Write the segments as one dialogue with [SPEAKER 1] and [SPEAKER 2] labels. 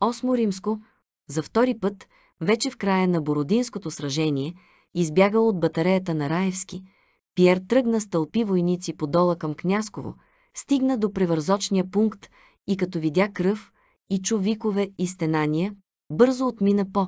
[SPEAKER 1] Осмо римско, за втори път, вече в края на Бородинското сражение, избягал от батареята на Раевски, Пиер тръгна с тълпи войници подола към Княсково, стигна до превързочния пункт и като видя кръв и чу викове и стенания, бързо отмина по.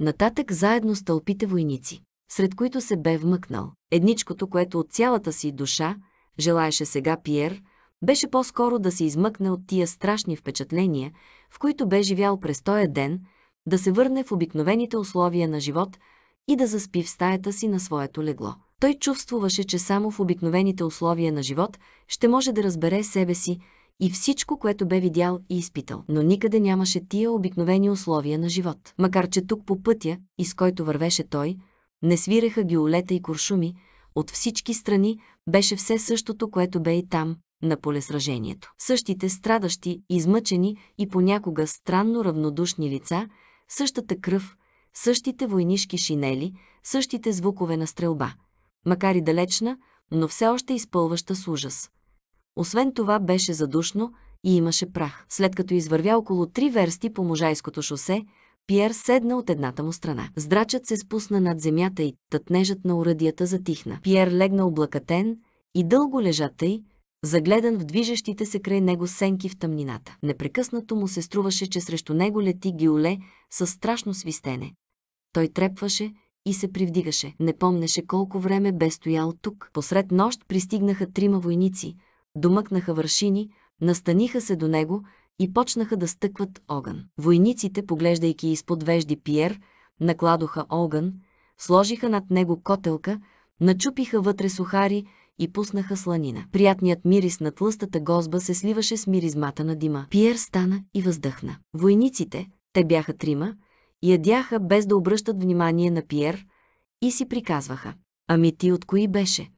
[SPEAKER 1] Нататък заедно с тълпите войници, сред които се бе вмъкнал. Едничкото, което от цялата си душа желаеше сега Пиер – беше по-скоро да се измъкне от тия страшни впечатления, в които бе живял през този ден, да се върне в обикновените условия на живот и да заспи в стаята си на своето легло. Той чувствуваше, че само в обикновените условия на живот ще може да разбере себе си и всичко, което бе видял и изпитал. Но никъде нямаше тия обикновени условия на живот. Макар че тук по пътя, из който вървеше той, не свиреха гиолета и куршуми, от всички страни беше все същото, което бе и там, на полесражението. Същите страдащи, измъчени и понякога странно равнодушни лица, същата кръв, същите войнишки шинели, същите звукове на стрелба. Макар и далечна, но все още изпълваща с ужас. Освен това беше задушно и имаше прах. След като извървя около три версти по Можайското шосе, Пьер седна от едната му страна. Здрачът се спусна над земята и тътнежът на урадията затихна. Пьер легна облакатен и дълго лежа тъй, загледан в движещите се край него сенки в тъмнината. Непрекъснато му се струваше, че срещу него лети гиоле със страшно свистене. Той трепваше и се привдигаше. Не помнеше колко време бе стоял тук. Посред нощ пристигнаха трима войници, домъкнаха вършини, настаниха се до него и почнаха да стъкват огън. Войниците, поглеждайки изпод вежди Пиер, накладоха огън, сложиха над него котелка, начупиха вътре сухари и пуснаха сланина. Приятният мирис на тлъстата гозба се сливаше с миризмата на дима. Пиер стана и въздъхна. Войниците, те бяха трима, ядяха без да обръщат внимание на Пиер и си приказваха. Ами ти от кои беше?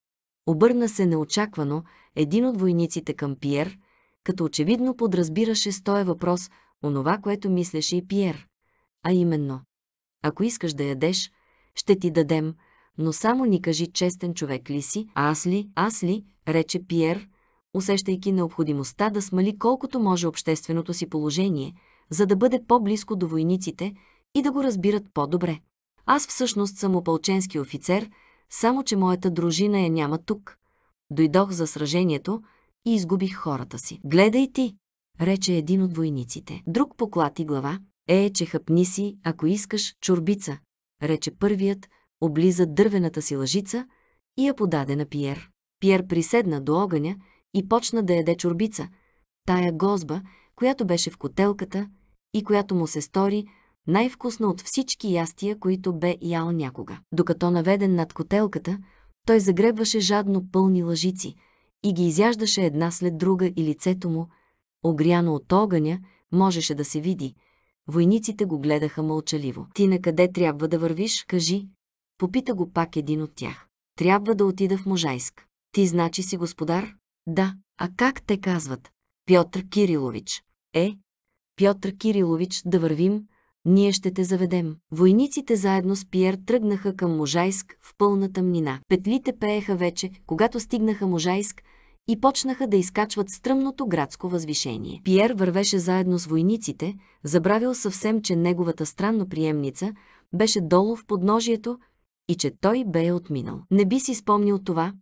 [SPEAKER 1] Обърна се неочаквано един от войниците към Пиер, като очевидно подразбираше с този въпрос онова, което мислеше и Пиер. А именно, ако искаш да ядеш, ще ти дадем, но само ни кажи честен човек ли си, аз ли, аз ли, рече Пиер, усещайки необходимостта да смали колкото може общественото си положение, за да бъде по-близко до войниците и да го разбират по-добре. Аз всъщност съм опълченски офицер, само че моята дружина я няма тук. Дойдох за сражението и изгубих хората си. Гледай ти, рече един от войниците. Друг поклати глава. Е, че хъпни си, ако искаш, чурбица, рече първият, облиза дървената си лъжица и я подаде на Пиер. Пиер приседна до огъня и почна да яде чорбица, тая гозба, която беше в котелката и която му се стори най-вкусна от всички ястия, които бе ял някога. Докато наведен над котелката, той загребваше жадно пълни лъжици и ги изяждаше една след друга и лицето му, огряно от огъня, можеше да се види. Войниците го гледаха мълчаливо. «Ти на къде трябва да вървиш, кажи», Попита го пак един от тях. Трябва да отида в Можайск. Ти значи си господар? Да. А как те казват? Пьотър Кирилович. Е, Пьотър Кирилович, да вървим, ние ще те заведем. Войниците заедно с Пьер тръгнаха към Можайск в пълна тъмнина. Петлите пееха вече, когато стигнаха Можайск и почнаха да изкачват стръмното градско възвишение. Пьер вървеше заедно с войниците, забравил съвсем, че неговата странно приемница беше долу в подножието и че той бе е отминал. Не би си спомнил това.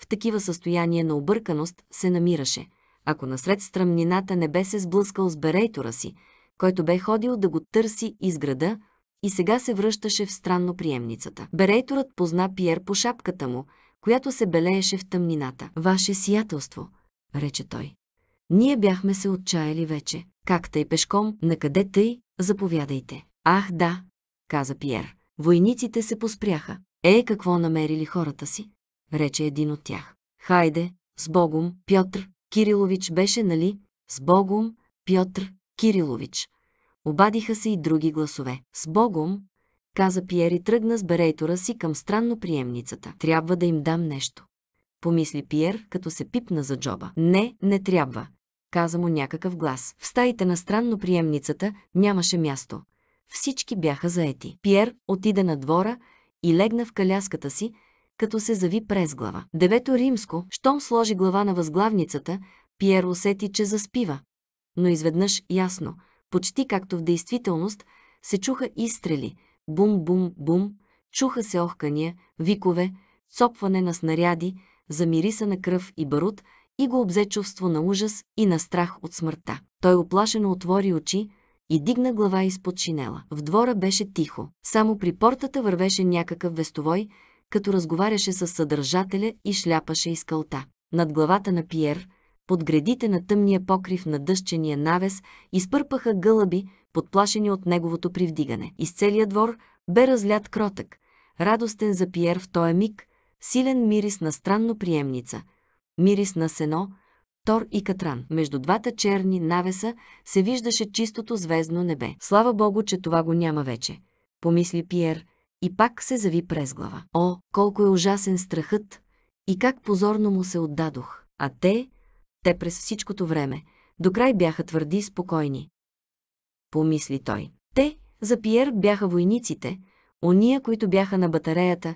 [SPEAKER 1] В такива състояние на обърканост се намираше, ако насред стръмнината не бе се сблъскал с берейтора си, който бе ходил да го търси из града и сега се връщаше в странно приемницата. Берейторът позна Пиер по шапката му, която се белееше в тъмнината. «Ваше сиятелство», рече той. Ние бяхме се отчаяли вече. Как тъй пешком, накъде тъй, заповядайте. Ах да, каза Пиер. Войниците се поспряха. Е, какво намерили хората си? Рече един от тях. Хайде, с Богом, Пьотр Кирилович беше, нали? С Богом, Пьотр Кирилович. Обадиха се и други гласове. С Богом, каза Пиери, и тръгна с берейтора си към странно приемницата. Трябва да им дам нещо. Помисли Пиер, като се пипна за джоба. Не, не трябва. Каза му някакъв глас. В стаите на странно приемницата нямаше място. Всички бяха заети. Пьер отиде на двора и легна в каляската си, като се зави през глава. Девето римско, щом сложи глава на възглавницата, Пьер усети, че заспива. Но изведнъж ясно, почти както в действителност, се чуха изстрели. Бум-бум-бум, чуха се охкания, викове, цопване на снаряди, замириса на кръв и барут и го обзе чувство на ужас и на страх от смъртта. Той оплашено отвори очи, и дигна глава изпод шинела. В двора беше тихо. Само при портата вървеше някакъв вестовой, като разговаряше с съдържателя и шляпаше из кълта. Над главата на Пиер, под гредите на тъмния покрив на дъщения навес, изпърпаха гълъби, подплашени от неговото привдигане. Из целия двор бе разлят кротък, радостен за Пиер в този миг, силен мирис на странно приемница, мирис на сено, стор и катран. Между двата черни навеса се виждаше чистото звездно небе. Слава Богу, че това го няма вече, помисли Пиер и пак се зави през глава. О, колко е ужасен страхът и как позорно му се отдадох. А те, те през всичкото време, до край бяха твърди и спокойни. Помисли той. Те, за Пиер бяха войниците, ония, които бяха на батареята,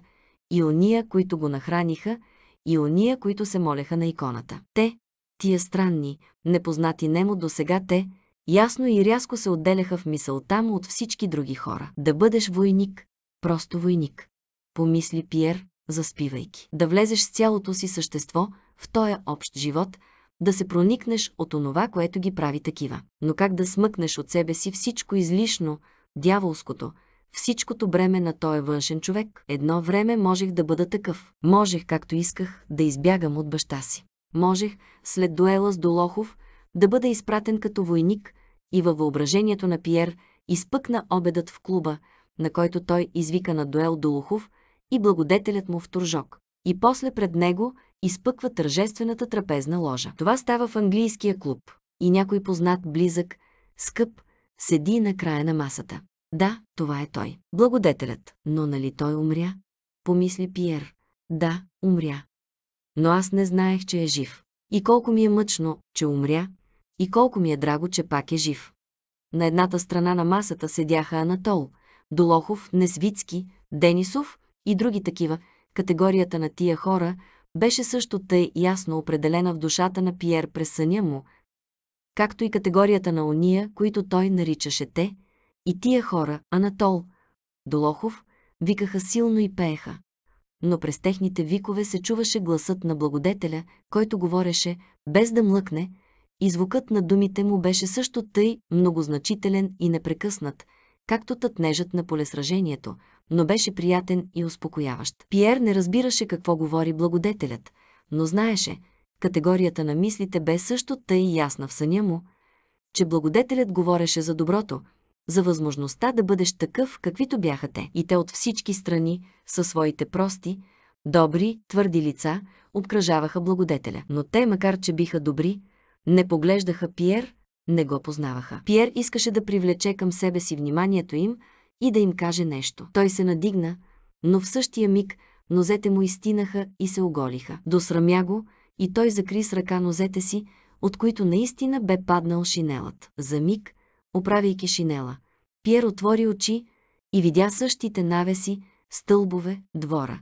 [SPEAKER 1] и ония, които го нахраниха, и ония, които се молеха на иконата. Те, тия странни, непознати немо до сега те, ясно и рязко се отделяха в мисълта му от всички други хора. Да бъдеш войник, просто войник, помисли Пиер, заспивайки. Да влезеш с цялото си същество в този общ живот, да се проникнеш от онова, което ги прави такива. Но как да смъкнеш от себе си всичко излишно, дяволското, всичкото бреме на този външен човек. Едно време можех да бъда такъв. Можех, както исках, да избягам от баща си можех, след дуела с Долохов, да бъда изпратен като войник и във въображението на Пиер изпъкна обедът в клуба, на който той извика на дуел Долохов и благодетелят му в туржок. И после пред него изпъква тържествената трапезна ложа. Това става в английския клуб. И някой познат, близък, скъп, седи на края на масата. Да, това е той. Благодетелят. Но нали той умря? Помисли Пиер. Да, умря но аз не знаех, че е жив. И колко ми е мъчно, че умря, и колко ми е драго, че пак е жив. На едната страна на масата седяха Анатол, Долохов, Несвицки, Денисов и други такива. Категорията на тия хора беше също тъй ясно определена в душата на Пиер през съня му, както и категорията на ония, които той наричаше те, и тия хора, Анатол, Долохов, викаха силно и пееха но през техните викове се чуваше гласът на благодетеля, който говореше, без да млъкне, и звукът на думите му беше също тъй многозначителен и непрекъснат, както тътнежът на полесражението, но беше приятен и успокояващ. Пиер не разбираше какво говори благодетелят, но знаеше, категорията на мислите бе също тъй ясна в съня му, че благодетелят говореше за доброто, за възможността да бъдеш такъв, каквито бяха те. И те от всички страни, със своите прости, добри, твърди лица, обкръжаваха благодетеля. Но те, макар че биха добри, не поглеждаха Пиер, не го познаваха. Пиер искаше да привлече към себе си вниманието им и да им каже нещо. Той се надигна, но в същия миг нозете му изтинаха и се оголиха. Досрамя го и той закри с ръка нозете си, от които наистина бе паднал шинелът. За миг – оправяйки шинела. Пьер отвори очи и видя същите навеси, стълбове, двора.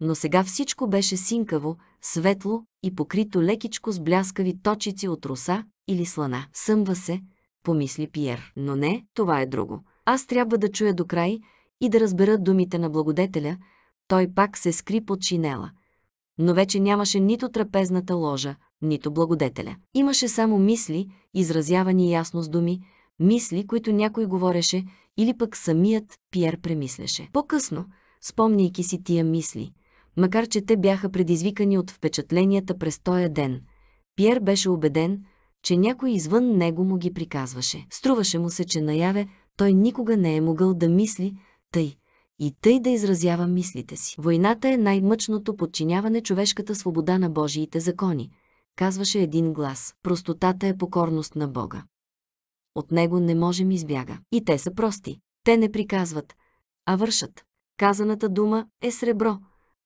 [SPEAKER 1] Но сега всичко беше синкаво, светло и покрито лекичко с бляскави точици от руса или слана. Съмва се, помисли Пиер. Но не, това е друго. Аз трябва да чуя до край и да разбера думите на благодетеля. Той пак се скри под шинела. Но вече нямаше нито трапезната ложа, нито благодетеля. Имаше само мисли, изразявани ясно с думи, Мисли, които някой говореше, или пък самият Пьер премисляше. По-късно, спомняйки си тия мисли, макар че те бяха предизвикани от впечатленията през този ден, Пьер беше убеден, че някой извън него му ги приказваше. Струваше му се, че наяве той никога не е могъл да мисли тъй и тъй да изразява мислите си. Войната е най-мъчното подчиняване човешката свобода на Божиите закони, казваше един глас. Простотата е покорност на Бога. От него не можем избяга. И те са прости. Те не приказват, а вършат. Казаната дума е сребро,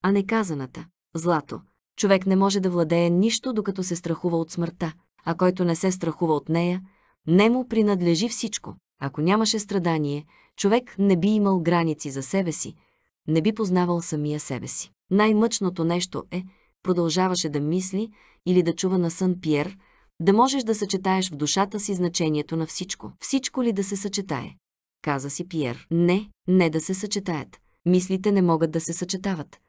[SPEAKER 1] а не казаната – злато. Човек не може да владее нищо, докато се страхува от смъртта, а който не се страхува от нея, не му принадлежи всичко. Ако нямаше страдание, човек не би имал граници за себе си, не би познавал самия себе си. Най-мъчното нещо е, продължаваше да мисли или да чува на сън Пьер, да можеш да съчетаеш в душата си значението на всичко. Всичко ли да се съчетае? Каза си Пиер. Не, не да се съчетаят. Мислите не могат да се съчетават.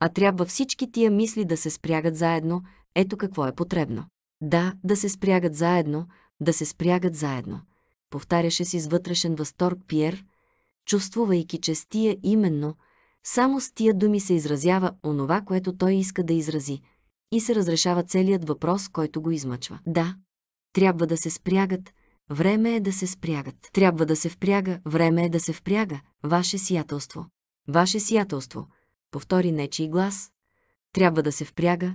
[SPEAKER 1] А трябва всички тия мисли да се спрягат заедно, ето какво е потребно. Да, да се спрягат заедно, да се спрягат заедно. Повтаряше си с вътрешен възторг Пиер, чувствувайки, че с тия именно, само с тия думи се изразява онова, което той иска да изрази – и се разрешава целият въпрос, който го измъчва. Да, трябва да се спрягат, време е да се спрягат. Трябва да се впряга, време е да се впряга, ваше сиятелство. Ваше сиятелство, повтори нечи глас. Трябва да се впряга,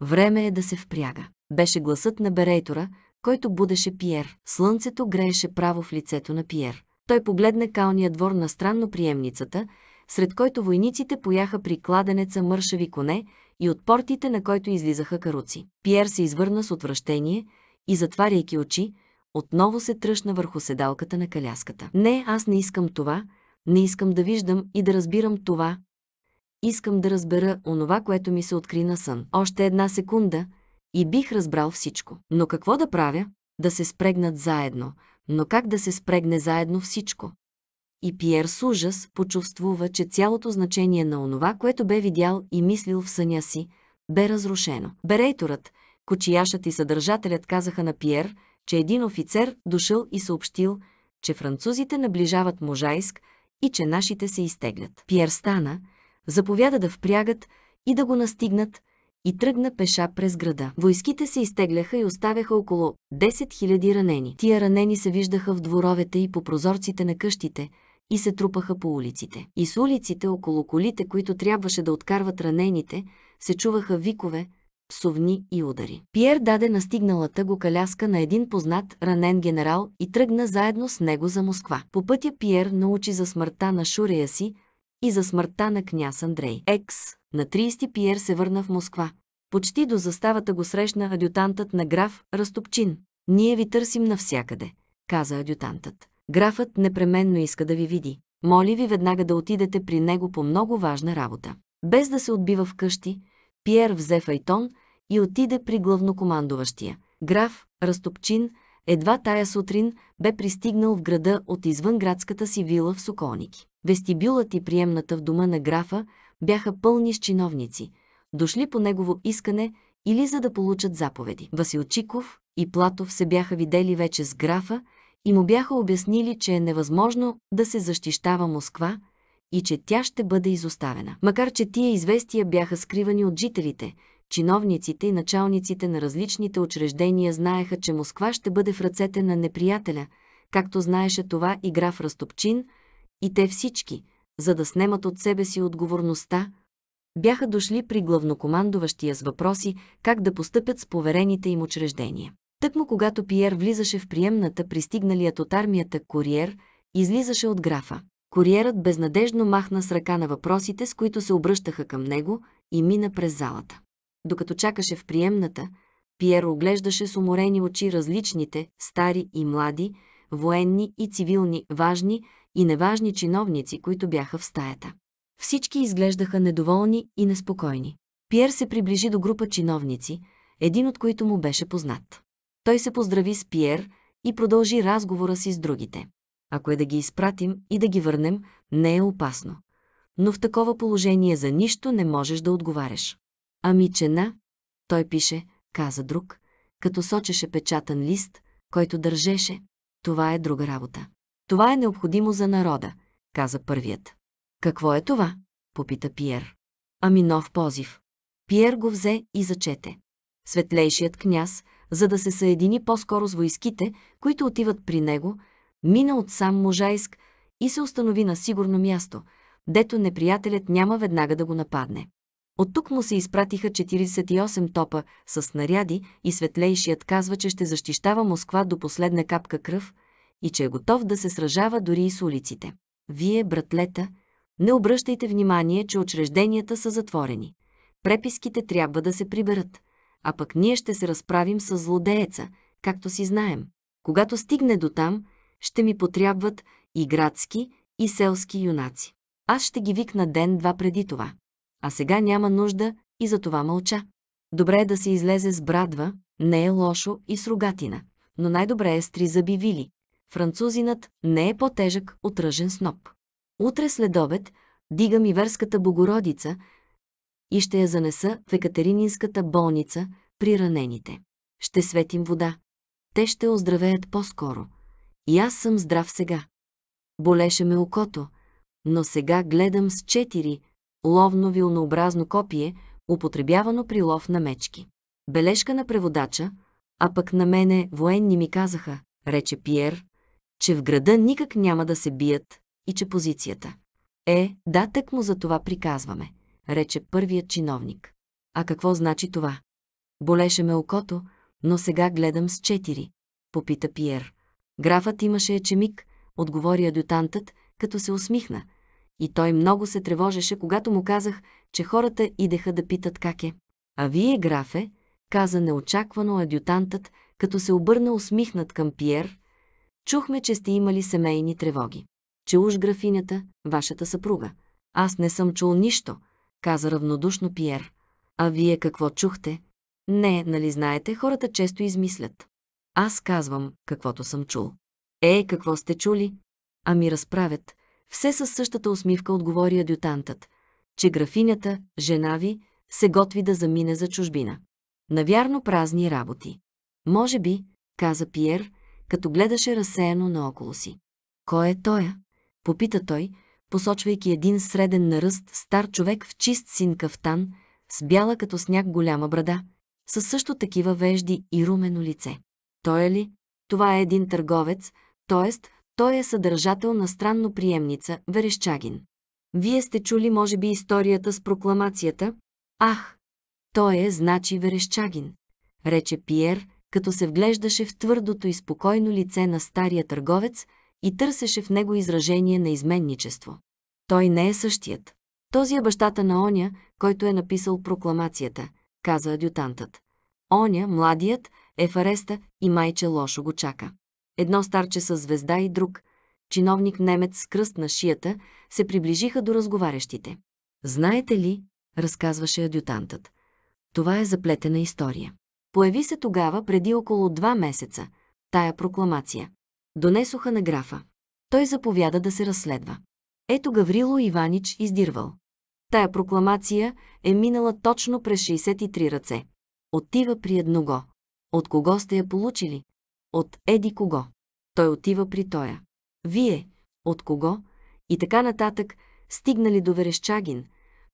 [SPEAKER 1] време е да се впряга. Беше гласът на Берейтора, който будеше Пиер. Слънцето грееше право в лицето на Пиер. Той погледна калния двор на странно приемницата, сред който войниците пояха при кладенеца мършави коне, и от портите, на който излизаха каруци. Пиер се извърна с отвращение и, затваряйки очи, отново се тръщна върху седалката на каляската. Не, аз не искам това, не искам да виждам и да разбирам това. Искам да разбера онова, което ми се откри на сън. Още една секунда и бих разбрал всичко. Но какво да правя? Да се спрегнат заедно. Но как да се спрегне заедно всичко? И Пиер с ужас почувствува, че цялото значение на онова, което бе видял и мислил в съня си, бе разрушено. Берейторът, кочияшът и съдържателят казаха на Пиер, че един офицер дошъл и съобщил, че французите наближават Можайск и че нашите се изтеглят. Пиер стана, заповяда да впрягат и да го настигнат и тръгна пеша през града. Войските се изтегляха и оставяха около 10 000 ранени. Тия ранени се виждаха в дворовете и по прозорците на къщите – и се трупаха по улиците. И с улиците около колите, които трябваше да откарват ранените, се чуваха викове, псовни и удари. Пиер даде настигналата го каляска на един познат ранен генерал и тръгна заедно с него за Москва. По пътя Пиер научи за смъртта на Шурея си и за смъртта на княз Андрей. Екс, на 30 Пиер се върна в Москва. Почти до заставата го срещна адютантът на граф Растопчин. Ние ви търсим навсякъде, каза адютантът. Графът непременно иска да ви види. Моли ви веднага да отидете при него по много важна работа. Без да се отбива в къщи, Пьер взе файтон и отиде при главнокомандуващия. Граф, разтопчин, едва тая сутрин бе пристигнал в града от извънградската си вила в Соколники. Вестибюлът и приемната в дома на графа бяха пълни с чиновници, дошли по негово искане или за да получат заповеди. Василчиков и Платов се бяха видели вече с графа и му бяха обяснили, че е невъзможно да се защищава Москва и че тя ще бъде изоставена. Макар, че тия известия бяха скривани от жителите, чиновниците и началниците на различните учреждения знаеха, че Москва ще бъде в ръцете на неприятеля, както знаеше това и граф Растопчин, и те всички, за да снемат от себе си отговорността, бяха дошли при главнокомандуващия с въпроси как да постъпят с поверените им учреждения. Тъкмо когато Пиер влизаше в приемната, пристигналият от армията куриер излизаше от графа. Куриерът безнадежно махна с ръка на въпросите, с които се обръщаха към него и мина през залата. Докато чакаше в приемната, Пиер оглеждаше с уморени очи различните, стари и млади, военни и цивилни, важни и неважни чиновници, които бяха в стаята. Всички изглеждаха недоволни и неспокойни. Пиер се приближи до група чиновници, един от които му беше познат. Той се поздрави с Пиер и продължи разговора си с другите. Ако е да ги изпратим и да ги върнем, не е опасно. Но в такова положение за нищо не можеш да отговаряш. Ами чена, той пише, каза друг, като сочеше печатан лист, който държеше. Това е друга работа. Това е необходимо за народа, каза първият. Какво е това? попита Пиер. Ами нов позив. Пиер го взе и зачете. Светлейшият княз – за да се съедини по-скоро с войските, които отиват при него, мина от сам Можайск и се установи на сигурно място, дето неприятелят няма веднага да го нападне. От тук му се изпратиха 48 топа с снаряди и светлейшият казва, че ще защищава Москва до последна капка кръв и че е готов да се сражава дори и с улиците. Вие, братлета, не обръщайте внимание, че учрежденията са затворени. Преписките трябва да се приберат а пък ние ще се разправим с злодееца, както си знаем. Когато стигне до там, ще ми потрябват и градски, и селски юнаци. Аз ще ги викна ден-два преди това. А сега няма нужда и за това мълча. Добре е да се излезе с брадва, не е лошо и с рогатина, но най-добре е с три зъби вили. Французинът не е по-тежък от ръжен сноп. Утре след обед дигам и верската богородица – и ще я занеса в Екатерининската болница при ранените. Ще светим вода. Те ще оздравеят по-скоро. И аз съм здрав сега. Болеше ме окото, но сега гледам с четири ловно вилнообразно копие, употребявано при лов на мечки. Бележка на преводача, а пък на мене военни ми казаха, рече Пиер, че в града никак няма да се бият и че позицията. Е, да, так му за това приказваме рече първият чиновник. А какво значи това? Болеше ме окото, но сега гледам с четири, попита Пиер. Графът имаше ечемик, отговори адютантът, като се усмихна. И той много се тревожеше, когато му казах, че хората идеха да питат как е. А вие, графе, каза неочаквано адютантът, като се обърна усмихнат към Пиер, чухме, че сте имали семейни тревоги. Че уж графинята, вашата съпруга. Аз не съм чул нищо, каза равнодушно Пиер. А вие какво чухте? Не, нали знаете, хората често измислят. Аз казвам, каквото съм чул. Е, какво сте чули? Ами разправят. Все със същата усмивка отговори адютантът, че графинята, жена ви, се готви да замине за чужбина. Навярно празни работи. Може би, каза Пиер, като гледаше разсеяно наоколо си. Кой е тоя? Попита той, посочвайки един среден наръст стар човек в чист син кафтан, с бяла като сняг голяма брада, със също такива вежди и румено лице. Той е ли? Това е един търговец, т.е. той е съдържател на странно приемница Верещагин. Вие сте чули, може би, историята с прокламацията? Ах, той е, значи, Верещагин, рече Пиер, като се вглеждаше в твърдото и спокойно лице на стария търговец, и търсеше в него изражение на изменничество. Той не е същият. Този е бащата на оня, който е написал прокламацията, каза адютантът. Оня, младият, е в ареста и майче лошо го чака. Едно старче с звезда и друг, чиновник немец с кръст на шията, се приближиха до разговарящите. Знаете ли, разказваше адютантът, това е заплетена история. Появи се тогава преди около два месеца, тая прокламация. Донесоха на графа. Той заповяда да се разследва. Ето Гаврило Иванич издирвал. Тая прокламация е минала точно през 63 ръце. Отива при едного. От кого сте я получили? От еди кого. Той отива при тоя. Вие, от кого? И така нататък, стигнали до Верещагин.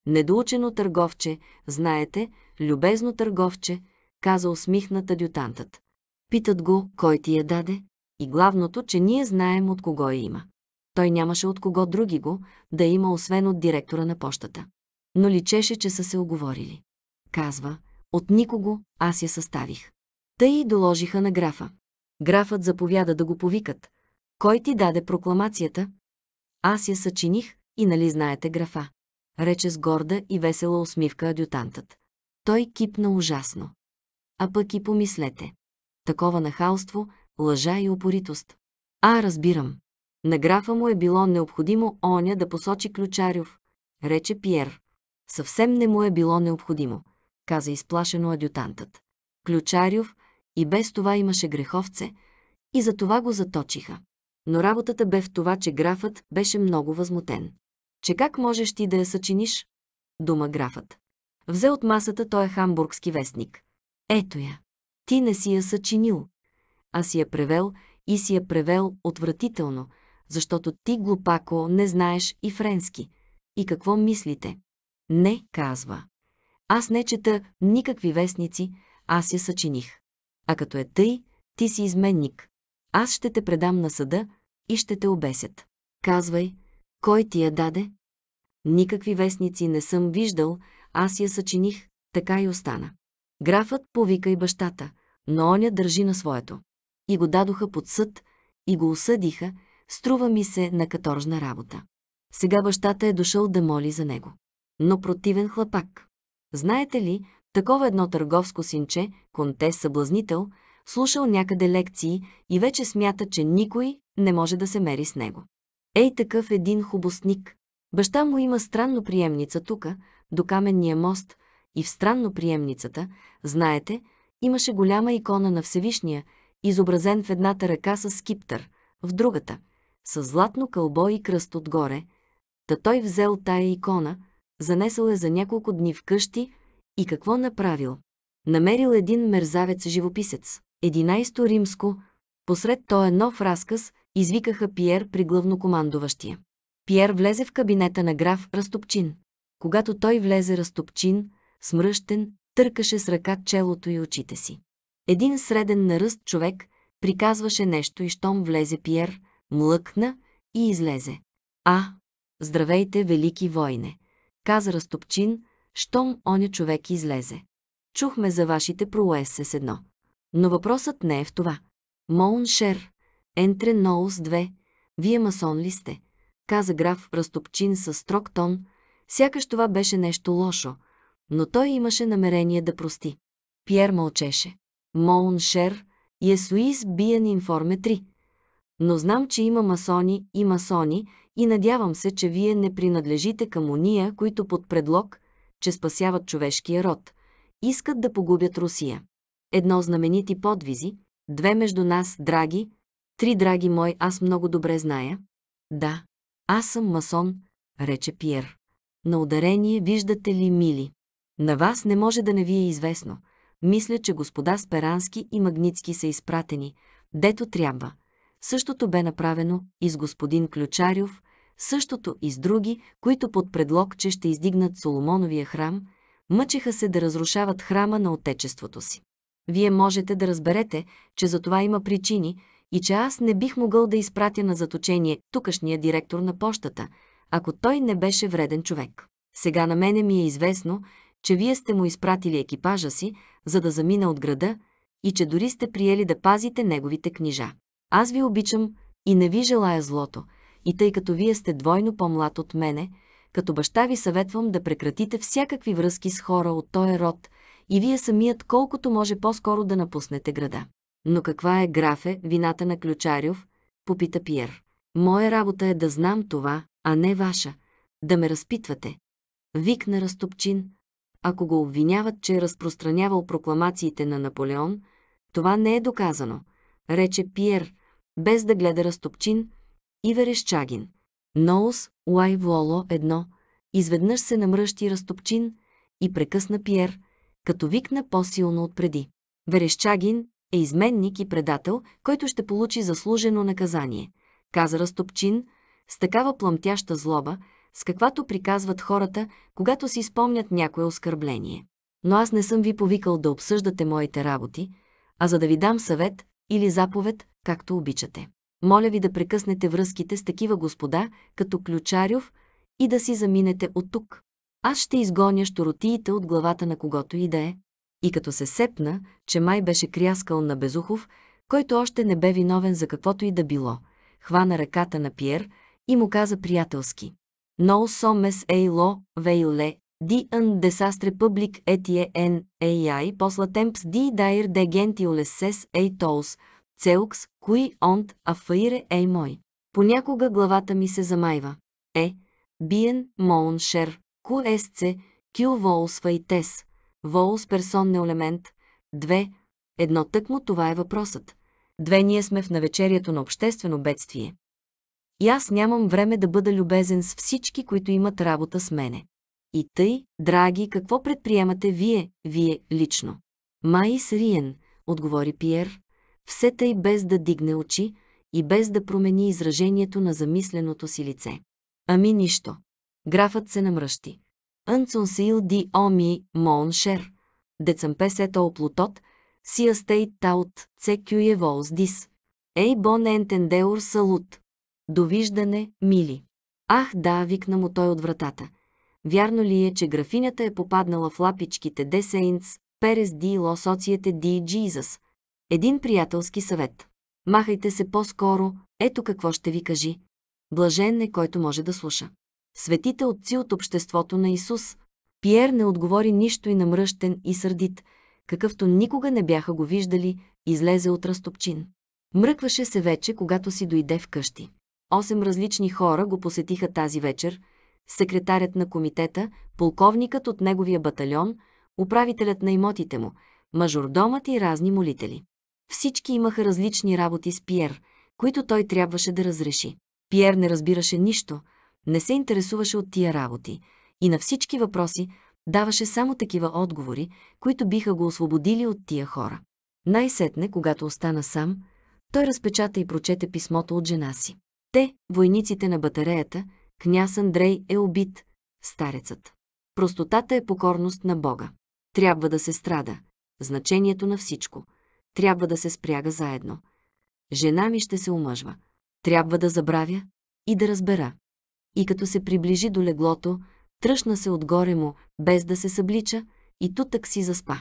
[SPEAKER 1] Недоучено търговче, знаете, любезно търговче, каза усмихнат адютантът. Питат го, кой ти я даде? И главното, че ние знаем от кого я има. Той нямаше от кого други го да има, освен от директора на пощата. Но личеше, че са се оговорили. Казва, от никого аз я съставих. Тъй и доложиха на графа. Графът заповяда да го повикат. Кой ти даде прокламацията? Аз я съчиних и нали знаете графа. Рече с горда и весела усмивка адютантът. Той кипна ужасно. А пък и помислете. Такова нахалство лъжа и упоритост. А, разбирам. На графа му е било необходимо оня да посочи Ключарев, рече Пьер. Съвсем не му е било необходимо, каза изплашено адютантът. Ключарев и без това имаше греховце и за това го заточиха. Но работата бе в това, че графът беше много възмутен. Че как можеш ти да я съчиниш? Дума графът. Взе от масата той е хамбургски вестник. Ето я. Ти не си я съчинил а си я превел и си я превел отвратително, защото ти, глупако, не знаеш и френски. И какво мислите? Не, казва. Аз не чета никакви вестници, аз я съчиних. А като е тъй, ти си изменник. Аз ще те предам на съда и ще те обесят. Казвай, кой ти я даде? Никакви вестници не съм виждал, аз я съчиних, така и остана. Графът повика и бащата, но оня държи на своето и го дадоха под съд и го осъдиха, струва ми се на каторжна работа. Сега бащата е дошъл да моли за него. Но противен хлапак. Знаете ли, такова едно търговско синче, конте-съблазнител, слушал някъде лекции и вече смята, че никой не може да се мери с него. Ей такъв един хубостник. Баща му има странно приемница тука, до каменния мост, и в странно приемницата, знаете, имаше голяма икона на Всевишния, изобразен в едната ръка с скиптър, в другата – с златно кълбо и кръст отгоре, та той взел тая икона, занесъл е за няколко дни в къщи и какво направил? Намерил един мерзавец-живописец. 11 римско, посред този нов разказ, извикаха Пиер при главнокомандуващия. Пиер влезе в кабинета на граф Растопчин. Когато той влезе Растопчин, смръщен, търкаше с ръка челото и очите си. Един среден наръст човек приказваше нещо и щом влезе Пиер, млъкна и излезе. А, здравейте, велики войне, каза Растопчин, щом оня човек излезе. Чухме за вашите про с едно. Но въпросът не е в това. Моуншер, Ентре Ноус 2, вие масон ли сте? Каза граф Растопчин със строг тон, сякаш това беше нещо лошо, но той имаше намерение да прости. Пьер мълчеше. Моуншер, Ясуис е Биен Информе 3. Но знам, че има масони и масони и надявам се, че вие не принадлежите към уния, които под предлог, че спасяват човешкия род, искат да погубят Русия. Едно знаменити подвизи, две между нас, драги, три драги мой, аз много добре зная. Да, аз съм масон, рече Пиер. На ударение виждате ли мили? На вас не може да не ви е известно – мисля, че господа Сперански и Магницки са изпратени, дето трябва. Същото бе направено и с господин Ключарев, същото и с други, които под предлог, че ще издигнат Соломоновия храм, мъчеха се да разрушават храма на Отечеството си. Вие можете да разберете, че за това има причини и че аз не бих могъл да изпратя на заточение тукашния директор на пощата, ако той не беше вреден човек. Сега на мене ми е известно, че вие сте му изпратили екипажа си, за да замина от града, и че дори сте приели да пазите неговите книжа. Аз ви обичам и не ви желая злото, и тъй като вие сте двойно по-млад от мене, като баща ви съветвам да прекратите всякакви връзки с хора от този род и вие самият колкото може по-скоро да напуснете града. Но каква е, графе, вината на Ключарев? Попита Пиер. Моя работа е да знам това, а не ваша. Да ме разпитвате. Викна Растопчин, ако го обвиняват, че е разпространявал прокламациите на Наполеон, това не е доказано, рече Пьер, без да гледа Растопчин и Верещагин. Ноус, уай Воло, едно, изведнъж се намръщи Растопчин и прекъсна Пиер, като викна по-силно от преди. Верещагин е изменник и предател, който ще получи заслужено наказание, каза Растопчин, с такава пламтяща злоба, с каквато приказват хората, когато си спомнят някое оскърбление. Но аз не съм ви повикал да обсъждате моите работи, а за да ви дам съвет или заповед, както обичате. Моля ви да прекъснете връзките с такива господа, като Ключарев, и да си заминете от тук. Аз ще изгоня щуротиите от главата на когото и да е. И като се сепна, че май беше кряскал на Безухов, който още не бе виновен за каквото и да било, хвана ръката на Пиер и му каза приятелски. Но сомес sommes eilo, veile, di un desastre public etie en eiai posla temps di dair de сес ей толс, целкс, куи онт, афаире ей мой. Понякога главата ми се замайва. Е, биен моун шер, ку есце, кю волс файтес, волс персон елемент, две, едно тъкмо това е въпросът. Две ние сме в навечерието на обществено бедствие. И аз нямам време да бъда любезен с всички, които имат работа с мене. И тъй, драги, какво предприемате вие, вие, лично? Майс Риен, отговори Пиер, все тъй без да дигне очи и без да промени изражението на замисленото си лице. Ами нищо. Графът се намръщи. Анцон сил ди оми моншер, децъм песето оплутот, си астейт таут, цекюе волс дис. Ей бон ентендеур салут. Довиждане, мили. Ах, да, викна му той от вратата. Вярно ли е, че графинята е попаднала в лапичките Де Сейнц, Перес Ди Социете Ди Джизъс? Един приятелски съвет. Махайте се по-скоро, ето какво ще ви кажи. Блажен е, който може да слуша. Светите отци от обществото на Исус. Пиер не отговори нищо и намръщен и сърдит, какъвто никога не бяха го виждали, излезе от разтопчин. Мръкваше се вече, когато си дойде вкъщи. 8 различни хора го посетиха тази вечер – секретарят на комитета, полковникът от неговия батальон, управителят на имотите му, мажордомът и разни молители. Всички имаха различни работи с Пьер, които той трябваше да разреши. Пьер не разбираше нищо, не се интересуваше от тия работи и на всички въпроси даваше само такива отговори, които биха го освободили от тия хора. Най-сетне, когато остана сам, той разпечата и прочете писмото от жена си. Те, войниците на батареята, княз Андрей е убит, старецът. Простотата е покорност на Бога. Трябва да се страда. Значението на всичко. Трябва да се спряга заедно. Жена ми ще се омъжва. Трябва да забравя и да разбера. И като се приближи до леглото, тръщна се отгоре му, без да се съблича, и тутък си заспа.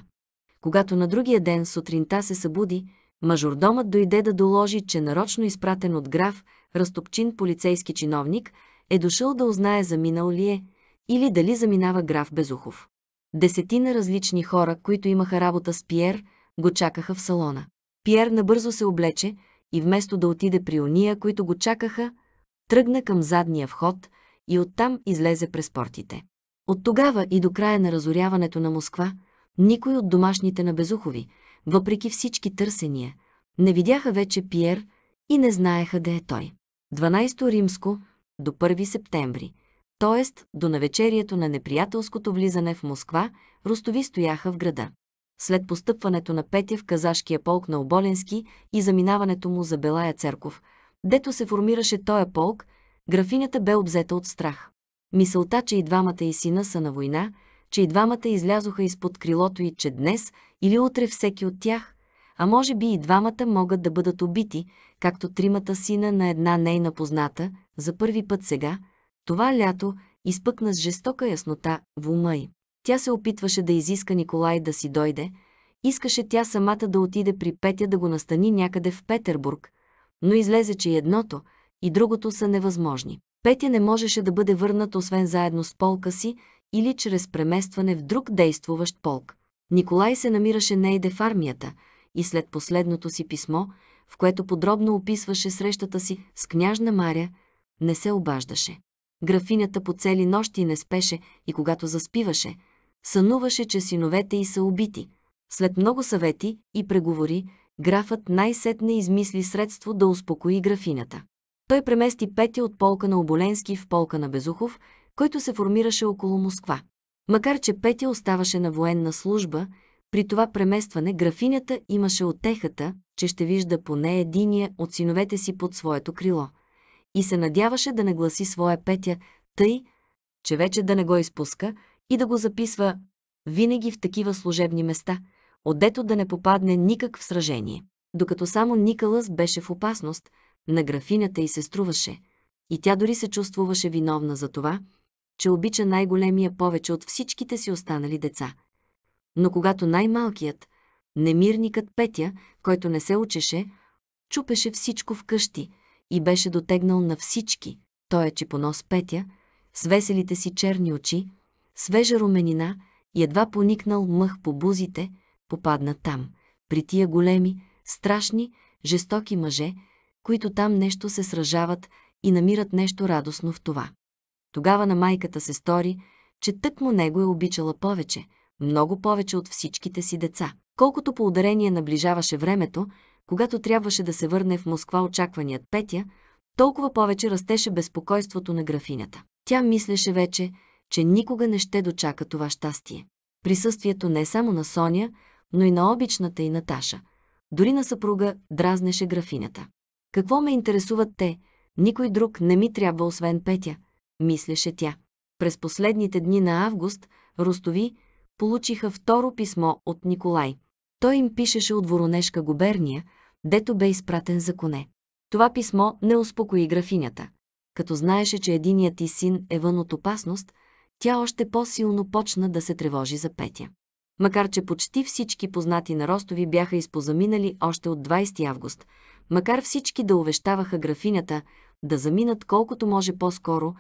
[SPEAKER 1] Когато на другия ден сутринта се събуди, мажордомът дойде да доложи, че нарочно изпратен от граф разтопчин полицейски чиновник, е дошъл да узнае заминал ли е или дали заминава граф Безухов. Десетина различни хора, които имаха работа с Пиер, го чакаха в салона. Пиер набързо се облече и вместо да отиде при уния, които го чакаха, тръгна към задния вход и оттам излезе през портите. От тогава и до края на разоряването на Москва, никой от домашните на Безухови, въпреки всички търсения, не видяха вече Пиер и не знаеха да е той. 12 римско до 1 септември, т.е. до навечерието на неприятелското влизане в Москва, ростови стояха в града. След постъпването на Петя в казашкия полк на Оболенски и заминаването му за Белая церков, дето се формираше тоя полк, графинята бе обзета от страх. Мисълта, че и двамата и сина са на война, че и двамата излязоха изпод крилото и че днес или утре всеки от тях а може би и двамата могат да бъдат убити, както тримата сина на една нейна позната, за първи път сега, това лято, изпъкна с жестока яснота в ума й. Тя се опитваше да изиска Николай да си дойде, искаше тя самата да отиде при Петя да го настани някъде в Петербург, но излезе, че едното и другото са невъзможни. Петя не можеше да бъде върнат освен заедно с полка си или чрез преместване в друг действуващ полк. Николай се намираше нейде в армията – и след последното си писмо, в което подробно описваше срещата си с княжна Маря, не се обаждаше. Графинята по цели нощи не спеше и когато заспиваше, сънуваше, че синовете й са убити. След много съвети и преговори, графът най-сетне измисли средство да успокои графинята. Той премести Петя от полка на Оболенски в полка на Безухов, който се формираше около Москва. Макар, че Петя оставаше на военна служба при това преместване графинята имаше отехата, че ще вижда поне единия от синовете си под своето крило и се надяваше да нагласи своя Петя тъй, че вече да не го изпуска и да го записва винаги в такива служебни места, отдето да не попадне никак в сражение. Докато само Никалас беше в опасност, на графинята й се струваше, и тя дори се чувствуваше виновна за това, че обича най-големия повече от всичките си останали деца. Но когато най-малкият, немирникът Петя, който не се учеше, чупеше всичко в къщи и беше дотегнал на всички, той е чипонос Петя, с веселите си черни очи, свежа руменина и едва поникнал мъх по бузите, попадна там, при тия големи, страшни, жестоки мъже, които там нещо се сражават и намират нещо радостно в това. Тогава на майката се стори, че тък му него е обичала повече – много повече от всичките си деца. Колкото по ударение наближаваше времето, когато трябваше да се върне в Москва очакваният Петя, толкова повече растеше безпокойството на графинята. Тя мислеше вече, че никога не ще дочака това щастие. Присъствието не е само на Соня, но и на обичната и Наташа. Дори на съпруга дразнеше графинята. Какво ме интересуват те? Никой друг не ми трябва освен Петя, мислеше тя. През последните дни на август Ростови, получиха второ писмо от Николай. Той им пишеше от Воронежка губерния, дето бе изпратен за коне. Това писмо не успокои графинята. Като знаеше, че единият ти син е вън от опасност, тя още по-силно почна да се тревожи за Петя. Макар, че почти всички познати на Ростови бяха изпозаминали още от 20 август, макар всички да увещаваха графинята да заминат колкото може по-скоро,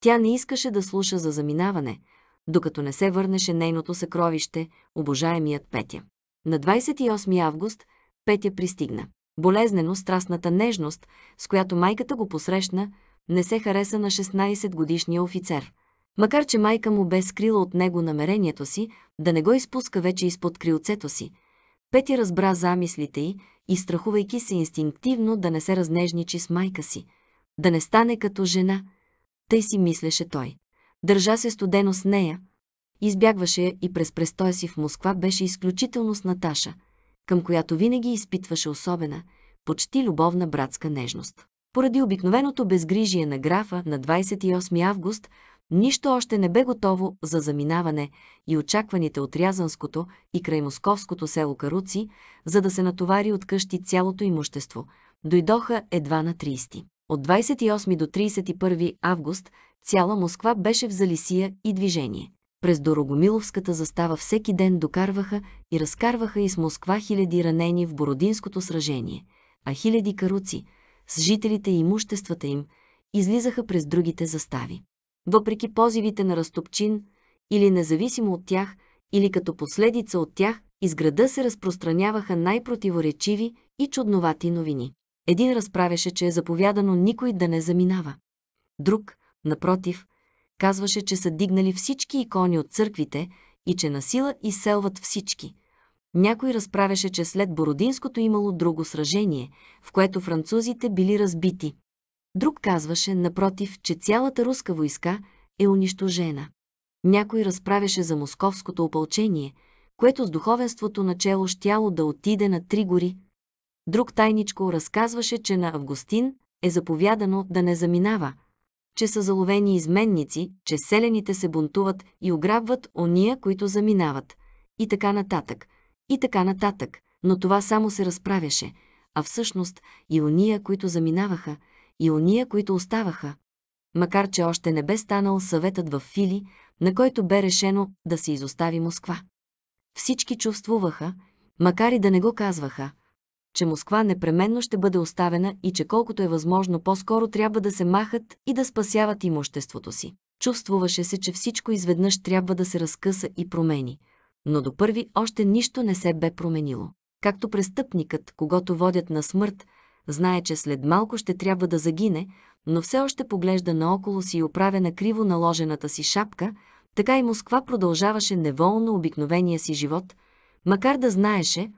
[SPEAKER 1] тя не искаше да слуша за заминаване – докато не се върнеше нейното съкровище, обожаемият Петя. На 28 август Петя пристигна. Болезнено страстната нежност, с която майката го посрещна, не се хареса на 16-годишния офицер. Макар, че майка му бе скрила от него намерението си да не го изпуска вече изпод крилцето си, Петя разбра замислите й и, страхувайки се инстинктивно да не се разнежничи с майка си, да не стане като жена, тъй си мислеше той. Държа се студено с нея. Избягваше я и през престоя си в Москва беше изключително с Наташа, към която винаги изпитваше особена, почти любовна братска нежност. Поради обикновеното безгрижие на графа на 28 август, нищо още не бе готово за заминаване и очакваните от Рязанското и краймосковското село Каруци, за да се натовари от къщи цялото имущество, дойдоха едва на 30. От 28 до 31 август цяла Москва беше в залисия и движение. През Дорогомиловската застава всеки ден докарваха и разкарваха из Москва хиляди ранени в Бородинското сражение, а хиляди каруци с жителите и имуществата им излизаха през другите застави. Въпреки позивите на Растопчин, или независимо от тях, или като последица от тях, изграда се разпространяваха най-противоречиви и чудновати новини. Един разправяше, че е заповядано никой да не заминава. Друг, напротив, казваше, че са дигнали всички икони от църквите и че насила изселват всички. Някой разправяше, че след Бородинското имало друго сражение, в което французите били разбити. Друг казваше, напротив, че цялата руска войска е унищожена. Някой разправяше за московското опълчение, което с духовенството начало щяло да отиде на три гори – Друг тайничко разказваше, че на Августин е заповядано да не заминава, че са заловени изменници, че селените се бунтуват и ограбват ония, които заминават, и така нататък, и така нататък. Но това само се разправяше, а всъщност и ония, които заминаваха, и ония, които оставаха. Макар, че още не бе станал съветът в Фили, на който бе решено да се изостави Москва. Всички чувствуваха, макар и да не го казваха, че Москва непременно ще бъде оставена и че колкото е възможно по-скоро трябва да се махат и да спасяват имуществото си. Чувствуваше се, че всичко изведнъж трябва да се разкъса и промени, но до първи още нищо не се бе променило. Както престъпникът, когато водят на смърт, знае, че след малко ще трябва да загине, но все още поглежда наоколо си и оправя на криво наложената си шапка, така и Москва продължаваше неволно обикновения си живот, макар да знаеше,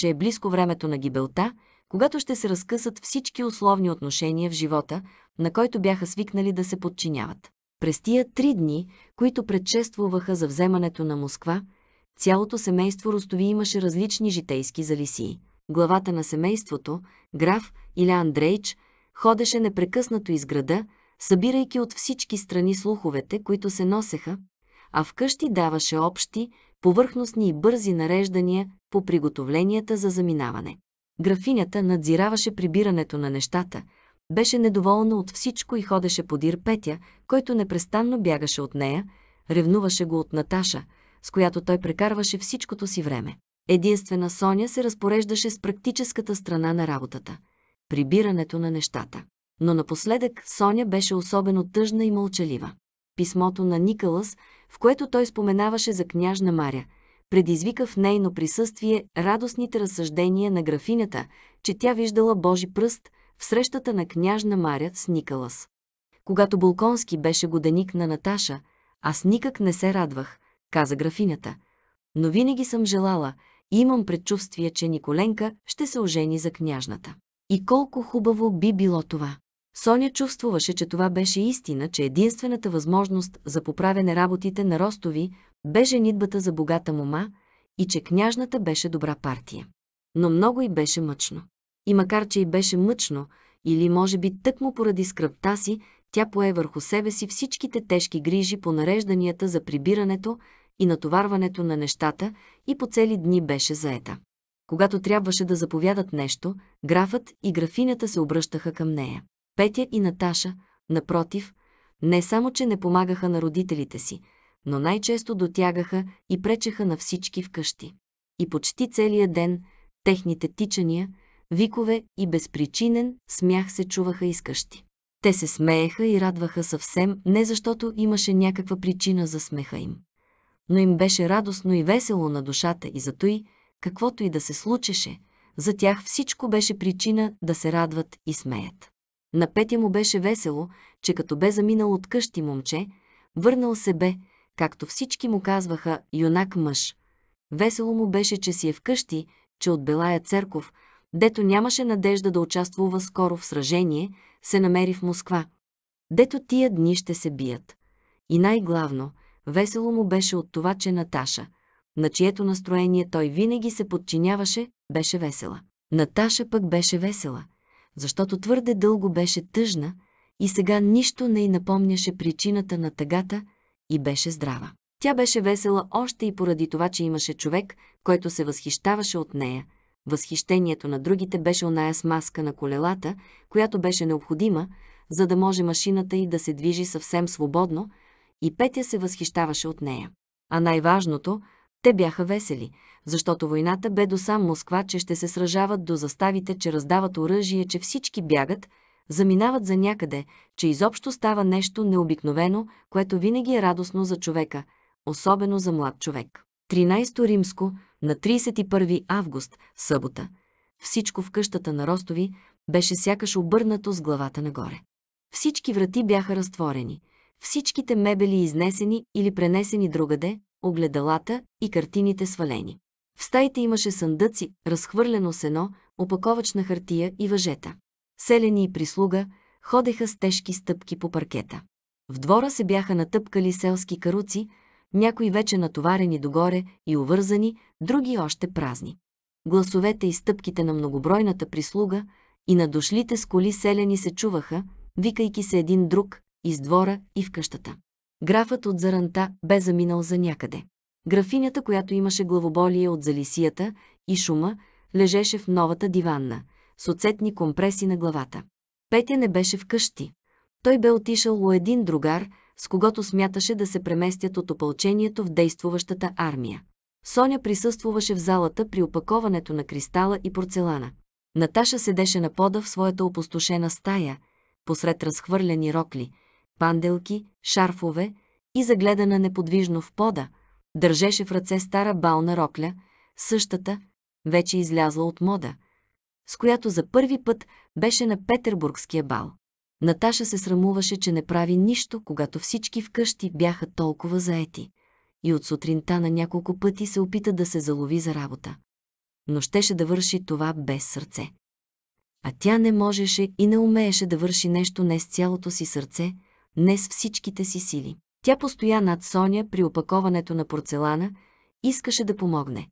[SPEAKER 1] че е близко времето на гибелта, когато ще се разкъсат всички условни отношения в живота, на който бяха свикнали да се подчиняват. През тия три дни, които предшествуваха за вземането на Москва, цялото семейство Ростови имаше различни житейски залисии. Главата на семейството, граф Иля Андрейч, ходеше непрекъснато из града, събирайки от всички страни слуховете, които се носеха, а вкъщи даваше общи, повърхностни и бързи нареждания по приготовленията за заминаване. Графинята надзираваше прибирането на нещата, беше недоволна от всичко и ходеше подир Петя, който непрестанно бягаше от нея, ревнуваше го от Наташа, с която той прекарваше всичкото си време. Единствена Соня се разпореждаше с практическата страна на работата – прибирането на нещата. Но напоследък Соня беше особено тъжна и мълчалива писмото на Николас, в което той споменаваше за княжна Маря, предизвика в нейно присъствие радостните разсъждения на графинята, че тя виждала Божи пръст в срещата на княжна Маря с Николас. Когато Булконски беше годеник на Наташа, аз никак не се радвах, каза графинята. Но винаги съм желала и имам предчувствие, че Николенка ще се ожени за княжната. И колко хубаво би било това! Соня чувствуваше, че това беше истина, че единствената възможност за поправяне работите на Ростови бе женитбата за богата мома и че княжната беше добра партия. Но много и беше мъчно. И макар, че и беше мъчно, или може би тъкмо поради скръпта си, тя пое върху себе си всичките тежки грижи по нарежданията за прибирането и натоварването на нещата и по цели дни беше заета. Когато трябваше да заповядат нещо, графът и графинята се обръщаха към нея. Петя и Наташа, напротив, не само, че не помагаха на родителите си, но най-често дотягаха и пречеха на всички вкъщи. И почти целия ден техните тичания, викове и безпричинен смях се чуваха изкъщи. Те се смееха и радваха съвсем не защото имаше някаква причина за смеха им. Но им беше радостно и весело на душата и за той, каквото и да се случеше, за тях всичко беше причина да се радват и смеят. На Петя му беше весело, че като бе заминал от къщи момче, върнал се бе, както всички му казваха, юнак мъж. Весело му беше, че си е вкъщи, че от Белая Церков, дето нямаше надежда да участвува скоро в сражение, се намери в Москва, дето тия дни ще се бият. И най-главно, весело му беше от това, че Наташа, на чието настроение той винаги се подчиняваше, беше весела. Наташа пък беше весела – защото твърде дълго беше тъжна и сега нищо не й напомняше причината на тъгата и беше здрава. Тя беше весела още и поради това, че имаше човек, който се възхищаваше от нея. Възхищението на другите беше оная смазка на колелата, която беше необходима, за да може машината й да се движи съвсем свободно, и Петя се възхищаваше от нея. А най-важното, те бяха весели – защото войната бе до сам Москва, че ще се сражават до заставите, че раздават оръжие, че всички бягат, заминават за някъде, че изобщо става нещо необикновено, което винаги е радостно за човека, особено за млад човек. 13 римско, на 31 август, събота. Всичко в къщата на Ростови беше сякаш обърнато с главата нагоре. Всички врати бяха разтворени, всичките мебели изнесени или пренесени другаде, огледалата и картините свалени. В стаите имаше съндъци, разхвърлено сено, опаковачна хартия и въжета. Селени и прислуга ходеха с тежки стъпки по паркета. В двора се бяха натъпкали селски каруци, някои вече натоварени догоре и увързани, други още празни. Гласовете и стъпките на многобройната прислуга и на дошлите с коли селени се чуваха, викайки се един друг, из двора и в къщата. Графът от заранта бе заминал за някъде. Графинята, която имаше главоболие от залисията и шума, лежеше в новата диванна, с оцетни компреси на главата. Петя не беше вкъщи. Той бе отишъл у един другар, с когото смяташе да се преместят от опълчението в действуващата армия. Соня присъствуваше в залата при опаковането на кристала и порцелана. Наташа седеше на пода в своята опустошена стая, посред разхвърлени рокли, панделки, шарфове и загледана неподвижно в пода – Държеше в ръце стара бална рокля, същата, вече излязла от мода, с която за първи път беше на Петербургския бал. Наташа се срамуваше, че не прави нищо, когато всички вкъщи бяха толкова заети. И от сутринта на няколко пъти се опита да се залови за работа. Но щеше да върши това без сърце. А тя не можеше и не умееше да върши нещо не с цялото си сърце, не с всичките си сили. Тя постоя над Соня при опаковането на порцелана, искаше да помогне.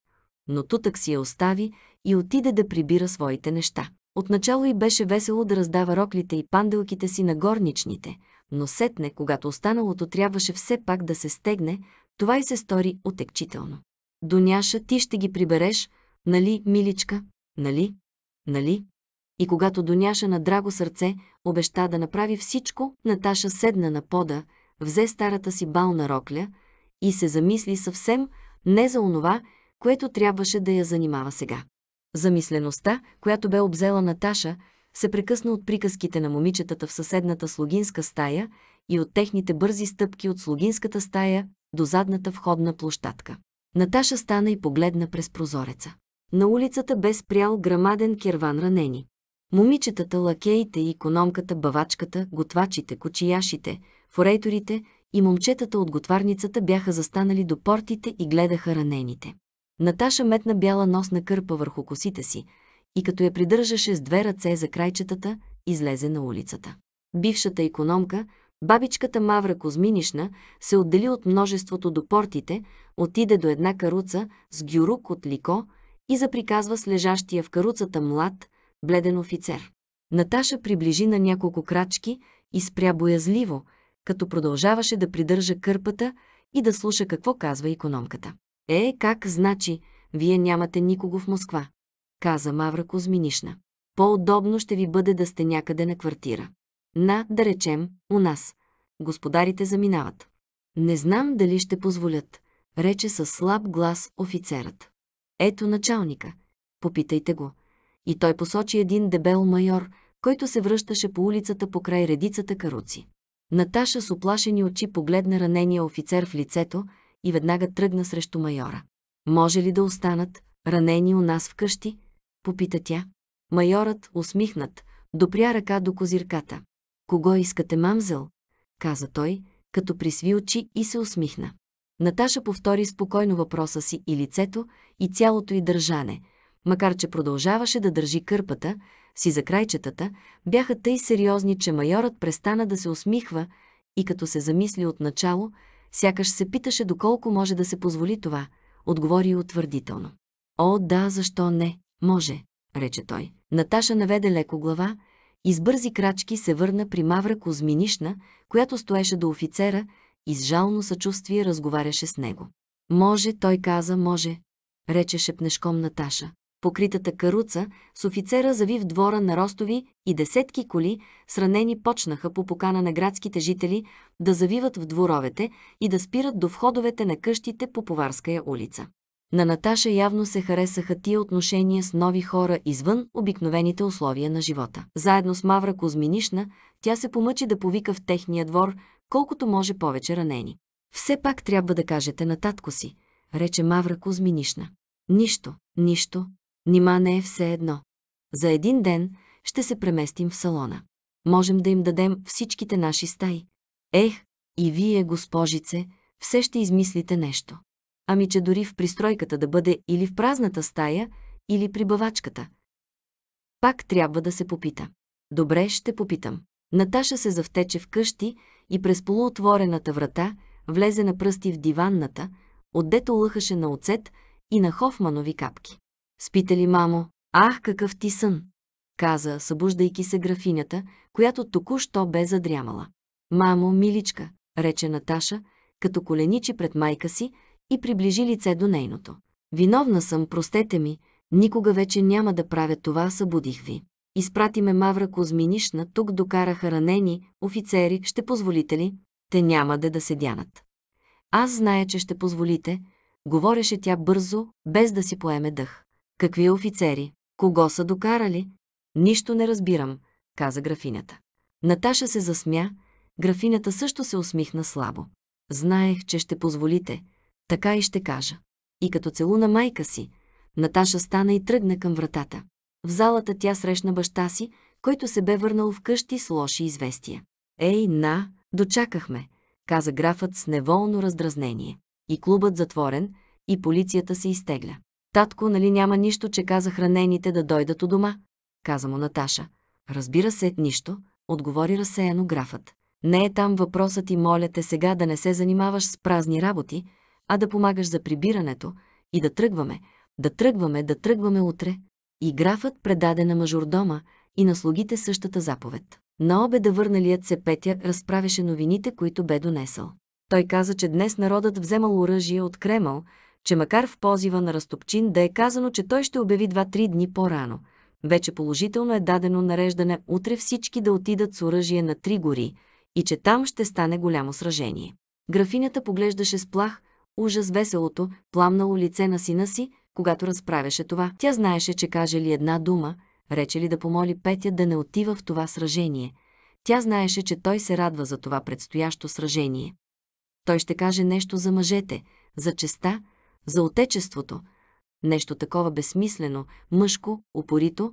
[SPEAKER 1] Но тутък си я остави и отиде да прибира своите неща. Отначало й беше весело да раздава роклите и панделките си на горничните, но сетне, когато останалото трябваше все пак да се стегне, това и се стори отекчително. Доняша, ти ще ги прибереш, нали, миличка? Нали? Нали? И когато Доняша на драго сърце обеща да направи всичко, Наташа седна на пода взе старата си бална рокля и се замисли съвсем не за онова, което трябваше да я занимава сега. Замислеността, която бе обзела Наташа, се прекъсна от приказките на момичетата в съседната слугинска стая и от техните бързи стъпки от слугинската стая до задната входна площадка. Наташа стана и погледна през прозореца. На улицата бе спрял грамаден керван ранени. Момичетата, лакеите и икономката, бавачката, готвачите, кочияшите – форейторите и момчетата от готварницата бяха застанали до портите и гледаха ранените. Наташа метна бяла носна кърпа върху косите си и като я придържаше с две ръце за крайчетата, излезе на улицата. Бившата економка, бабичката Мавра Козминишна, се отдели от множеството до портите, отиде до една каруца с гюрук от лико и заприказва с лежащия в каруцата млад, бледен офицер. Наташа приближи на няколко крачки и спря боязливо – като продължаваше да придържа кърпата и да слуша какво казва економката. Е, как значи, вие нямате никого в Москва, каза Мавра Козминишна. По-удобно ще ви бъде да сте някъде на квартира. На, да речем, у нас. Господарите заминават. Не знам дали ще позволят, рече със слаб глас офицерът. Ето началника. Попитайте го. И той посочи един дебел майор, който се връщаше по улицата покрай редицата каруци. Наташа с оплашени очи погледна ранения офицер в лицето и веднага тръгна срещу майора. Може ли да останат ранени у нас вкъщи? Попита тя. Майорът, усмихнат, допря ръка до козирката. Кого искате, мамзел? Каза той, като присви очи и се усмихна. Наташа повтори спокойно въпроса си и лицето, и цялото й държане – макар че продължаваше да държи кърпата си за крайчетата, бяха тъй сериозни, че майорът престана да се усмихва и като се замисли отначало, сякаш се питаше доколко може да се позволи това, отговори утвърдително. О, да, защо не? Може, рече той. Наташа наведе леко глава и с бързи крачки се върна при Мавра Козминишна, която стоеше до офицера и с жално съчувствие разговаряше с него. Може, той каза, може, рече шепнешком Наташа покритата каруца с офицера зави в двора на Ростови и десетки коли с ранени почнаха по покана на градските жители да завиват в дворовете и да спират до входовете на къщите по Поварская улица. На Наташа явно се харесаха тия отношения с нови хора извън обикновените условия на живота. Заедно с Мавра Козминишна, тя се помъчи да повика в техния двор колкото може повече ранени. Все пак трябва да кажете на татко си, рече Мавра Козминишна. Нищо, нищо, Нима не е все едно. За един ден ще се преместим в салона. Можем да им дадем всичките наши стаи. Ех, и вие, госпожице, все ще измислите нещо. Ами че дори в пристройката да бъде или в празната стая, или при бавачката. Пак трябва да се попита. Добре, ще попитам. Наташа се завтече в къщи и през полуотворената врата влезе на пръсти в диванната, отдето лъхаше на оцет и на хофманови капки. Спита ли, мамо? Ах, какъв ти сън! каза, събуждайки се графинята, която току-що бе задрямала. Мамо, миличка, рече Наташа, като коленичи пред майка си и приближи лице до нейното. Виновна съм, простете ми, никога вече няма да правя това, събудих ви. Изпрати ме Мавра Козминишна, тук докараха ранени, офицери, ще позволите ли? Те няма да да се дянат. Аз зная, че ще позволите, говореше тя бързо, без да си поеме дъх. Какви офицери? Кого са докарали? Нищо не разбирам, каза графинята. Наташа се засмя, графинята също се усмихна слабо. Знаех, че ще позволите, така и ще кажа. И като целуна майка си, Наташа стана и тръгна към вратата. В залата тя срещна баща си, който се бе върнал вкъщи с лоши известия. Ей, на, дочакахме, каза графът с неволно раздразнение. И клубът затворен, и полицията се изтегля. Татко, нали няма нищо, че каза хранените да дойдат у дома? Каза му Наташа. Разбира се, нищо, отговори разсеяно графът. Не е там въпросът и моля те сега да не се занимаваш с празни работи, а да помагаш за прибирането и да тръгваме, да тръгваме, да тръгваме утре. И графът предаде на мажордома и на слугите същата заповед. На обеда върналият се Петя разправеше новините, които бе донесъл. Той каза, че днес народът вземал оръжие от Кремъл, че макар в позива на Растопчин да е казано, че той ще обяви 2-3 дни по-рано, вече положително е дадено нареждане утре всички да отидат с оръжие на три гори и че там ще стане голямо сражение. Графинята поглеждаше с плах, ужас веселото, пламнало лице на сина си, когато разправяше това. Тя знаеше, че каже ли една дума, рече ли да помоли Петя да не отива в това сражение. Тя знаеше, че той се радва за това предстоящо сражение. Той ще каже нещо за мъжете, за честа, за отечеството, нещо такова безсмислено, мъжко, упорито,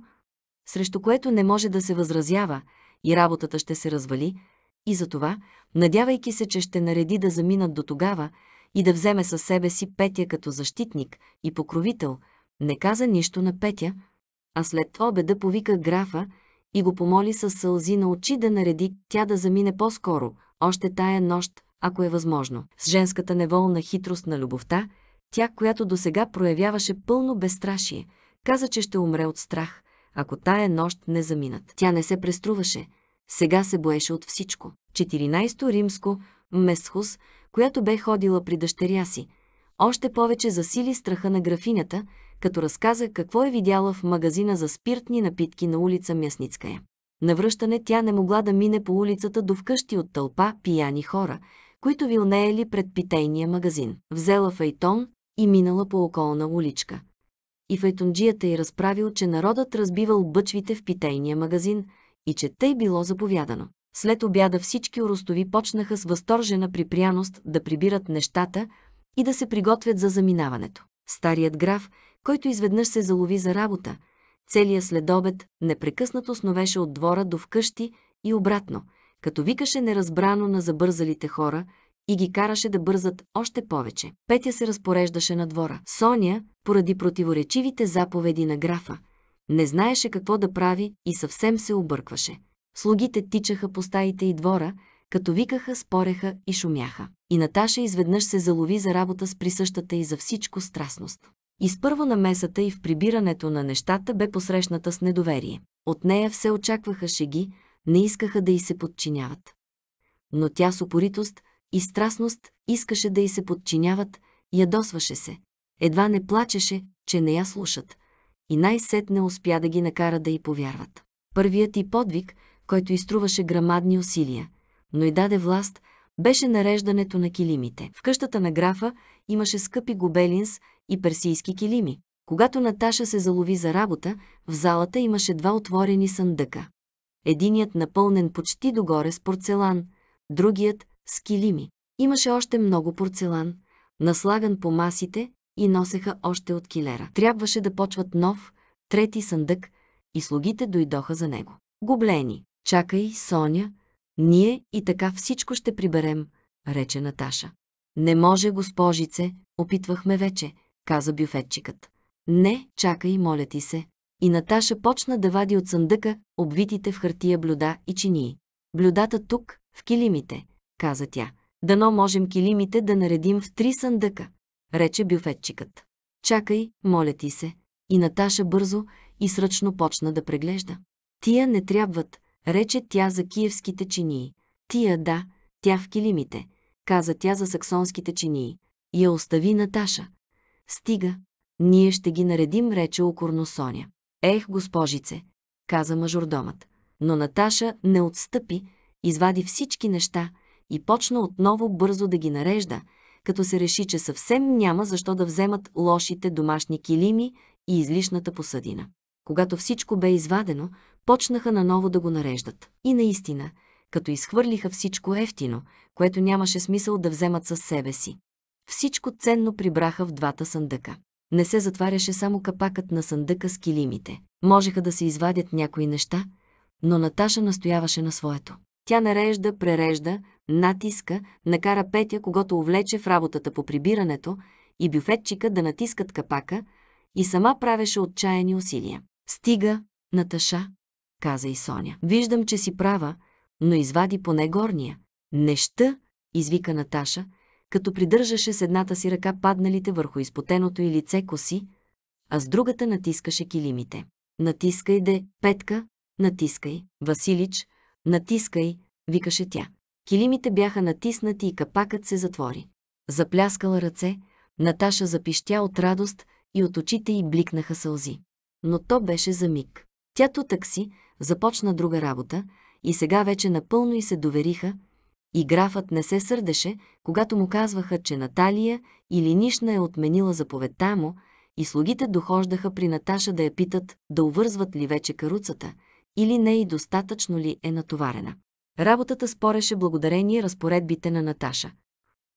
[SPEAKER 1] срещу което не може да се възразява и работата ще се развали, и затова, надявайки се, че ще нареди да заминат до тогава и да вземе със себе си Петя като защитник и покровител, не каза нищо на Петя, а след обеда повика графа и го помоли със сълзи на очи да нареди тя да замине по-скоро, още тая нощ, ако е възможно. С женската неволна хитрост на любовта – тя, която досега проявяваше пълно безстрашие, каза, че ще умре от страх, ако тая нощ не заминат. Тя не се преструваше. Сега се боеше от всичко. 14 римско Месхус, която бе ходила при дъщеря си, още повече засили страха на графинята, като разказа какво е видяла в магазина за спиртни напитки на улица Мясницкая. Навръщане тя не могла да мине по улицата до вкъщи от тълпа пияни хора, които вилнеели пред питейния магазин. Взела файтон, и минала по околна уличка. И файтунджията й разправил, че народът разбивал бъчвите в питейния магазин и че тъй било заповядано. След обяда всички оростови почнаха с възторжена припряност да прибират нещата и да се приготвят за заминаването. Старият граф, който изведнъж се залови за работа, целият следобед непрекъснато сновеше от двора до вкъщи и обратно, като викаше неразбрано на забързалите хора – и ги караше да бързат още повече. Петя се разпореждаше на двора. Соня, поради противоречивите заповеди на графа, не знаеше какво да прави и съвсем се объркваше. Слугите тичаха по стаите и двора, като викаха, спореха и шумяха. И Наташа изведнъж се залови за работа с присъщата и за всичко страстност. Изпърва на месата и в прибирането на нещата бе посрещната с недоверие. От нея все очакваха шеги, не искаха да й се подчиняват. Но тя с упоритост и страстност, искаше да й се подчиняват, ядосваше се. Едва не плачеше, че не я слушат. И най-сетне успя да ги накара да й повярват. Първият и подвиг, който изтруваше грамадни усилия, но и даде власт, беше нареждането на килимите. В къщата на графа имаше скъпи гобелинс и персийски килими. Когато Наташа се залови за работа, в залата имаше два отворени съндъка. Единият напълнен почти догоре с порцелан, другият с килими. Имаше още много порцелан, наслаган по масите и носеха още от килера. Трябваше да почват нов, трети съндък и слугите дойдоха за него. Гублени, чакай, Соня, ние и така всичко ще приберем, рече Наташа. Не може, госпожице, опитвахме вече, каза бюфетчикът. Не, чакай, моля ти се. И Наташа почна да вади от съндъка обвитите в хартия блюда и чинии. Блюдата тук, в килимите, каза тя. Дано можем килимите да наредим в три съндъка, рече бюфетчикът. Чакай, моля ти се. И Наташа бързо и сръчно почна да преглежда. Тия не трябват, рече тя за киевските чинии. Тия да, тя в килимите, каза тя за саксонските чинии. Я остави Наташа. Стига, ние ще ги наредим, рече укорно Соня. Ех, госпожице, каза мажордомът. Но Наташа не отстъпи, извади всички неща, и почна отново бързо да ги нарежда, като се реши, че съвсем няма защо да вземат лошите домашни килими и излишната посъдина. Когато всичко бе извадено, почнаха наново да го нареждат. И наистина, като изхвърлиха всичко ефтино, което нямаше смисъл да вземат със себе си. Всичко ценно прибраха в двата съндъка. Не се затваряше само капакът на съндъка с килимите. Можеха да се извадят някои неща, но Наташа настояваше на своето. Тя нарежда, прережда, Натиска накара Петя, когато увлече в работата по прибирането, и бюфетчика да натискат капака, и сама правеше отчаяни усилия. «Стига, Наташа!» каза и Соня. «Виждам, че си права, но извади поне горния. Неща!» извика Наташа, като придържаше с едната си ръка падналите върху изпотеното и лице коси, а с другата натискаше килимите. «Натискай, де, Петка, натискай, Василич, натискай!» викаше тя. Килимите бяха натиснати и капакът се затвори. Запляскала ръце, Наташа запищя от радост и от очите й бликнаха сълзи. Но то беше за миг. Тя такси започна друга работа и сега вече напълно и се довериха, и графът не се сърдеше, когато му казваха, че Наталия или Нишна е отменила заповедта му, и слугите дохождаха при Наташа да я питат да увързват ли вече каруцата, или не и достатъчно ли е натоварена. Работата спореше благодарение разпоредбите на Наташа.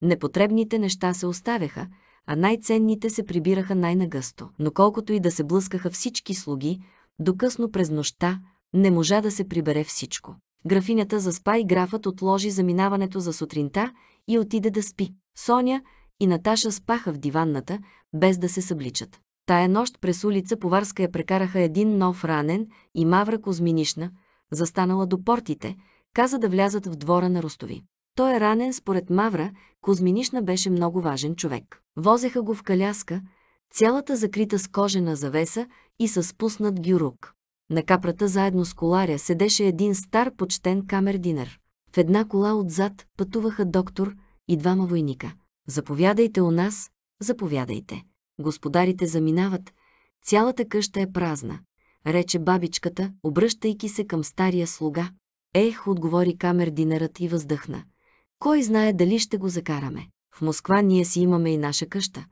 [SPEAKER 1] Непотребните неща се оставяха, а най-ценните се прибираха най-нагъсто. Но колкото и да се блъскаха всички слуги, докъсно през нощта не можа да се прибере всичко. Графинята заспа и графът отложи заминаването за сутринта и отиде да спи. Соня и Наташа спаха в диванната, без да се събличат. Тая нощ през улица Поварска я прекараха един нов ранен и Мавра Козминишна, застанала до портите – каза да влязат в двора на Ростови. Той е ранен според Мавра, Кузминишна беше много важен човек. Возеха го в каляска, цялата закрита с кожена завеса и със спуснат гюрук. На капрата заедно с коларя седеше един стар почтен камердинер. В една кола отзад пътуваха доктор и двама войника. Заповядайте у нас, заповядайте. Господарите заминават, цялата къща е празна, рече бабичката, обръщайки се към стария слуга. Ех, отговори камердинерът и въздъхна. Кой знае дали ще го закараме. В Москва ние си имаме и наша къща,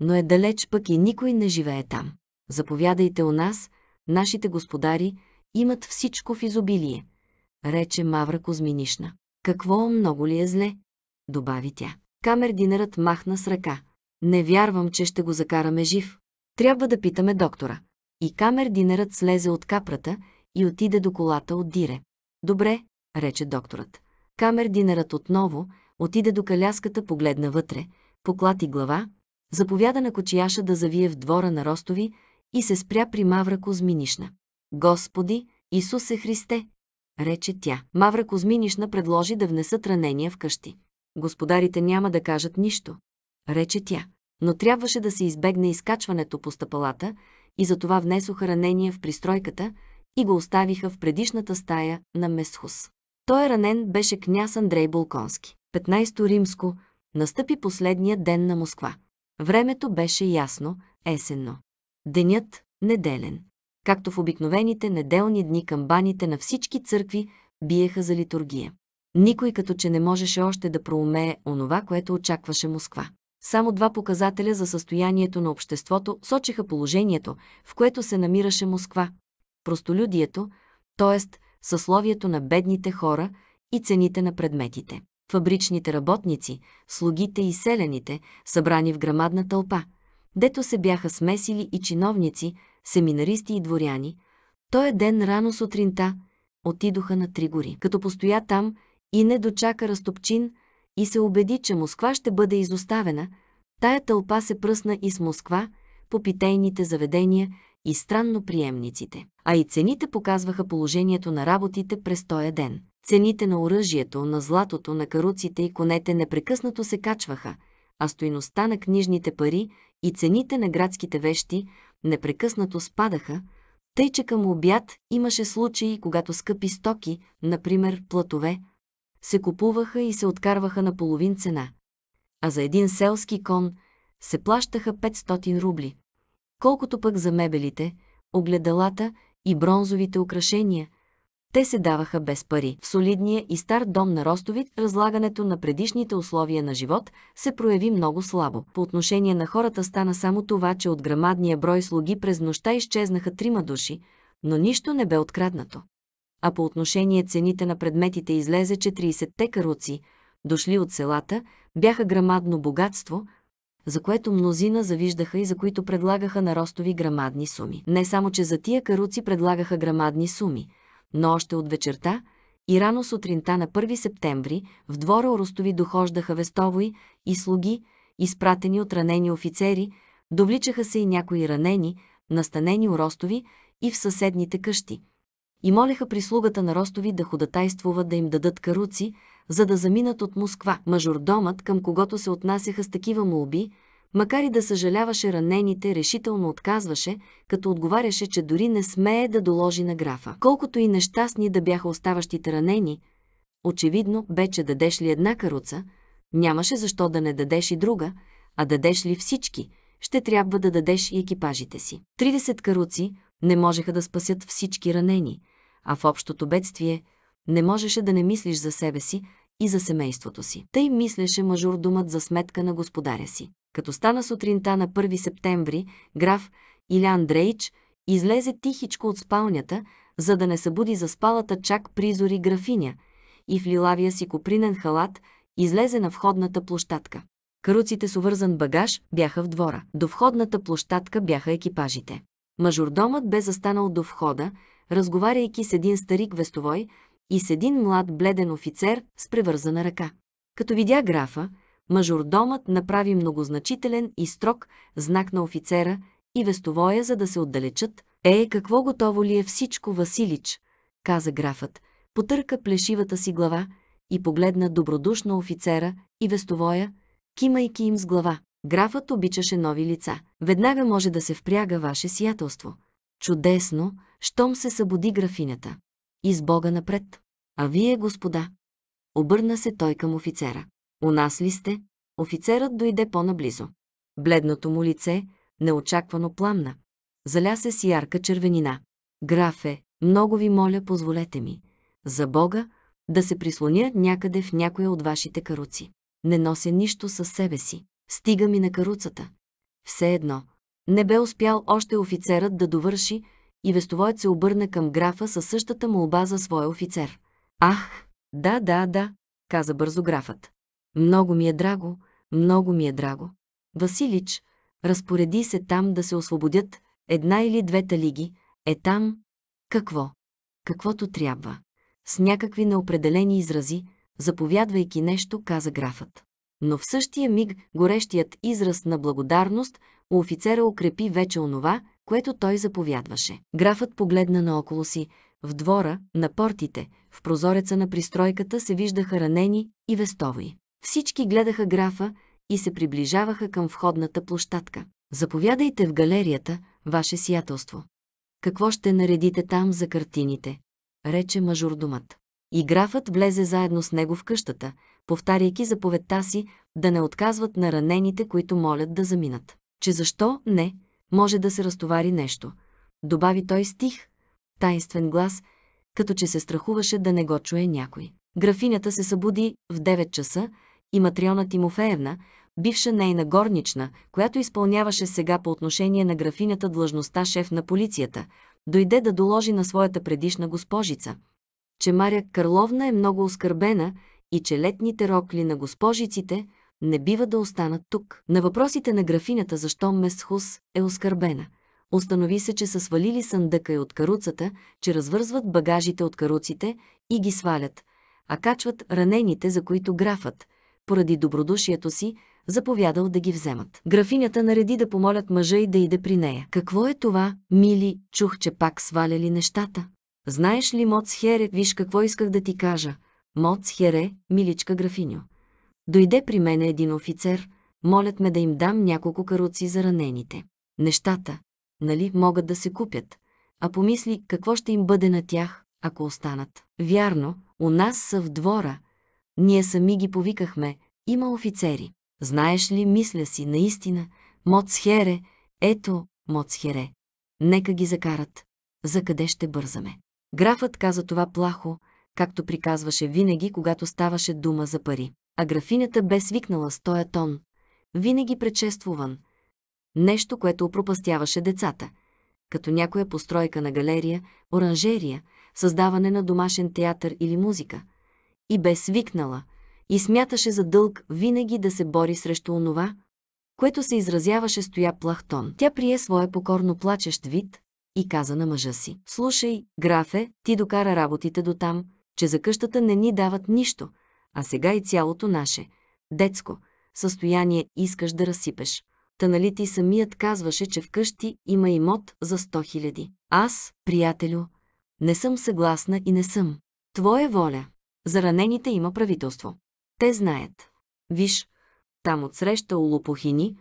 [SPEAKER 1] но е далеч пък и никой не живее там. Заповядайте у нас, нашите господари имат всичко в изобилие, рече Мавра Козминишна. Какво много ли е зле? добави тя. Камердинерът махна с ръка. Не вярвам, че ще го закараме жив. Трябва да питаме доктора. И камердинерът слезе от капрата и отиде до колата от Дире. Добре, рече докторът. Камердинерът отново отиде до каляската, погледна вътре, поклати глава, заповяда на кочияша да завие в двора на Ростови и се спря при Мавра Козминишна. Господи, Исусе Христе! рече тя. Мавра Козминишна предложи да внесат ранения в къщи. Господарите няма да кажат нищо, рече тя. Но трябваше да се избегне изкачването по стъпалата и затова внесоха ранения в пристройката – и го оставиха в предишната стая на Месхус. Той е ранен беше княз Андрей Болконски. 15 то римско настъпи последния ден на Москва. Времето беше ясно, есенно. Денят – неделен. Както в обикновените неделни дни камбаните на всички църкви биеха за литургия. Никой като че не можеше още да проумее онова, което очакваше Москва. Само два показателя за състоянието на обществото сочеха положението, в което се намираше Москва простолюдието, т.е. съсловието на бедните хора и цените на предметите. Фабричните работници, слугите и селените, събрани в грамадна тълпа, дето се бяха смесили и чиновници, семинаристи и дворяни, той е ден рано сутринта отидоха на три гори. Като постоя там и не дочака Растопчин и се убеди, че Москва ще бъде изоставена, тая тълпа се пръсна и с Москва по питейните заведения и странно приемниците. А и цените показваха положението на работите през този ден. Цените на оръжието, на златото, на каруците и конете непрекъснато се качваха, а стоиността на книжните пари и цените на градските вещи непрекъснато спадаха, тъй че към обяд имаше случаи, когато скъпи стоки, например платове, се купуваха и се откарваха на половин цена, а за един селски кон се плащаха 500 рубли. Колкото пък за мебелите, огледалата и бронзовите украшения, те се даваха без пари. В солидния и стар дом на Ростовит разлагането на предишните условия на живот се прояви много слабо. По отношение на хората стана само това, че от грамадния брой слуги през нощта изчезнаха трима души, но нищо не бе откраднато. А по отношение цените на предметите излезе, че 30-те каруци, дошли от селата, бяха грамадно богатство – за което мнозина завиждаха и за които предлагаха на Ростови грамадни суми. Не само, че за тия каруци предлагаха грамадни суми, но още от вечерта и рано сутринта на 1 септември в двора ростови дохождаха вестовои и слуги, изпратени от ранени офицери, довличаха се и някои ранени, настанени у Ростови и в съседните къщи. И молеха прислугата на Ростови да ходатайствува да им дадат каруци, за да заминат от Москва. Мажордомът, към когото се отнасяха с такива молби, макар и да съжаляваше ранените, решително отказваше, като отговаряше, че дори не смее да доложи на графа. Колкото и нещастни да бяха оставащите ранени, очевидно бе, че дадеш ли една каруца, нямаше защо да не дадеш и друга, а дадеш ли всички, ще трябва да дадеш и екипажите си. 30 каруци не можеха да спасят всички ранени, а в общото бедствие – не можеше да не мислиш за себе си и за семейството си. Тъй мислеше мажор думат за сметка на господаря си. Като стана сутринта на 1 септември, граф Иля Андреич излезе тихичко от спалнята, за да не събуди за спалата чак призори графиня и в лилавия си копринен халат излезе на входната площадка. Каруците с увързан багаж бяха в двора. До входната площадка бяха екипажите. Мажордомът бе застанал до входа, разговаряйки с един старик вестовой, и с един млад бледен офицер с превързана ръка. Като видя графа, мажордомът направи многозначителен и строг знак на офицера и вестовоя, за да се отдалечат. «Е, какво готово ли е всичко, Василич?» каза графът, потърка плешивата си глава и погледна добродушно офицера и вестовоя, кимайки им с глава. Графът обичаше нови лица. Веднага може да се впряга ваше сиятелство. Чудесно, щом се събуди графинята. избога Бога напред. А вие, господа? Обърна се той към офицера. У нас ли сте? Офицерът дойде по-наблизо. Бледното му лице неочаквано пламна. Заля се с ярка червенина. Графе, много ви моля, позволете ми. За Бога, да се прислоня някъде в някоя от вашите каруци. Не нося нищо със себе си. Стига ми на каруцата. Все едно. Не бе успял още офицерът да довърши и Вестовоят се обърна към графа със същата молба за своя офицер. Ах, да, да, да, каза бързо графът. Много ми е драго, много ми е драго. Василич, разпореди се там да се освободят една или двете лиги, е там какво? Каквото трябва. С някакви неопределени изрази, заповядвайки нещо, каза графът. Но в същия миг горещият израз на благодарност у офицера укрепи вече онова, което той заповядваше. Графът погледна наоколо си, в двора, на портите, в прозореца на пристройката се виждаха ранени и вестови. Всички гледаха графа и се приближаваха към входната площадка. Заповядайте в галерията, ваше сиятелство. Какво ще наредите там за картините? Рече мажордумът. И графът влезе заедно с него в къщата, повтаряйки заповедта си да не отказват на ранените, които молят да заминат. Че защо не, може да се разтовари нещо. Добави той стих, таинствен глас, като че се страхуваше да не го чуе някой. Графинята се събуди в 9 часа и Матриона Тимофеевна, бивша нейна горнична, която изпълняваше сега по отношение на графинята длъжността шеф на полицията, дойде да доложи на своята предишна госпожица, че Мария Карловна е много оскърбена и че летните рокли на госпожиците не бива да останат тук. На въпросите на графинята защо Месхус е оскърбена – Установи се, че са свалили съндъка и от каруцата, че развързват багажите от каруците и ги свалят, а качват ранените, за които графът, поради добродушието си, заповядал да ги вземат. Графинята нареди да помолят мъжа и да иде при нея. Какво е това, мили, чух, че пак сваляли нещата? Знаеш ли, Моц Хере, виж какво исках да ти кажа. Моц Хере, миличка графиньо. Дойде при мене един офицер, молят ме да им дам няколко каруци за ранените. Нещата, нали, могат да се купят, а помисли какво ще им бъде на тях, ако останат. Вярно, у нас са в двора. Ние сами ги повикахме. Има офицери. Знаеш ли, мисля си, наистина, Моцхере, ето, Моцхере. Нека ги закарат. За къде ще бързаме? Графът каза това плахо, както приказваше винаги, когато ставаше дума за пари. А графинята бе свикнала с този тон. Винаги предшествуван – Нещо, което опропастяваше децата, като някоя постройка на галерия, оранжерия, създаване на домашен театър или музика. И бе свикнала и смяташе за дълг винаги да се бори срещу онова, което се изразяваше стоя плахтон. Тя прие своя покорно плачещ вид и каза на мъжа си. «Слушай, графе, ти докара работите до там, че за къщата не ни дават нищо, а сега и цялото наше, детско, състояние искаш да разсипеш. Та нали ти самият казваше, че вкъщи има имот за 100 хиляди. Аз, приятелю, не съм съгласна и не съм. Твоя воля. За ранените има правителство. Те знаят. Виж, там отсреща у Лопохини,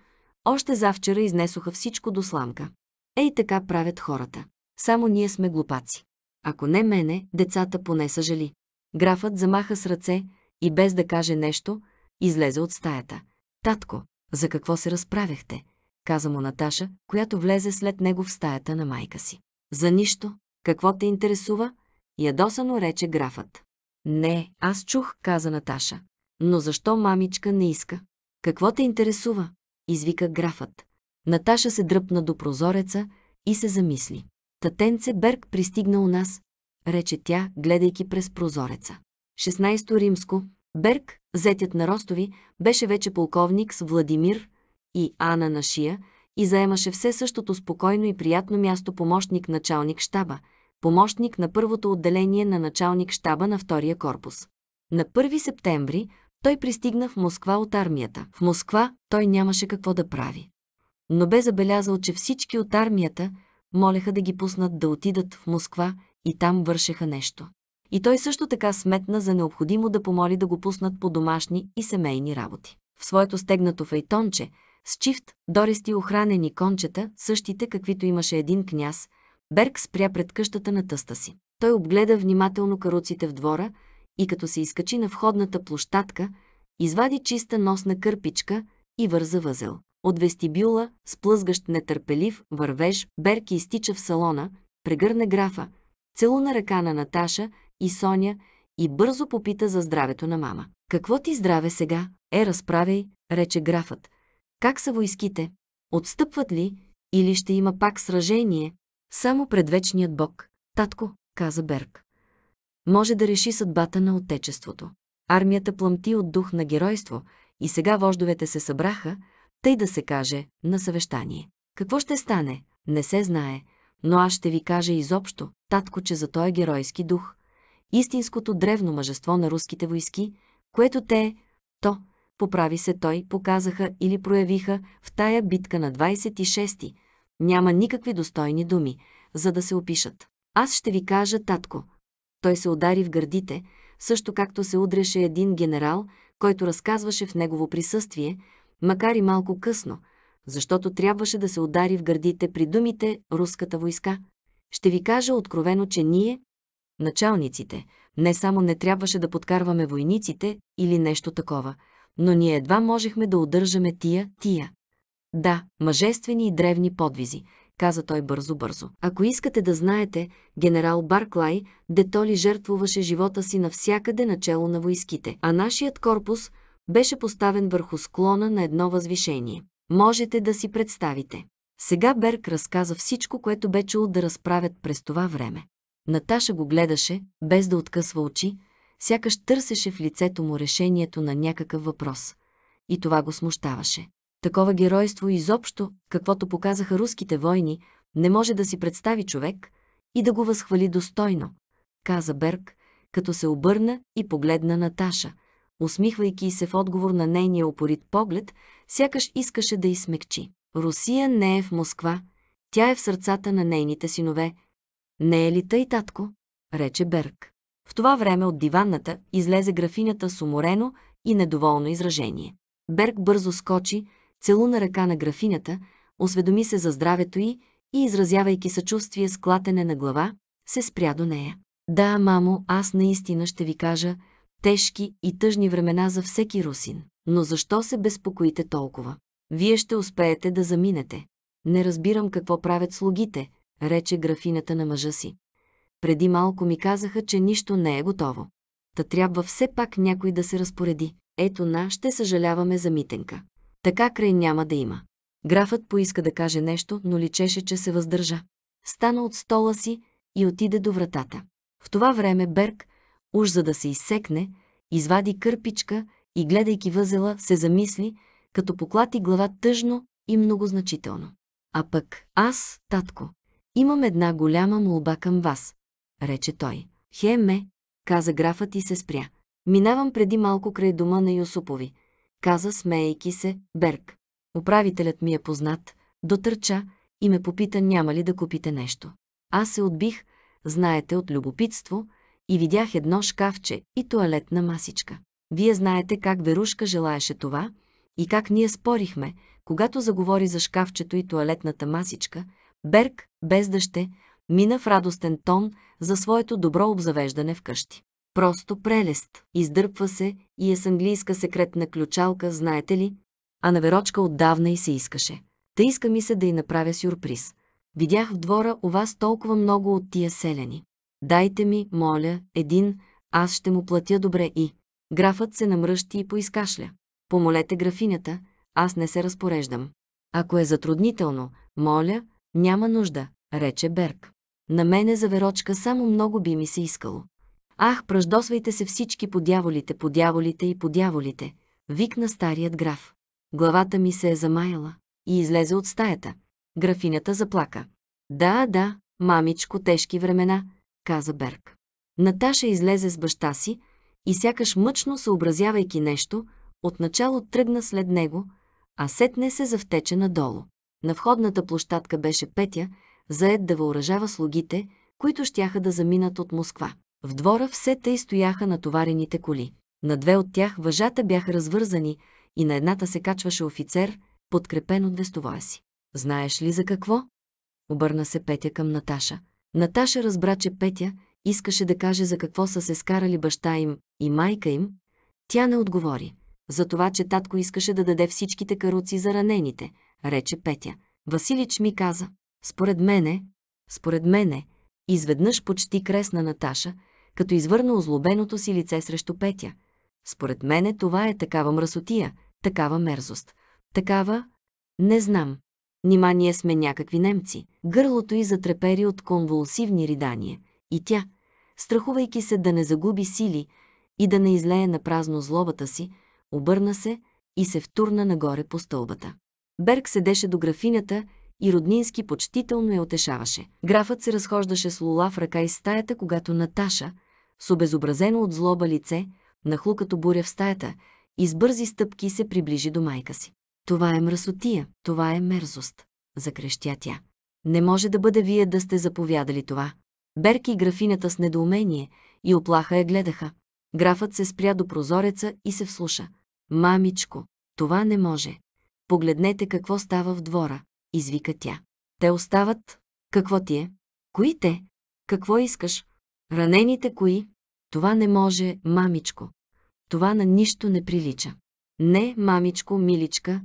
[SPEAKER 1] още завчера изнесоха всичко до сламка. Ей така правят хората. Само ние сме глупаци. Ако не мене, децата поне са жали. Графът замаха с ръце и без да каже нещо, излезе от стаята. Татко, за какво се разправяхте? каза му Наташа, която влезе след него в стаята на майка си. За нищо. Какво те интересува? Ядосано рече графът. Не, аз чух, каза Наташа. Но защо мамичка не иска? Какво те интересува? извика графът. Наташа се дръпна до прозореца и се замисли. Татенце Берг пристигна у нас, рече тя, гледайки през прозореца. 16 римско. Берг, Зетят на Ростови беше вече полковник с Владимир и Ана на шия и заемаше все същото спокойно и приятно място помощник началник штаба, помощник на първото отделение на началник штаба на втория корпус. На 1 септември той пристигна в Москва от армията. В Москва той нямаше какво да прави. Но бе забелязал, че всички от армията молеха да ги пуснат да отидат в Москва и там вършеха нещо. И той също така сметна за необходимо да помоли да го пуснат по домашни и семейни работи. В своето стегнато фейтонче, с чифт, дористи охранени кончета, същите каквито имаше един княз, Берг спря пред къщата на тъста си. Той обгледа внимателно каруците в двора и като се изкачи на входната площадка, извади чиста носна кърпичка и върза възел. От вестибюла, сплъзгащ нетърпелив, вървеж, Берки изтича в салона, прегърна графа, целуна ръка на Наташа и Соня и бързо попита за здравето на мама. «Какво ти здраве сега? Е, разправяй», рече графът. «Как са войските? Отстъпват ли? Или ще има пак сражение? Само пред вечният бог. Татко», каза Берг. «Може да реши съдбата на отечеството. Армията плъмти от дух на геройство и сега вождовете се събраха, тъй да се каже, на съвещание. Какво ще стане? Не се знае, но аз ще ви кажа изобщо, татко, че за той е геройски дух – истинското древно мъжество на руските войски, което те, то, поправи се той, показаха или проявиха в тая битка на 26-ти. Няма никакви достойни думи, за да се опишат. Аз ще ви кажа, татко. Той се удари в гърдите, също както се удреше един генерал, който разказваше в негово присъствие, макар и малко късно, защото трябваше да се удари в гърдите при думите «руската войска». Ще ви кажа откровено, че ние, началниците. Не само не трябваше да подкарваме войниците или нещо такова, но ние едва можехме да удържаме тия, тия. Да, мъжествени и древни подвизи, каза той бързо-бързо. Ако искате да знаете, генерал Барклай, детоли жертвуваше живота си навсякъде начало на войските, а нашият корпус беше поставен върху склона на едно възвишение. Можете да си представите. Сега Берг разказа всичко, което бе чул да разправят през това време. Наташа го гледаше, без да откъсва очи, сякаш търсеше в лицето му решението на някакъв въпрос. И това го смущаваше. Такова геройство изобщо, каквото показаха руските войни, не може да си представи човек и да го възхвали достойно, каза Берг, като се обърна и погледна Наташа, усмихвайки се в отговор на нейния опорит поглед, сякаш искаше да измекчи. Русия не е в Москва, тя е в сърцата на нейните синове, не е ли тъй, татко? рече Берг. В това време от диванната излезе графинята с уморено и недоволно изражение. Берг бързо скочи, целуна ръка на графинята, осведоми се за здравето й и, изразявайки съчувствие с клатене на глава, се спря до нея. Да, мамо, аз наистина ще ви кажа тежки и тъжни времена за всеки русин. Но защо се безпокоите толкова? Вие ще успеете да заминете. Не разбирам какво правят слугите, рече графинята на мъжа си. Преди малко ми казаха, че нищо не е готово. Та трябва все пак някой да се разпореди. Ето на, ще съжаляваме за митенка. Така край няма да има. Графът поиска да каже нещо, но личеше, че се въздържа. Стана от стола си и отиде до вратата. В това време Берг, уж за да се изсекне, извади кърпичка и, гледайки възела, се замисли, като поклати глава тъжно и многозначително. А пък аз, татко, Имам една голяма молба към вас, рече той. Хеме, каза графът и се спря. Минавам преди малко край дома на Юсупови, каза смеейки се Берг. Управителят ми е познат, дотърча и ме попита няма ли да купите нещо. Аз се отбих, знаете, от любопитство и видях едно шкафче и туалетна масичка. Вие знаете как Верушка желаеше това и как ние спорихме, когато заговори за шкафчето и туалетната масичка – Берг, без дъще, мина в радостен тон за своето добро обзавеждане в къщи. Просто прелест. Издърпва се и е с английска секретна ключалка, знаете ли? А на Верочка отдавна и се искаше. Та иска ми се да й направя сюрприз. Видях в двора у вас толкова много от тия селени. Дайте ми, моля, един, аз ще му платя добре и... Графът се намръщи и поискашля. Помолете графинята, аз не се разпореждам. Ако е затруднително, моля, няма нужда, рече Берг. На мене за верочка само много би ми се искало. Ах, пръждосвайте се всички по дяволите, по дяволите и по дяволите, викна старият граф. Главата ми се е замаяла и излезе от стаята. Графинята заплака. Да, да, мамичко, тежки времена, каза Берг. Наташа излезе с баща си и сякаш мъчно съобразявайки нещо, отначало тръгна след него, а сетне се завтече надолу. На входната площадка беше Петя, заед да въоръжава слугите, които щяха да заминат от Москва. В двора все тъй стояха натоварените коли. На две от тях въжата бяха развързани и на едната се качваше офицер, подкрепен от вестовоя си. «Знаеш ли за какво?» Обърна се Петя към Наташа. Наташа разбра, че Петя искаше да каже за какво са се скарали баща им и майка им. Тя не отговори за това, че татко искаше да даде всичките каруци за ранените, рече Петя. Василич ми каза, според мене, според мене, изведнъж почти кресна Наташа, като извърна озлобеното си лице срещу Петя. Според мене това е такава мръсотия, такава мерзост, такава... Не знам. Нима ние сме някакви немци. Гърлото й затрепери от конвулсивни ридания. И тя, страхувайки се да не загуби сили и да не излее на празно злобата си, обърна се и се втурна нагоре по стълбата. Берг седеше до графинята и Роднински почтително я отешаваше. Графът се разхождаше с лула в ръка и стаята, когато Наташа, с обезобразено от злоба лице, нахлу като буря в стаята и с бързи стъпки се приближи до майка си. Това е мръсотия, това е мерзост, закрещя тя. Не може да бъде вие да сте заповядали това. Берки и графинята с недоумение и оплаха я гледаха. Графът се спря до прозореца и се вслуша. Мамичко, това не може. Погледнете какво става в двора, извика тя. Те остават. Какво ти е? Кои те? Какво искаш? Ранените кои? Това не може, мамичко. Това на нищо не прилича. Не, мамичко, миличка.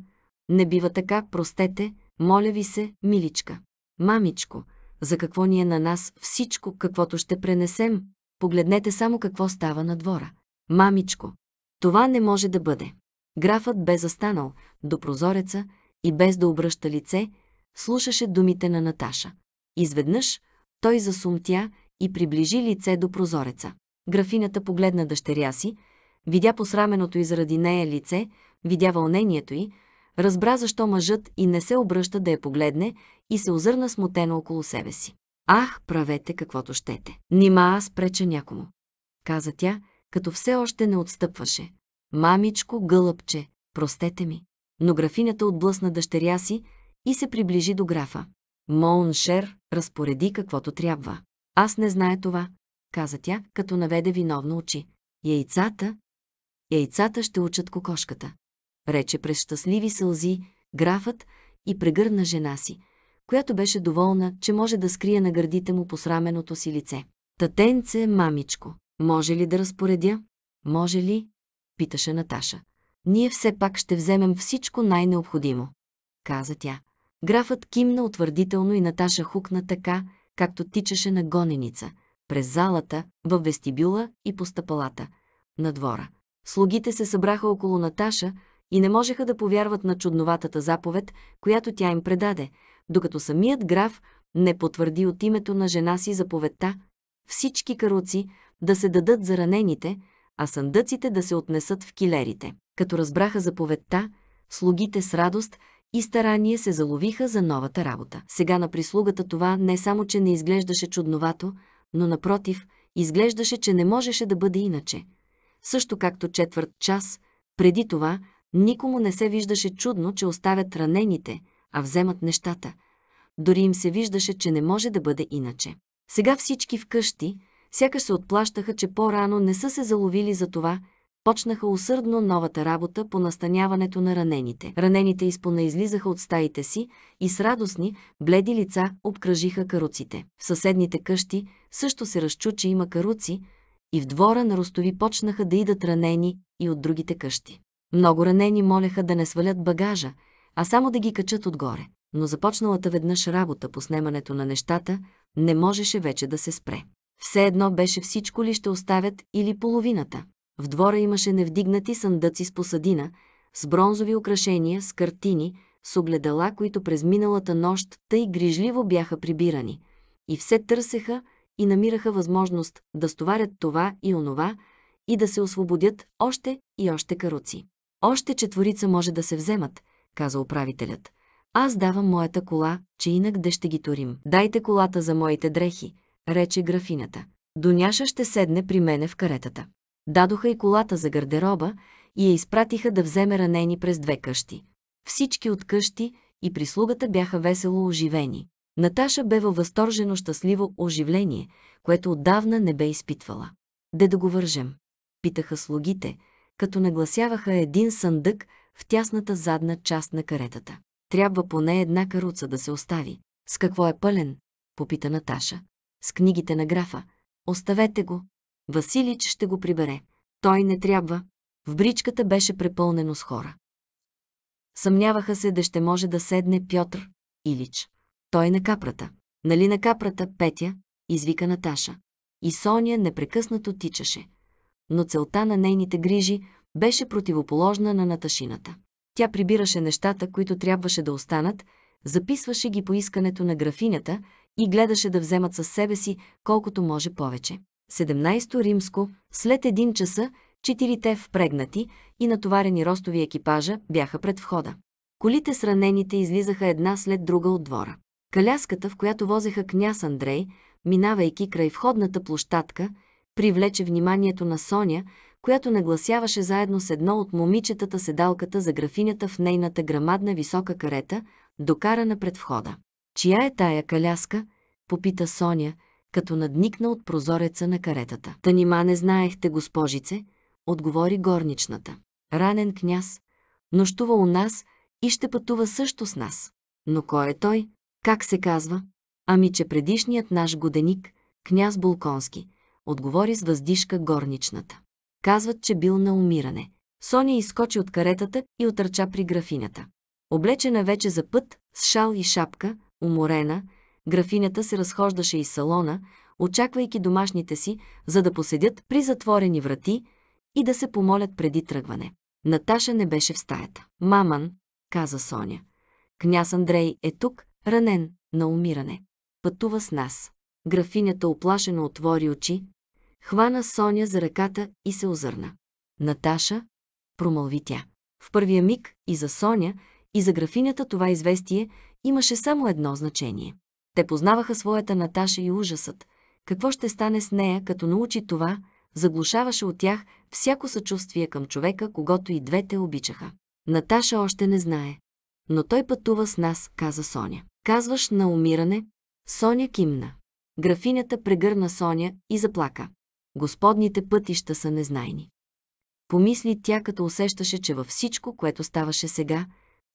[SPEAKER 1] Не бива така, простете, моля ви се, миличка. Мамичко, за какво ни е на нас всичко, каквото ще пренесем? Погледнете само какво става на двора. Мамичко, това не може да бъде. Графът бе застанал до прозореца и без да обръща лице, слушаше думите на Наташа. Изведнъж той засумтя и приближи лице до прозореца. Графината погледна дъщеря си, видя посраменото и заради нея лице, видя вълнението й, разбра защо мъжът и не се обръща да я погледне и се озърна смутено около себе си. Ах, правете каквото щете. Нима аз преча някому, каза тя като все още не отстъпваше. Мамичко, гълъбче, простете ми. Но графинята отблъсна дъщеря си и се приближи до графа. Моншер разпореди каквото трябва. Аз не знае това, каза тя, като наведе виновно очи. Яйцата? Яйцата ще учат кокошката. Рече през щастливи сълзи графът и прегърна жена си, която беше доволна, че може да скрие на гърдите му посраменото си лице. Татенце, мамичко! Може ли да разпоредя? Може ли? Питаше Наташа. Ние все пак ще вземем всичко най-необходимо, каза тя. Графът кимна утвърдително и Наташа хукна така, както тичаше на гоненица, през залата, във вестибюла и по стъпалата, на двора. Слугите се събраха около Наташа и не можеха да повярват на чудноватата заповед, която тя им предаде, докато самият граф не потвърди от името на жена си заповедта. Всички каруци, да се дадат за ранените, а съндъците да се отнесат в килерите. Като разбраха заповедта, слугите с радост и старание се заловиха за новата работа. Сега на прислугата това не само, че не изглеждаше чудновато, но напротив, изглеждаше, че не можеше да бъде иначе. Също както четвърт час, преди това, никому не се виждаше чудно, че оставят ранените, а вземат нещата. Дори им се виждаше, че не може да бъде иначе. Сега всички вкъщи, сякаш се отплащаха, че по-рано не са се заловили за това, почнаха усърдно новата работа по настаняването на ранените. Ранените изпона излизаха от стаите си и с радостни, бледи лица обкръжиха каруците. В съседните къщи също се разчучи има каруци и в двора на Ростови почнаха да идат ранени и от другите къщи. Много ранени молеха да не свалят багажа, а само да ги качат отгоре. Но започналата веднъж работа по снемането на нещата не можеше вече да се спре. Все едно беше всичко ли ще оставят или половината. В двора имаше невдигнати съндъци с посадина, с бронзови украшения, с картини, с огледала, които през миналата нощ тъй грижливо бяха прибирани. И все търсеха и намираха възможност да стоварят това и онова и да се освободят още и още каруци. Още четворица може да се вземат, каза управителят. Аз давам моята кола, че инак де ще ги турим. Дайте колата за моите дрехи, рече графината. Доняша ще седне при мене в каретата. Дадоха и колата за гардероба и я изпратиха да вземе ранени през две къщи. Всички от къщи и прислугата бяха весело оживени. Наташа бе във възторжено щастливо оживление, което отдавна не бе изпитвала. Де да го вържем? Питаха слугите, като нагласяваха един съндък в тясната задна част на каретата. Трябва поне една каруца да се остави. С какво е пълен? Попита Наташа с книгите на графа. Оставете го. Василич ще го прибере. Той не трябва. В бричката беше препълнено с хора. Съмняваха се да ще може да седне Пьотр Илич. Той е на капрата. Нали на капрата, Петя? Извика Наташа. И Соня непрекъснато тичаше. Но целта на нейните грижи беше противоположна на Наташината. Тя прибираше нещата, които трябваше да останат, записваше ги по искането на графинята и гледаше да вземат със себе си колкото може повече. 17 римско, след един часа, четирите впрегнати и натоварени ростови екипажа бяха пред входа. Колите с ранените излизаха една след друга от двора. Каляската, в която возеха княз Андрей, минавайки край входната площадка, привлече вниманието на Соня, която нагласяваше заедно с едно от момичетата седалката за графинята в нейната грамадна висока карета, докарана пред входа. Чия е тая каляска? Попита Соня, като надникна от прозореца на каретата. Та нима не знаехте, госпожице, отговори горничната. Ранен княз, нощува у нас и ще пътува също с нас. Но кой е той? Как се казва? Ами, че предишният наш годеник, княз Булконски, отговори с въздишка горничната. Казват, че бил на умиране. Соня изкочи от каретата и отърча при графинята. Облечена вече за път, с шал и шапка, Уморена, графинята се разхождаше из салона, очаквайки домашните си, за да поседят при затворени врати и да се помолят преди тръгване. Наташа не беше в стаята. «Маман», каза Соня, «княз Андрей е тук, ранен, на умиране. Пътува с нас». Графинята оплашено отвори очи, хвана Соня за ръката и се озърна. «Наташа», промълви тя. В първия миг и за Соня, и за графинята това известие имаше само едно значение. Те познаваха своята Наташа и ужасът. Какво ще стане с нея, като научи това, заглушаваше от тях всяко съчувствие към човека, когато и двете обичаха. Наташа още не знае. Но той пътува с нас, каза Соня. Казваш на умиране? Соня кимна. Графинята прегърна Соня и заплака. Господните пътища са незнайни. Помисли тя, като усещаше, че във всичко, което ставаше сега,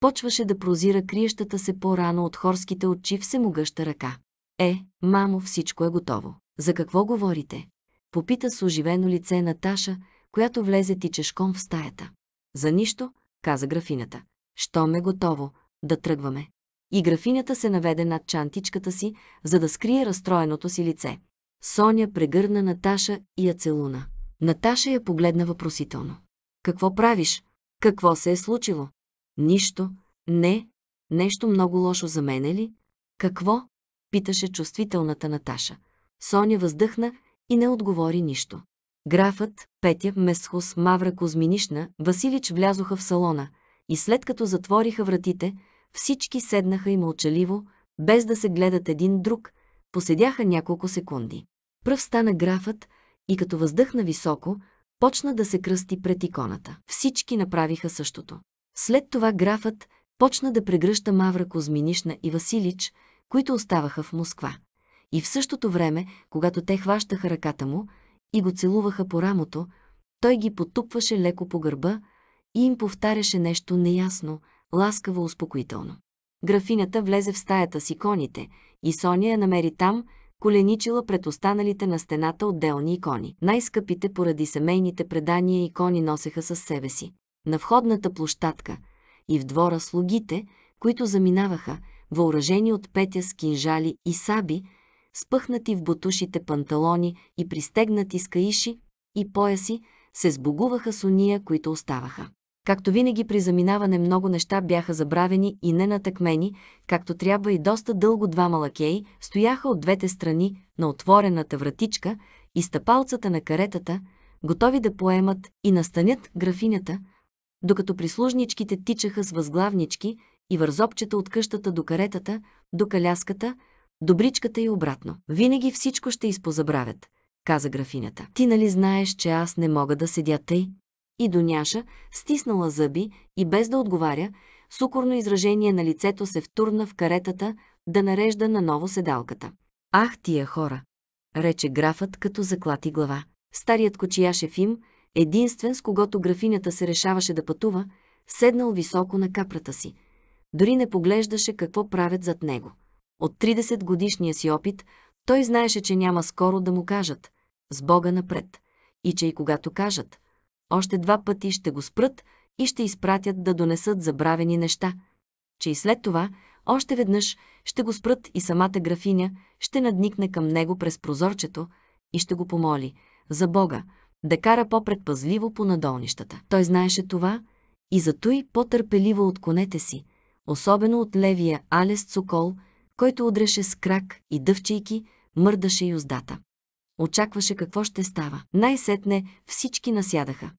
[SPEAKER 1] почваше да прозира криещата се по-рано от хорските очи всемогъща ръка. Е, мамо, всичко е готово. За какво говорите? Попита с оживено лице Наташа, която влезе тичешком в стаята. За нищо, каза графината. Щом е готово, да тръгваме. И графинята се наведе над чантичката си, за да скрие разстроеното си лице. Соня прегърна Наташа и я целуна. Наташа я погледна въпросително. Какво правиш? Какво се е случило? Нищо, не, нещо много лошо за мен е ли? Какво? Питаше чувствителната Наташа. Соня въздъхна и не отговори нищо. Графът, Петя, Месхос, Мавра Кузминишна, Василич влязоха в салона и след като затвориха вратите, всички седнаха и мълчаливо, без да се гледат един друг, поседяха няколко секунди. Пръв стана графът и като въздъхна високо, почна да се кръсти пред иконата. Всички направиха същото. След това графът почна да прегръща Мавра Козминишна и Василич, които оставаха в Москва. И в същото време, когато те хващаха ръката му и го целуваха по рамото, той ги потупваше леко по гърба и им повтаряше нещо неясно, ласкаво успокоително. Графинята влезе в стаята с иконите и Соня я намери там, коленичила пред останалите на стената отделни икони. Най-скъпите поради семейните предания икони носеха със себе си на входната площадка и в двора слугите, които заминаваха, въоръжени от петя с кинжали и саби, спъхнати в бутушите панталони и пристегнати с каиши и пояси, се сбогуваха с уния, които оставаха. Както винаги при заминаване много неща бяха забравени и не натъкмени, както трябва и доста дълго двама лакеи стояха от двете страни на отворената вратичка и стъпалцата на каретата, готови да поемат и настанят графинята, докато прислужничките тичаха с възглавнички и вързопчета от къщата до каретата, до каляската, до бричката и обратно. Винаги всичко ще изпозабравят, каза графинята. Ти нали знаеш, че аз не мога да седя тъй? И Доняша, стиснала зъби и без да отговаря, сукорно изражение на лицето се втурна в каретата да нарежда на ново седалката. Ах, тия хора! рече графът, като заклати глава. Старият кочияш Ефим, единствен с когото графинята се решаваше да пътува, седнал високо на капрата си. Дори не поглеждаше какво правят зад него. От 30 годишния си опит, той знаеше, че няма скоро да му кажат «С Бога напред» и че и когато кажат «Още два пъти ще го спрат и ще изпратят да донесат забравени неща», че и след това още веднъж ще го спрат и самата графиня ще надникне към него през прозорчето и ще го помоли «За Бога, да кара по-предпазливо по надолнищата. Той знаеше това и зато и по-търпеливо от конете си, особено от левия Алес Цокол, който удреше с крак и дъвчейки, мърдаше юздата. Очакваше какво ще става. Най-сетне всички насядаха.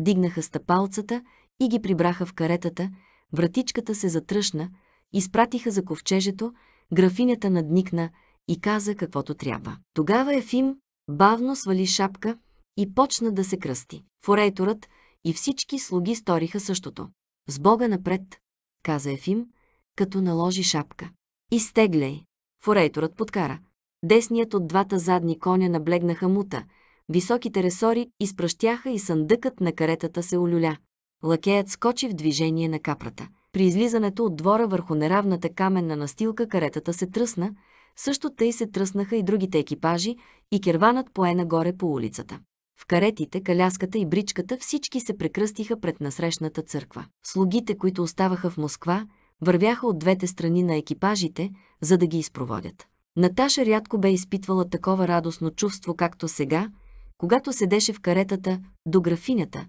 [SPEAKER 1] Дигнаха стъпалцата и ги прибраха в каретата, вратичката се затръшна, изпратиха за ковчежето, графинята надникна и каза каквото трябва. Тогава Ефим бавно свали шапка, и почна да се кръсти. Форейторът и всички слуги сториха същото. С Бога напред, каза Ефим, като наложи шапка. Изтегляй! Форейторът подкара. Десният от двата задни коня наблегнаха мута, високите ресори изпръщяха и съндъкът на каретата се олюля. Лакеят скочи в движение на капрата. При излизането от двора върху неравната каменна настилка каретата се тръсна, също тъй се тръснаха и другите екипажи и керванът пое нагоре по улицата. В каретите, каляската и бричката всички се прекръстиха пред насрещната църква. Слугите, които оставаха в Москва, вървяха от двете страни на екипажите, за да ги изпроводят. Наташа рядко бе изпитвала такова радостно чувство, както сега, когато седеше в каретата до графинята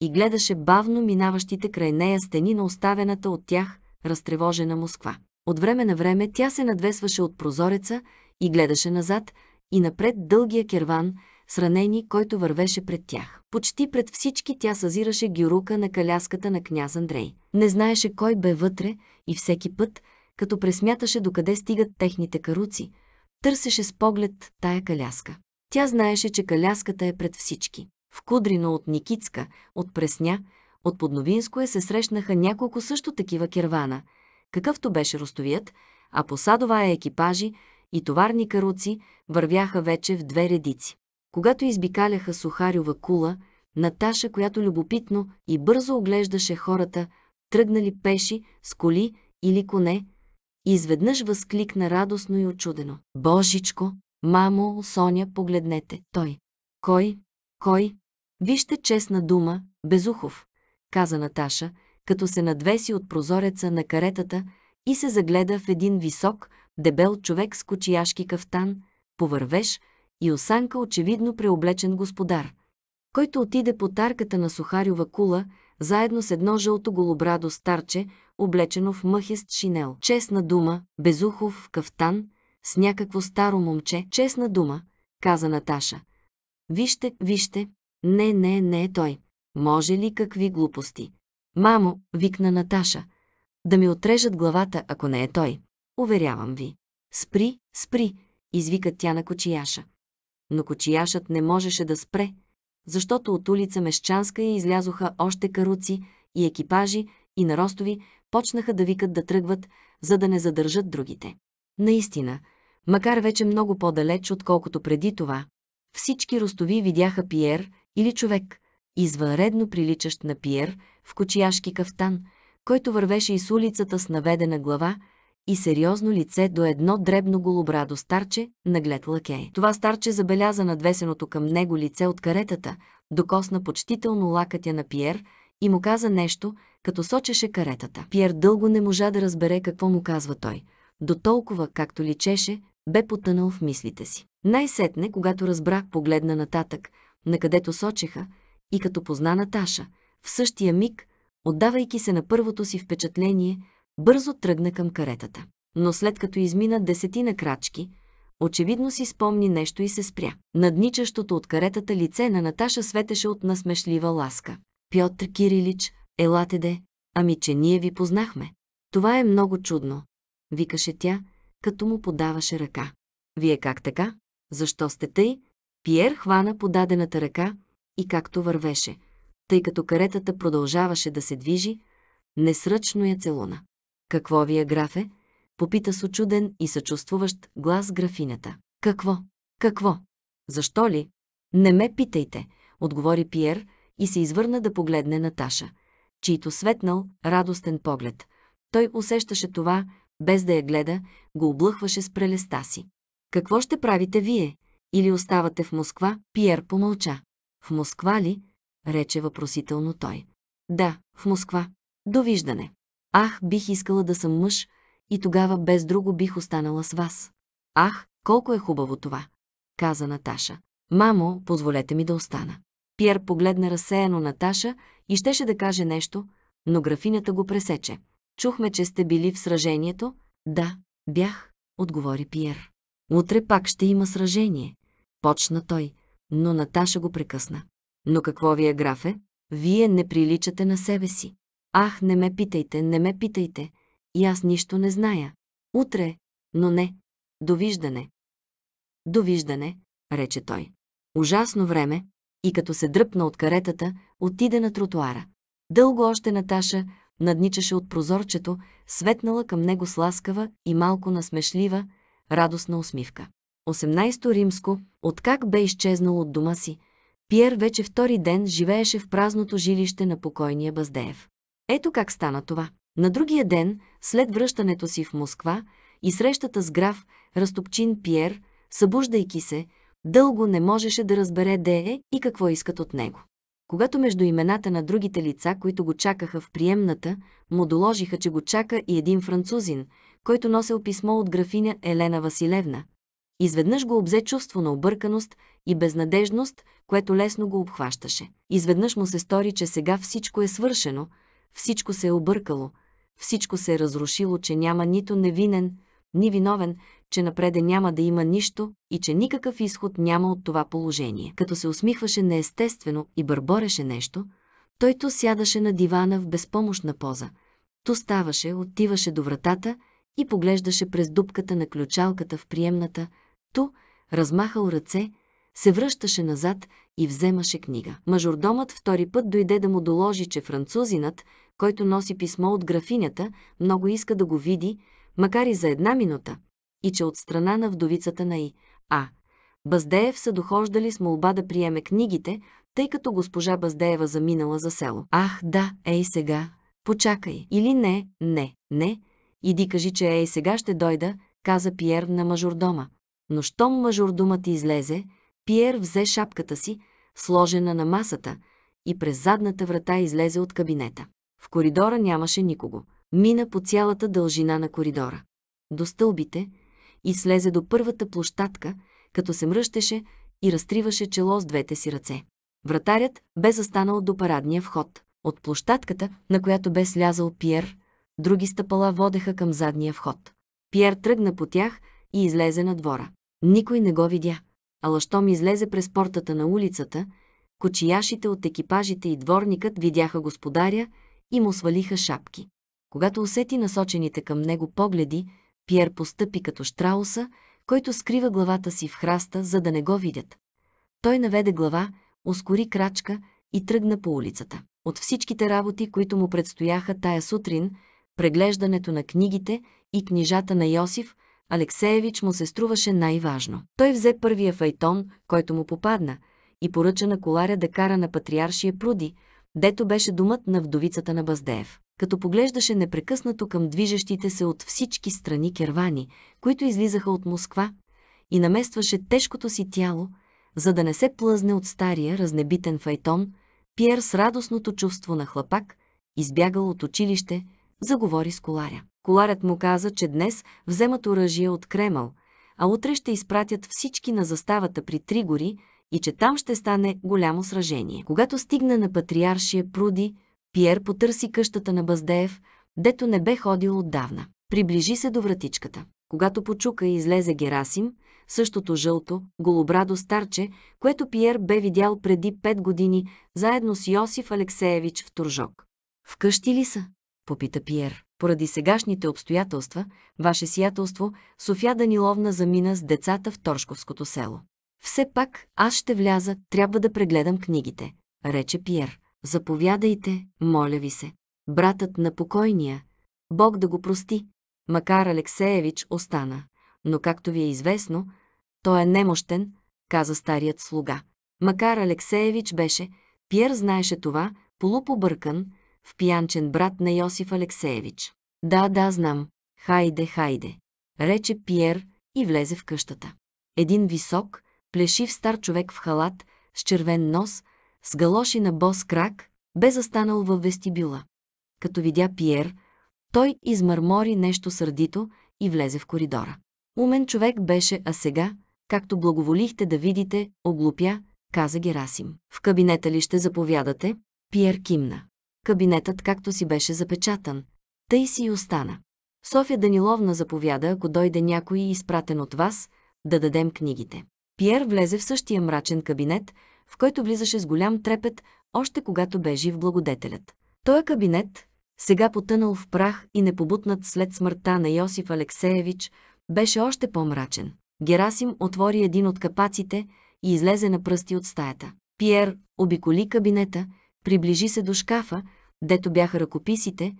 [SPEAKER 1] и гледаше бавно минаващите край нея стени на оставената от тях разтревожена Москва. От време на време тя се надвесваше от прозореца и гледаше назад и напред дългия керван – сранени, който вървеше пред тях. Почти пред всички тя съзираше гюрука на каляската на княз Андрей. Не знаеше кой бе вътре и всеки път, като пресмяташе докъде стигат техните каруци, търсеше с поглед тая каляска. Тя знаеше, че каляската е пред всички. В Кудрино от Никитска, от Пресня, от Подновинско е се срещнаха няколко също такива кервана, какъвто беше ростовият, а посадова е екипажи и товарни каруци вървяха вече в две редици. Когато избикаляха сухарюва кула, Наташа, която любопитно и бързо оглеждаше хората, тръгнали пеши, с коли или коне, изведнъж възкликна радостно и очудено. Божичко, мамо, Соня, погледнете, той. Кой? Кой? Вижте честна дума, Безухов, каза Наташа, като се надвеси от прозореца на каретата и се загледа в един висок, дебел човек с кочияшки кафтан, повървеш, и осанка очевидно преоблечен господар, който отиде по тарката на Сухарюва кула, заедно с едно жълто голобрадо старче, облечено в мъхест шинел. Честна дума, безухов в кафтан, с някакво старо момче. Честна дума, каза Наташа. Вижте, вижте, не, не, не е той. Може ли какви глупости? Мамо, викна Наташа. Да ми отрежат главата, ако не е той. Уверявам ви. Спри, спри, извика тя на кочияша но кочияшът не можеше да спре, защото от улица Мещанска излязоха още каруци и екипажи и наростови почнаха да викат да тръгват, за да не задържат другите. Наистина, макар вече много по-далеч, отколкото преди това, всички ростови видяха Пиер или човек, извънредно приличащ на Пиер в кочияшки кафтан, който вървеше из улицата с наведена глава, и сериозно лице до едно дребно голобрадо старче, наглед лакей. Това старче забеляза надвесеното към него лице от каретата, докосна почтително лакътя на Пиер и му каза нещо, като сочеше каретата. Пиер дълго не можа да разбере какво му казва той. До толкова, както личеше, бе потънал в мислите си. Най-сетне, когато разбрах, погледна нататък, на където сочеха, и като позна Наташа, в същия миг, отдавайки се на първото си впечатление – бързо тръгна към каретата. Но след като измина десетина крачки, очевидно си спомни нещо и се спря. Надничащото от каретата лице на Наташа светеше от насмешлива ласка. Пьотр Кирилич, елате де, ами че ние ви познахме. Това е много чудно, викаше тя, като му подаваше ръка. Вие как така? Защо сте тъй? Пиер хвана подадената ръка и както вървеше, тъй като каретата продължаваше да се движи, несръчно я целуна. Какво ви е, графе? Попита с очуден и съчувствуващ глас графинята. Какво? Какво? Защо ли? Не ме питайте, отговори Пиер и се извърна да погледне Наташа, чийто светнал радостен поглед. Той усещаше това, без да я гледа, го облъхваше с прелеста си. Какво ще правите вие? Или оставате в Москва? Пиер помълча. В Москва ли? рече въпросително той. Да, в Москва. Довиждане. Ах, бих искала да съм мъж и тогава без друго бих останала с вас. Ах, колко е хубаво това, каза Наташа. Мамо, позволете ми да остана. Пьер погледна разсеяно Наташа и щеше да каже нещо, но графинята го пресече. Чухме, че сте били в сражението. Да, бях, отговори Пьер. Утре пак ще има сражение. Почна той, но Наташа го прекъсна. Но какво ви е графе? Вие не приличате на себе си. Ах, не ме питайте, не ме питайте. И аз нищо не зная. Утре, но не. Довиждане. Довиждане, рече той. Ужасно време, и като се дръпна от каретата, отиде на тротуара. Дълго още Наташа надничаше от прозорчето, светнала към него с ласкава и малко насмешлива, радостна усмивка. 18-то римско, откак бе изчезнал от дома си, Пиер вече втори ден живееше в празното жилище на покойния Баздеев. Ето как стана това. На другия ден, след връщането си в Москва и срещата с граф Растопчин Пьер, събуждайки се, дълго не можеше да разбере де е и какво искат от него. Когато между имената на другите лица, които го чакаха в приемната, му доложиха, че го чака и един французин, който носел писмо от графиня Елена Василевна. Изведнъж го обзе чувство на обърканост и безнадежност, което лесно го обхващаше. Изведнъж му се стори, че сега всичко е свършено – всичко се е объркало, всичко се е разрушило, че няма нито невинен, ни виновен, че напреде няма да има нищо и че никакъв изход няма от това положение. Като се усмихваше неестествено и бърбореше нещо, той то сядаше на дивана в безпомощна поза, то ставаше, отиваше до вратата и поглеждаше през дупката на ключалката в приемната, то, размахал ръце, се връщаше назад и вземаше книга. Мажордомът втори път дойде да му доложи, че французинът който носи писмо от графинята, много иска да го види, макар и за една минута, и че от страна на вдовицата на И. А. Баздеев са дохождали с молба да приеме книгите, тъй като госпожа Баздеева заминала за село. Ах, да, ей сега, почакай. Или не, не, не. Иди кажи, че ей сега ще дойда, каза Пиер на мажордома. Но щом мажордомът излезе, Пиер взе шапката си, сложена на масата, и през задната врата излезе от кабинета. В коридора нямаше никого. Мина по цялата дължина на коридора. До стълбите и слезе до първата площадка, като се мръщеше и разтриваше чело с двете си ръце. Вратарят бе застанал до парадния вход. От площадката, на която бе слязал Пьер, други стъпала водеха към задния вход. Пьер тръгна по тях и излезе на двора. Никой не го видя. Ала щом излезе през портата на улицата, кочияшите от екипажите и дворникът видяха господаря и му свалиха шапки. Когато усети насочените към него погледи, Пьер постъпи като Штрауса, който скрива главата си в храста, за да не го видят. Той наведе глава, ускори крачка и тръгна по улицата. От всичките работи, които му предстояха тая сутрин, преглеждането на книгите и книжата на Йосиф, Алексеевич му се струваше най-важно. Той взе първия файтон, който му попадна, и поръча на коларя да кара на патриаршия пруди, дето беше думът на вдовицата на Баздеев. Като поглеждаше непрекъснато към движещите се от всички страни кервани, които излизаха от Москва, и наместваше тежкото си тяло, за да не се плъзне от стария разнебитен файтон, Пиер с радостното чувство на хлапак, избягал от училище, заговори с коларя. Коларят му каза, че днес вземат оръжие от Кремъл, а утре ще изпратят всички на заставата при Тригори, и че там ще стане голямо сражение. Когато стигна на патриаршия Пруди, Пьер потърси къщата на Баздеев, дето не бе ходил отдавна. Приближи се до вратичката. Когато почука и излезе Герасим, същото жълто, голобрадо старче, което Пиер бе видял преди пет години, заедно с Йосиф Алексеевич в Туржок. «Вкъщи ли са?» – попита Пиер. Поради сегашните обстоятелства, ваше сиятелство, София Даниловна замина с децата в Торшковското село. Все пак, аз ще вляза, трябва да прегледам книгите, рече Пиер. Заповядайте, моля ви се. Братът на покойния. Бог да го прости. Макар Алексеевич остана, но както ви е известно, той е немощен, каза старият слуга. Макар Алексеевич беше, Пьер знаеше това, полупобъркан, в пиянчен брат на Йосиф Алексеевич. Да, да, знам. Хайде, хайде, рече Пьер и влезе в къщата. Един висок, плешив стар човек в халат, с червен нос, с галоши на бос крак, бе застанал във вестибюла. Като видя Пиер, той измърмори нещо сърдито и влезе в коридора. Умен човек беше, а сега, както благоволихте да видите, оглупя, каза Герасим. В кабинета ли ще заповядате? Пиер кимна. Кабинетът, както си беше запечатан, тъй си и остана. София Даниловна заповяда, ако дойде някой изпратен от вас, да дадем книгите. Пьер влезе в същия мрачен кабинет, в който влизаше с голям трепет, още когато бе жив благодетелят. Той е кабинет, сега потънал в прах и непобутнат след смъртта на Йосиф Алексеевич, беше още по-мрачен. Герасим отвори един от капаците и излезе на пръсти от стаята. Пьер обиколи кабинета, приближи се до шкафа, дето бяха ръкописите,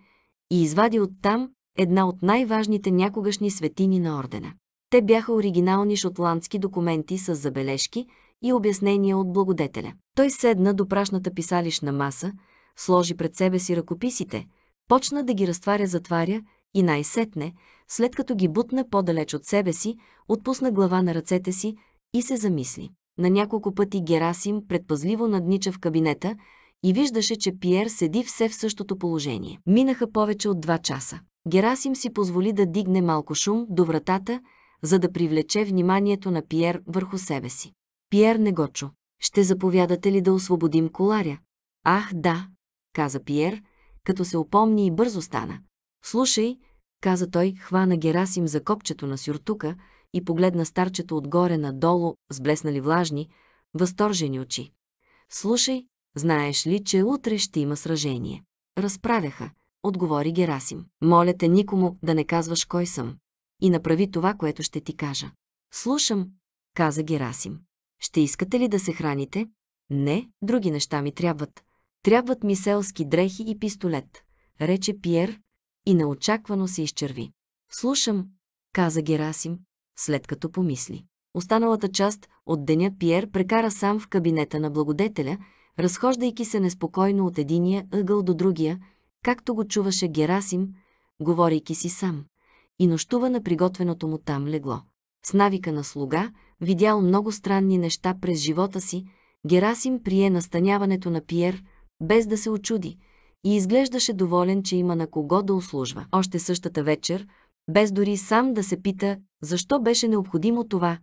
[SPEAKER 1] и извади оттам една от най-важните някогашни светини на ордена. Те бяха оригинални шотландски документи с забележки и обяснения от благодетеля. Той седна до прашната писалищна маса, сложи пред себе си ръкописите, почна да ги разтваря-затваря и най-сетне, след като ги бутна по-далеч от себе си, отпусна глава на ръцете си и се замисли. На няколко пъти Герасим предпазливо наднича в кабинета и виждаше, че Пиер седи все в същото положение. Минаха повече от два часа. Герасим си позволи да дигне малко шум до вратата за да привлече вниманието на Пиер върху себе си. Пиер не го чу. Ще заповядате ли да освободим коларя? Ах, да, каза Пиер, като се опомни и бързо стана. Слушай, каза той, хвана Герасим за копчето на сюртука и погледна старчето отгоре надолу с блеснали влажни, възторжени очи. Слушай, знаеш ли, че утре ще има сражение? Разправяха, отговори Герасим. Моля те никому да не казваш кой съм и направи това, което ще ти кажа. Слушам, каза Герасим. Ще искате ли да се храните? Не, други неща ми трябват. Трябват ми селски дрехи и пистолет, рече Пьер и неочаквано се изчерви. Слушам, каза Герасим, след като помисли. Останалата част от деня Пиер прекара сам в кабинета на благодетеля, разхождайки се неспокойно от единия ъгъл до другия, както го чуваше Герасим, говорейки си сам и нощува на приготвеното му там легло. С навика на слуга, видял много странни неща през живота си, Герасим прие настаняването на Пиер, без да се очуди, и изглеждаше доволен, че има на кого да услужва. Още същата вечер, без дори сам да се пита, защо беше необходимо това,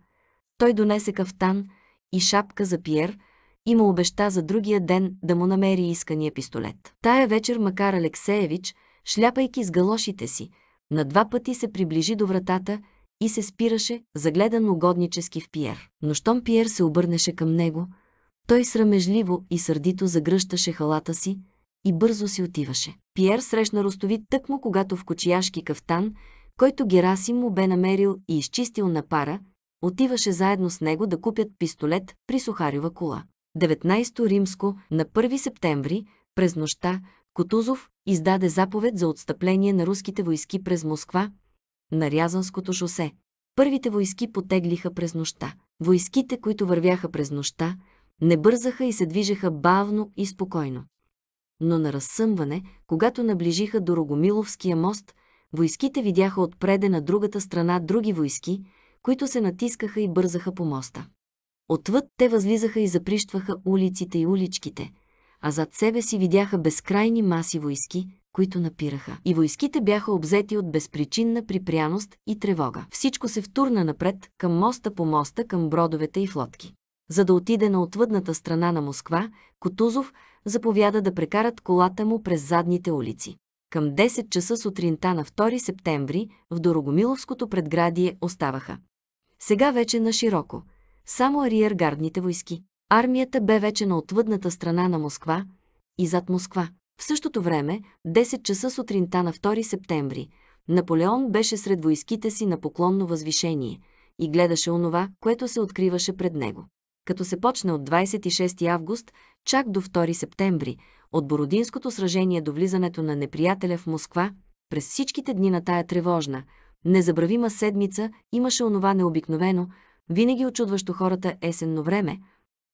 [SPEAKER 1] той донесе кафтан и шапка за Пиер и му обеща за другия ден да му намери искания пистолет. Тая вечер, макар Алексеевич, шляпайки с галошите си, на два пъти се приближи до вратата и се спираше, загледан угоднически в Пиер. Но щом Пиер се обърнеше към него, той срамежливо и сърдито загръщаше халата си и бързо си отиваше. Пиер срещна Ростови тъкмо, когато в кочияшки кафтан, който Герасим му бе намерил и изчистил на пара, отиваше заедно с него да купят пистолет при Сухарева кола. 19 римско на 1 септември, през нощта, Котузов издаде заповед за отстъпление на руските войски през Москва на Рязанското шосе. Първите войски потеглиха през нощта. Войските, които вървяха през нощта, не бързаха и се движеха бавно и спокойно. Но на разсъмване, когато наближиха до Рогомиловския мост, войските видяха отпреде на другата страна други войски, които се натискаха и бързаха по моста. Отвъд те възлизаха и заприщваха улиците и уличките – а зад себе си видяха безкрайни маси войски, които напираха. И войските бяха обзети от безпричинна припряност и тревога. Всичко се втурна напред, към моста по моста, към бродовете и флотки. За да отиде на отвъдната страна на Москва, Котузов заповяда да прекарат колата му през задните улици. Към 10 часа сутринта на 2 септември в Дорогомиловското предградие оставаха. Сега вече на широко, само ариергардните войски. Армията бе вече на отвъдната страна на Москва и зад Москва. В същото време, 10 часа сутринта на 2 септември, Наполеон беше сред войските си на поклонно възвишение и гледаше онова, което се откриваше пред него. Като се почне от 26 август, чак до 2 септември, от Бородинското сражение до влизането на неприятеля в Москва, през всичките дни на тая тревожна, незабравима седмица имаше онова необикновено, винаги очудващо хората есенно време,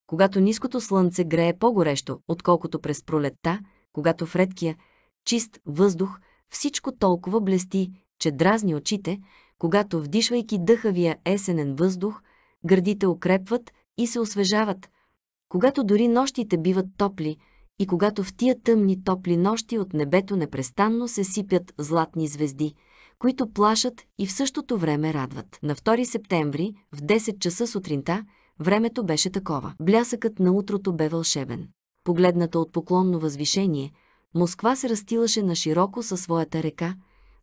[SPEAKER 1] когато ниското слънце грее по-горещо, отколкото през пролетта, когато в редкия, чист въздух всичко толкова блести, че дразни очите, когато вдишвайки дъхавия есенен въздух, гърдите укрепват и се освежават, когато дори нощите биват топли и когато в тия тъмни топли нощи от небето непрестанно се сипят златни звезди, които плашат и в същото време радват. На 2 септември в 10 часа сутринта Времето беше такова. Блясъкът на утрото бе вълшебен. Погледната от поклонно възвишение, Москва се разтилаше на широко със своята река,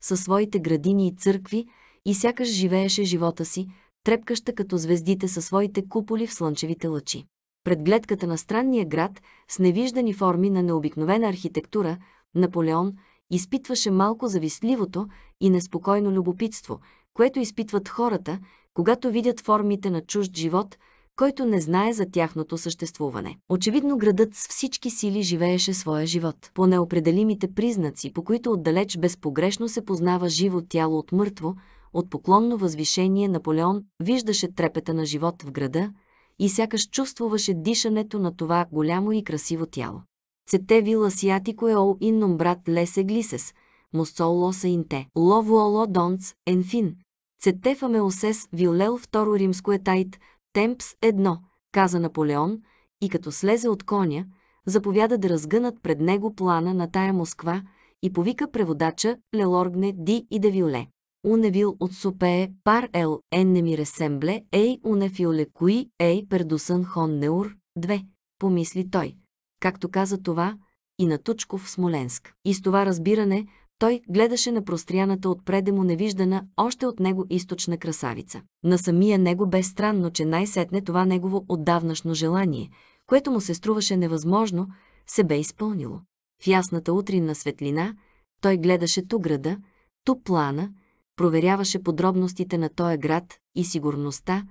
[SPEAKER 1] със своите градини и църкви и сякаш живееше живота си, трепкаща като звездите със своите куполи в слънчевите лъчи. Пред гледката на странния град с невиждани форми на необикновена архитектура, Наполеон изпитваше малко завистливото и неспокойно любопитство, което изпитват хората, когато видят формите на чужд живот – който не знае за тяхното съществуване. Очевидно градът с всички сили живееше своя живот. По неопределимите признаци, по които отдалеч безпогрешно се познава живо тяло от мъртво, от поклонно възвишение Наполеон виждаше трепета на живот в града и сякаш чувствуваше дишането на това голямо и красиво тяло. Цете вила сиатико е ол инном брат лесе глисес, мусол лоса инте, лово оло донц, енфин. Цете фамеосес осес вилел второ римско етайт, Темпс едно, каза Наполеон, и като слезе от коня, заповяда да разгънат пред него плана на тая Москва и повика преводача Лелоргне Ди и Девиоле. Уневил от супее пар ел ен не ми ресембле ей унефиоле, куи, ей пердусън хон неур две, помисли той. Както каза това и на Тучков в Смоленск. И с това разбиране той гледаше на простряната отпреде му невиждана, още от него източна красавица. На самия него бе странно, че най-сетне това негово отдавнашно желание, което му се струваше невъзможно, се бе изпълнило. В ясната утринна светлина той гледаше ту града, ту плана, проверяваше подробностите на този град и сигурността,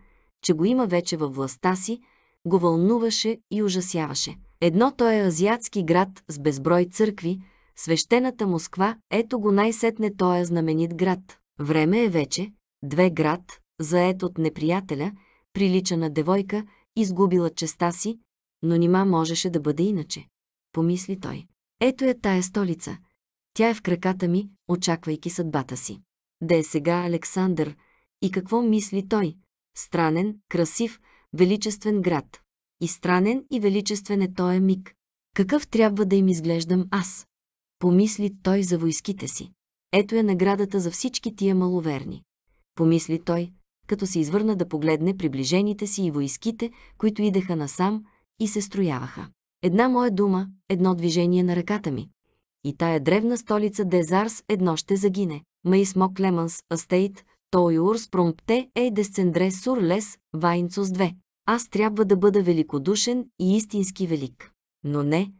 [SPEAKER 1] че го има вече във властта си, го вълнуваше и ужасяваше. Едно той е азиатски град с безброй църкви, свещената Москва, ето го най-сетне тоя знаменит град. Време е вече, две град, заед от неприятеля, прилича на девойка, изгубила честа си, но нима можеше да бъде иначе. Помисли той. Ето е тая столица. Тя е в краката ми, очаквайки съдбата си. Да е сега Александър. И какво мисли той? Странен, красив, величествен град. И странен и величествен е тоя миг. Какъв трябва да им изглеждам аз? помисли той за войските си. Ето е наградата за всички тия маловерни. Помисли той, като се извърна да погледне приближените си и войските, които идеха насам и се строяваха. Една моя дума, едно движение на ръката ми. И тая древна столица Дезарс едно ще загине. Мейс Мок Леманс, Астейт, той урс промпте Ей десцендре сур лес, вайнцос 2. Аз трябва да бъда великодушен и истински велик. Но не,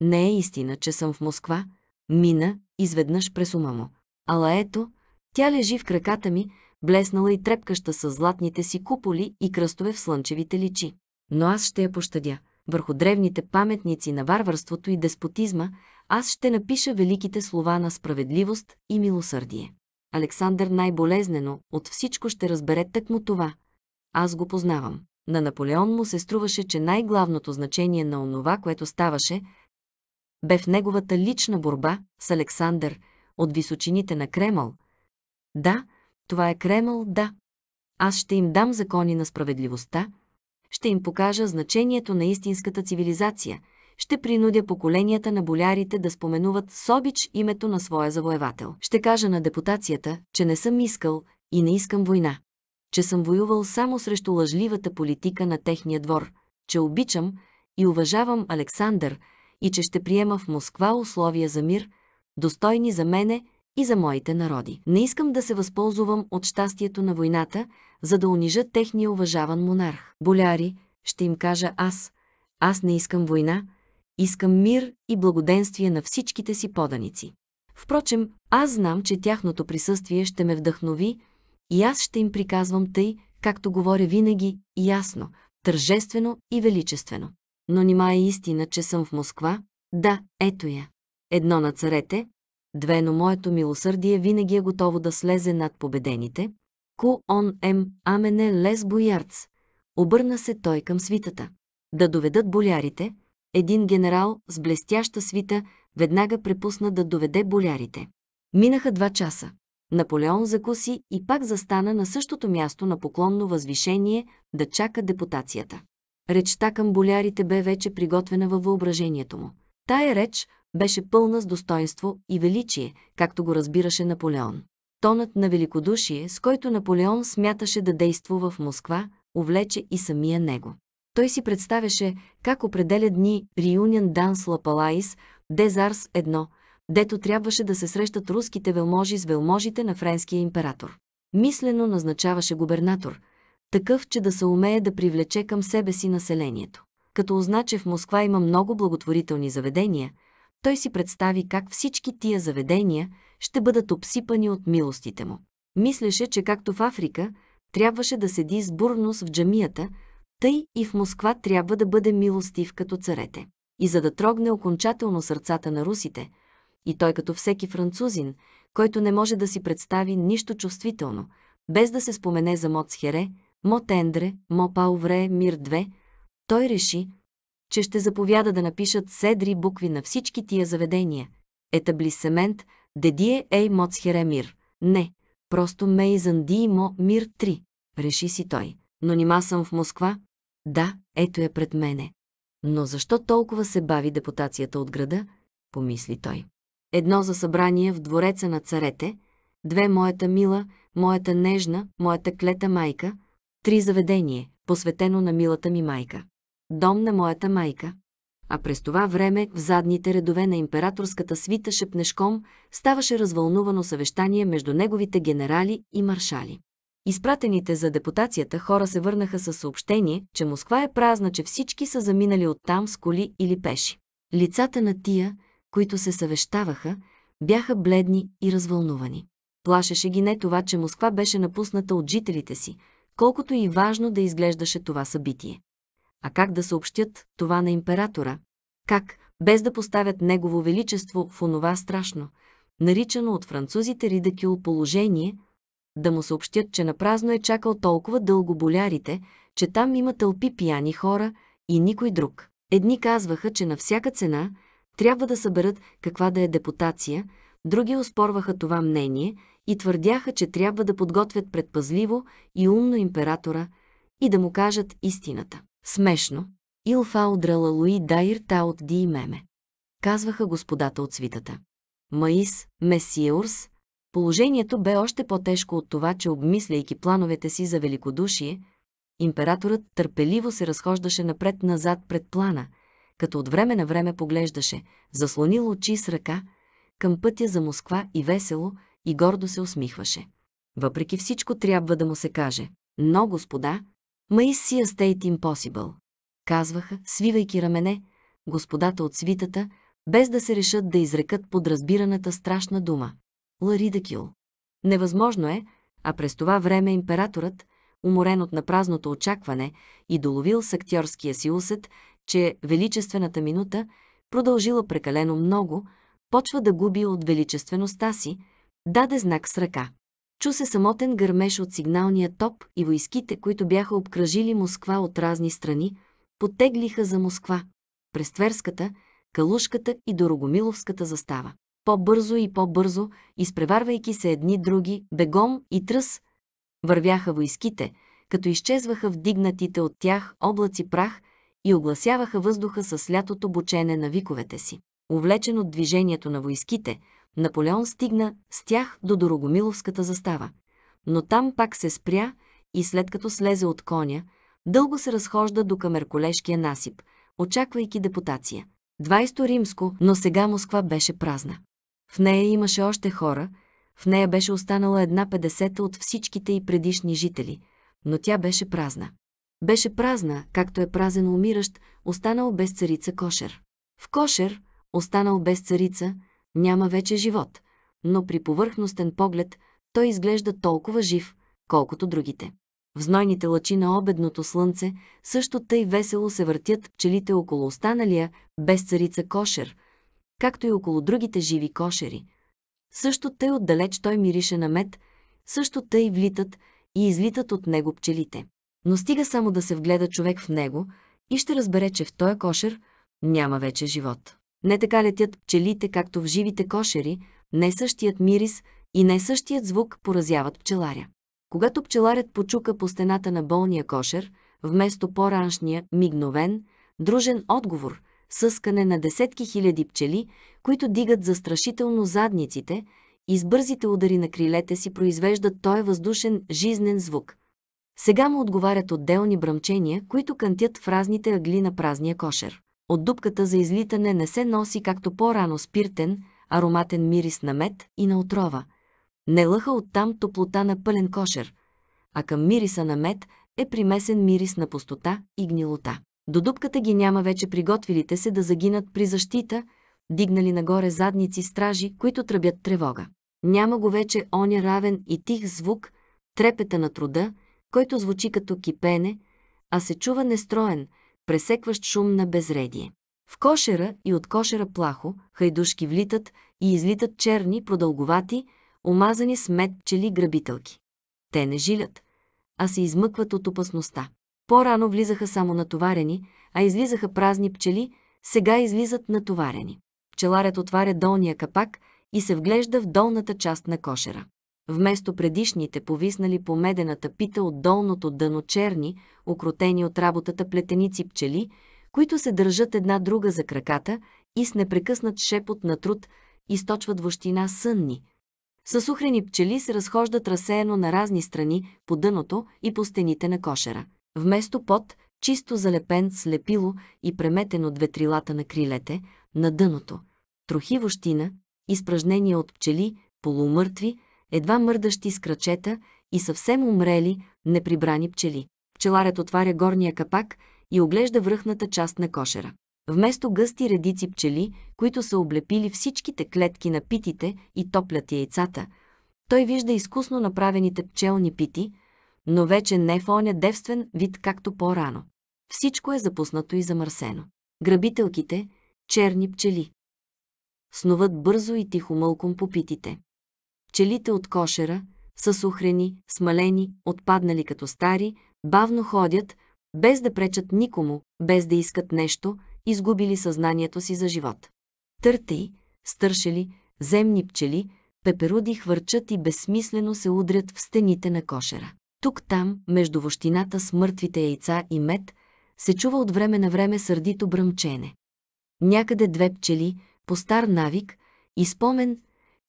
[SPEAKER 1] не е истина, че съм в Москва, Мина изведнъж през ума му. Ала ето, тя лежи в краката ми, блеснала и трепкаща с златните си куполи и кръстове в слънчевите личи. Но аз ще я пощадя. Върху древните паметници на варварството и деспотизма аз ще напиша великите слова на справедливост и милосърдие. Александър най-болезнено от всичко ще разбере тъкмо това. Аз го познавам. На Наполеон му се струваше, че най-главното значение на онова, което ставаше, бе в неговата лична борба с Александър от височините на Кремъл. Да, това е Кремъл, да. Аз ще им дам закони на справедливостта, ще им покажа значението на истинската цивилизация, ще принудя поколенията на болярите да споменуват с обич името на своя завоевател. Ще кажа на депутацията, че не съм искал и не искам война, че съм воювал само срещу лъжливата политика на техния двор, че обичам и уважавам Александър – и че ще приема в Москва условия за мир, достойни за мене и за моите народи. Не искам да се възползвам от щастието на войната, за да унижа техния уважаван монарх. Боляри, ще им кажа аз, аз не искам война, искам мир и благоденствие на всичките си поданици. Впрочем, аз знам, че тяхното присъствие ще ме вдъхнови и аз ще им приказвам тъй, както говоря винаги, ясно, тържествено и величествено но нима е истина, че съм в Москва? Да, ето я. Едно на царете, две, но моето милосърдие винаги е готово да слезе над победените. Ку он ем амене лес боярц. Обърна се той към свитата. Да доведат болярите. Един генерал с блестяща свита веднага препусна да доведе болярите. Минаха два часа. Наполеон закуси и пак застана на същото място на поклонно възвишение да чака депутацията. Речта към болярите бе вече приготвена във въображението му. Тая реч беше пълна с достоинство и величие, както го разбираше Наполеон. Тонът на великодушие, с който Наполеон смяташе да действува в Москва, увлече и самия него. Той си представяше как определя дни Реюнион Данс Лапалайс, Дезарс 1, дето трябваше да се срещат руските велможи с велможите на френския император. Мислено назначаваше губернатор, такъв, че да се умее да привлече към себе си населението. Като узна, че в Москва има много благотворителни заведения, той си представи как всички тия заведения ще бъдат обсипани от милостите му. Мислеше, че както в Африка трябваше да седи с бурнос в джамията, тъй и в Москва трябва да бъде милостив като царете. И за да трогне окончателно сърцата на русите, и той като всеки французин, който не може да си представи нищо чувствително, без да се спомене за Моцхере, Мо Тендре, Мо Паувре, Мир 2, той реши, че ще заповяда да напишат седри букви на всички тия заведения. Етаблисемент, дедие ей моц мир, Не, просто мейзан ди мо мир 3, реши си той. Но нима съм в Москва? Да, ето е пред мене. Но защо толкова се бави депутацията от града? Помисли той. Едно за събрание в двореца на царете, две моята мила, моята нежна, моята клета майка – Три заведение, посветено на милата ми майка. Дом на моята майка. А през това време в задните редове на императорската свита шепнешком ставаше развълнувано съвещание между неговите генерали и маршали. Изпратените за депутацията хора се върнаха с съобщение, че Москва е празна, че всички са заминали оттам с коли или пеши. Лицата на тия, които се съвещаваха, бяха бледни и развълнувани. Плашеше ги не това, че Москва беше напусната от жителите си, колкото и важно да изглеждаше това събитие. А как да съобщят това на императора? Как, без да поставят Негово Величество в онова страшно, наричано от французите ридакюл положение, да му съобщят, че напразно е чакал толкова дълго болярите, че там има тълпи пияни хора и никой друг. Едни казваха, че на всяка цена трябва да съберат каква да е депутация, други оспорваха това мнение – и твърдяха, че трябва да подготвят предпазливо и умно императора и да му кажат истината. Смешно. Илфа удрала луи дайр Таот ди и меме. Казваха господата от свитата. Маис, Месиеурс, положението бе още по-тежко от това, че обмисляйки плановете си за великодушие, императорът търпеливо се разхождаше напред-назад пред плана, като от време на време поглеждаше, заслонил очи с ръка, към пътя за Москва и весело, и гордо се усмихваше. Въпреки всичко трябва да му се каже. Но, господа, May see a state Казваха, свивайки рамене, господата от свитата, без да се решат да изрекат подразбираната страшна дума. Ларидакил. Невъзможно е, а през това време императорът, уморен от напразното очакване и доловил с актьорския си усет, че величествената минута, продължила прекалено много, почва да губи от величествеността си, Даде знак с ръка. Чу се самотен гърмеж от сигналния топ и войските, които бяха обкръжили Москва от разни страни, потеглиха за Москва, през Тверската, Калушката и Дорогомиловската застава. По-бързо и по-бързо, изпреварвайки се едни други, бегом и тръс, вървяха войските, като изчезваха вдигнатите от тях облаци прах и огласяваха въздуха с лятото бочене на виковете си. Увлечен от движението на войските, Наполеон стигна с тях до Дорогомиловската застава, но там пак се спря и след като слезе от коня, дълго се разхожда до към насип, очаквайки депутация. Двайсто римско, но сега Москва беше празна. В нея имаше още хора, в нея беше останала една педесета от всичките и предишни жители, но тя беше празна. Беше празна, както е празен умиращ, останал без царица Кошер. В Кошер, останал без царица, няма вече живот, но при повърхностен поглед той изглежда толкова жив, колкото другите. В знойните лъчи на обедното слънце също тъй весело се въртят пчелите около останалия без царица кошер, както и около другите живи кошери. Също тъй отдалеч той мирише на мед, също тъй влитат и излитат от него пчелите. Но стига само да се вгледа човек в него и ще разбере, че в този кошер няма вече живот. Не така летят пчелите, както в живите кошери, не същият мирис и не същият звук поразяват пчеларя. Когато пчеларят почука по стената на болния кошер, вместо по-раншния, мигновен, дружен отговор, съскане на десетки хиляди пчели, които дигат застрашително задниците и с бързите удари на крилете си произвеждат той въздушен, жизнен звук. Сега му отговарят отделни бръмчения, които кънтят в разните агли на празния кошер от дупката за излитане не се носи както по-рано спиртен, ароматен мирис на мед и на отрова. Не лъха оттам топлота на пълен кошер, а към мириса на мед е примесен мирис на пустота и гнилота. До дупката ги няма вече приготвилите се да загинат при защита, дигнали нагоре задници стражи, които тръбят тревога. Няма го вече оня равен и тих звук, трепета на труда, който звучи като кипене, а се чува нестроен – пресекващ шум на безредие. В кошера и от кошера плахо, хайдушки влитат и излитат черни, продълговати, омазани с мед пчели грабителки. Те не жилят, а се измъкват от опасността. По-рано влизаха само натоварени, а излизаха празни пчели, сега излизат натоварени. Пчеларят отваря долния капак и се вглежда в долната част на кошера вместо предишните повиснали по медената пита от долното дъно черни, окротени от работата плетеници пчели, които се държат една друга за краката и с непрекъснат шепот на труд източват вощина сънни. Съсухрени пчели се разхождат разсеяно на разни страни по дъното и по стените на кошера. Вместо пот, чисто залепен с лепило и преметен от ветрилата на крилете, на дъното. Трохи вощина, изпражнения от пчели, полумъртви, едва мърдащи с крачета и съвсем умрели, неприбрани пчели. Пчеларят отваря горния капак и оглежда връхната част на кошера. Вместо гъсти редици пчели, които са облепили всичките клетки на питите и топлят яйцата, той вижда изкусно направените пчелни пити, но вече не в оня девствен вид както по-рано. Всичко е запуснато и замърсено. Грабителките – черни пчели. Сноват бързо и тихо мълком по питите пчелите от кошера, са сухрени, смалени, отпаднали като стари, бавно ходят, без да пречат никому, без да искат нещо, изгубили съзнанието си за живот. Търти, стършели, земни пчели, пеперуди хвърчат и безсмислено се удрят в стените на кошера. Тук-там, между вощината с мъртвите яйца и мед, се чува от време на време сърдито бръмчене. Някъде две пчели, по стар навик и спомен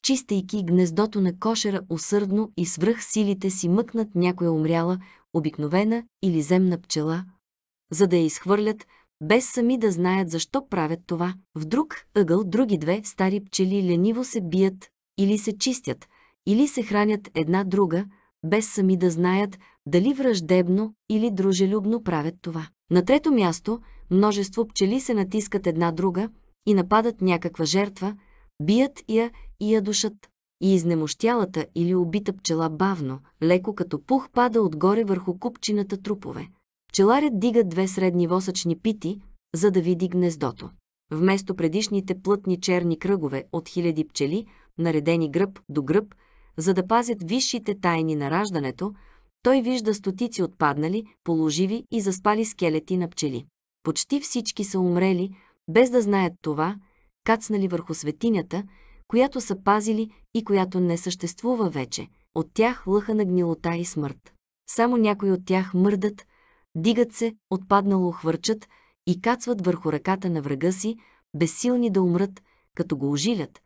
[SPEAKER 1] чистейки гнездото на кошера усърдно и свръх силите си мъкнат някоя умряла, обикновена или земна пчела, за да я изхвърлят, без сами да знаят защо правят това. В друг ъгъл други две стари пчели лениво се бият или се чистят, или се хранят една друга, без сами да знаят дали враждебно или дружелюбно правят това. На трето място, множество пчели се натискат една друга и нападат някаква жертва – Бият я и я душат. И изнемощялата или убита пчела бавно, леко като пух пада отгоре върху купчината трупове. Пчеларят дига две средни восъчни пити, за да види гнездото. Вместо предишните плътни черни кръгове от хиляди пчели, наредени гръб до гръб, за да пазят висшите тайни на раждането, той вижда стотици отпаднали, положиви и заспали скелети на пчели. Почти всички са умрели, без да знаят това – кацнали върху светинята, която са пазили и която не съществува вече. От тях лъха на гнилота и смърт. Само някои от тях мърдат, дигат се, отпаднало хвърчат и кацват върху ръката на врага си, безсилни да умрат, като го ожилят,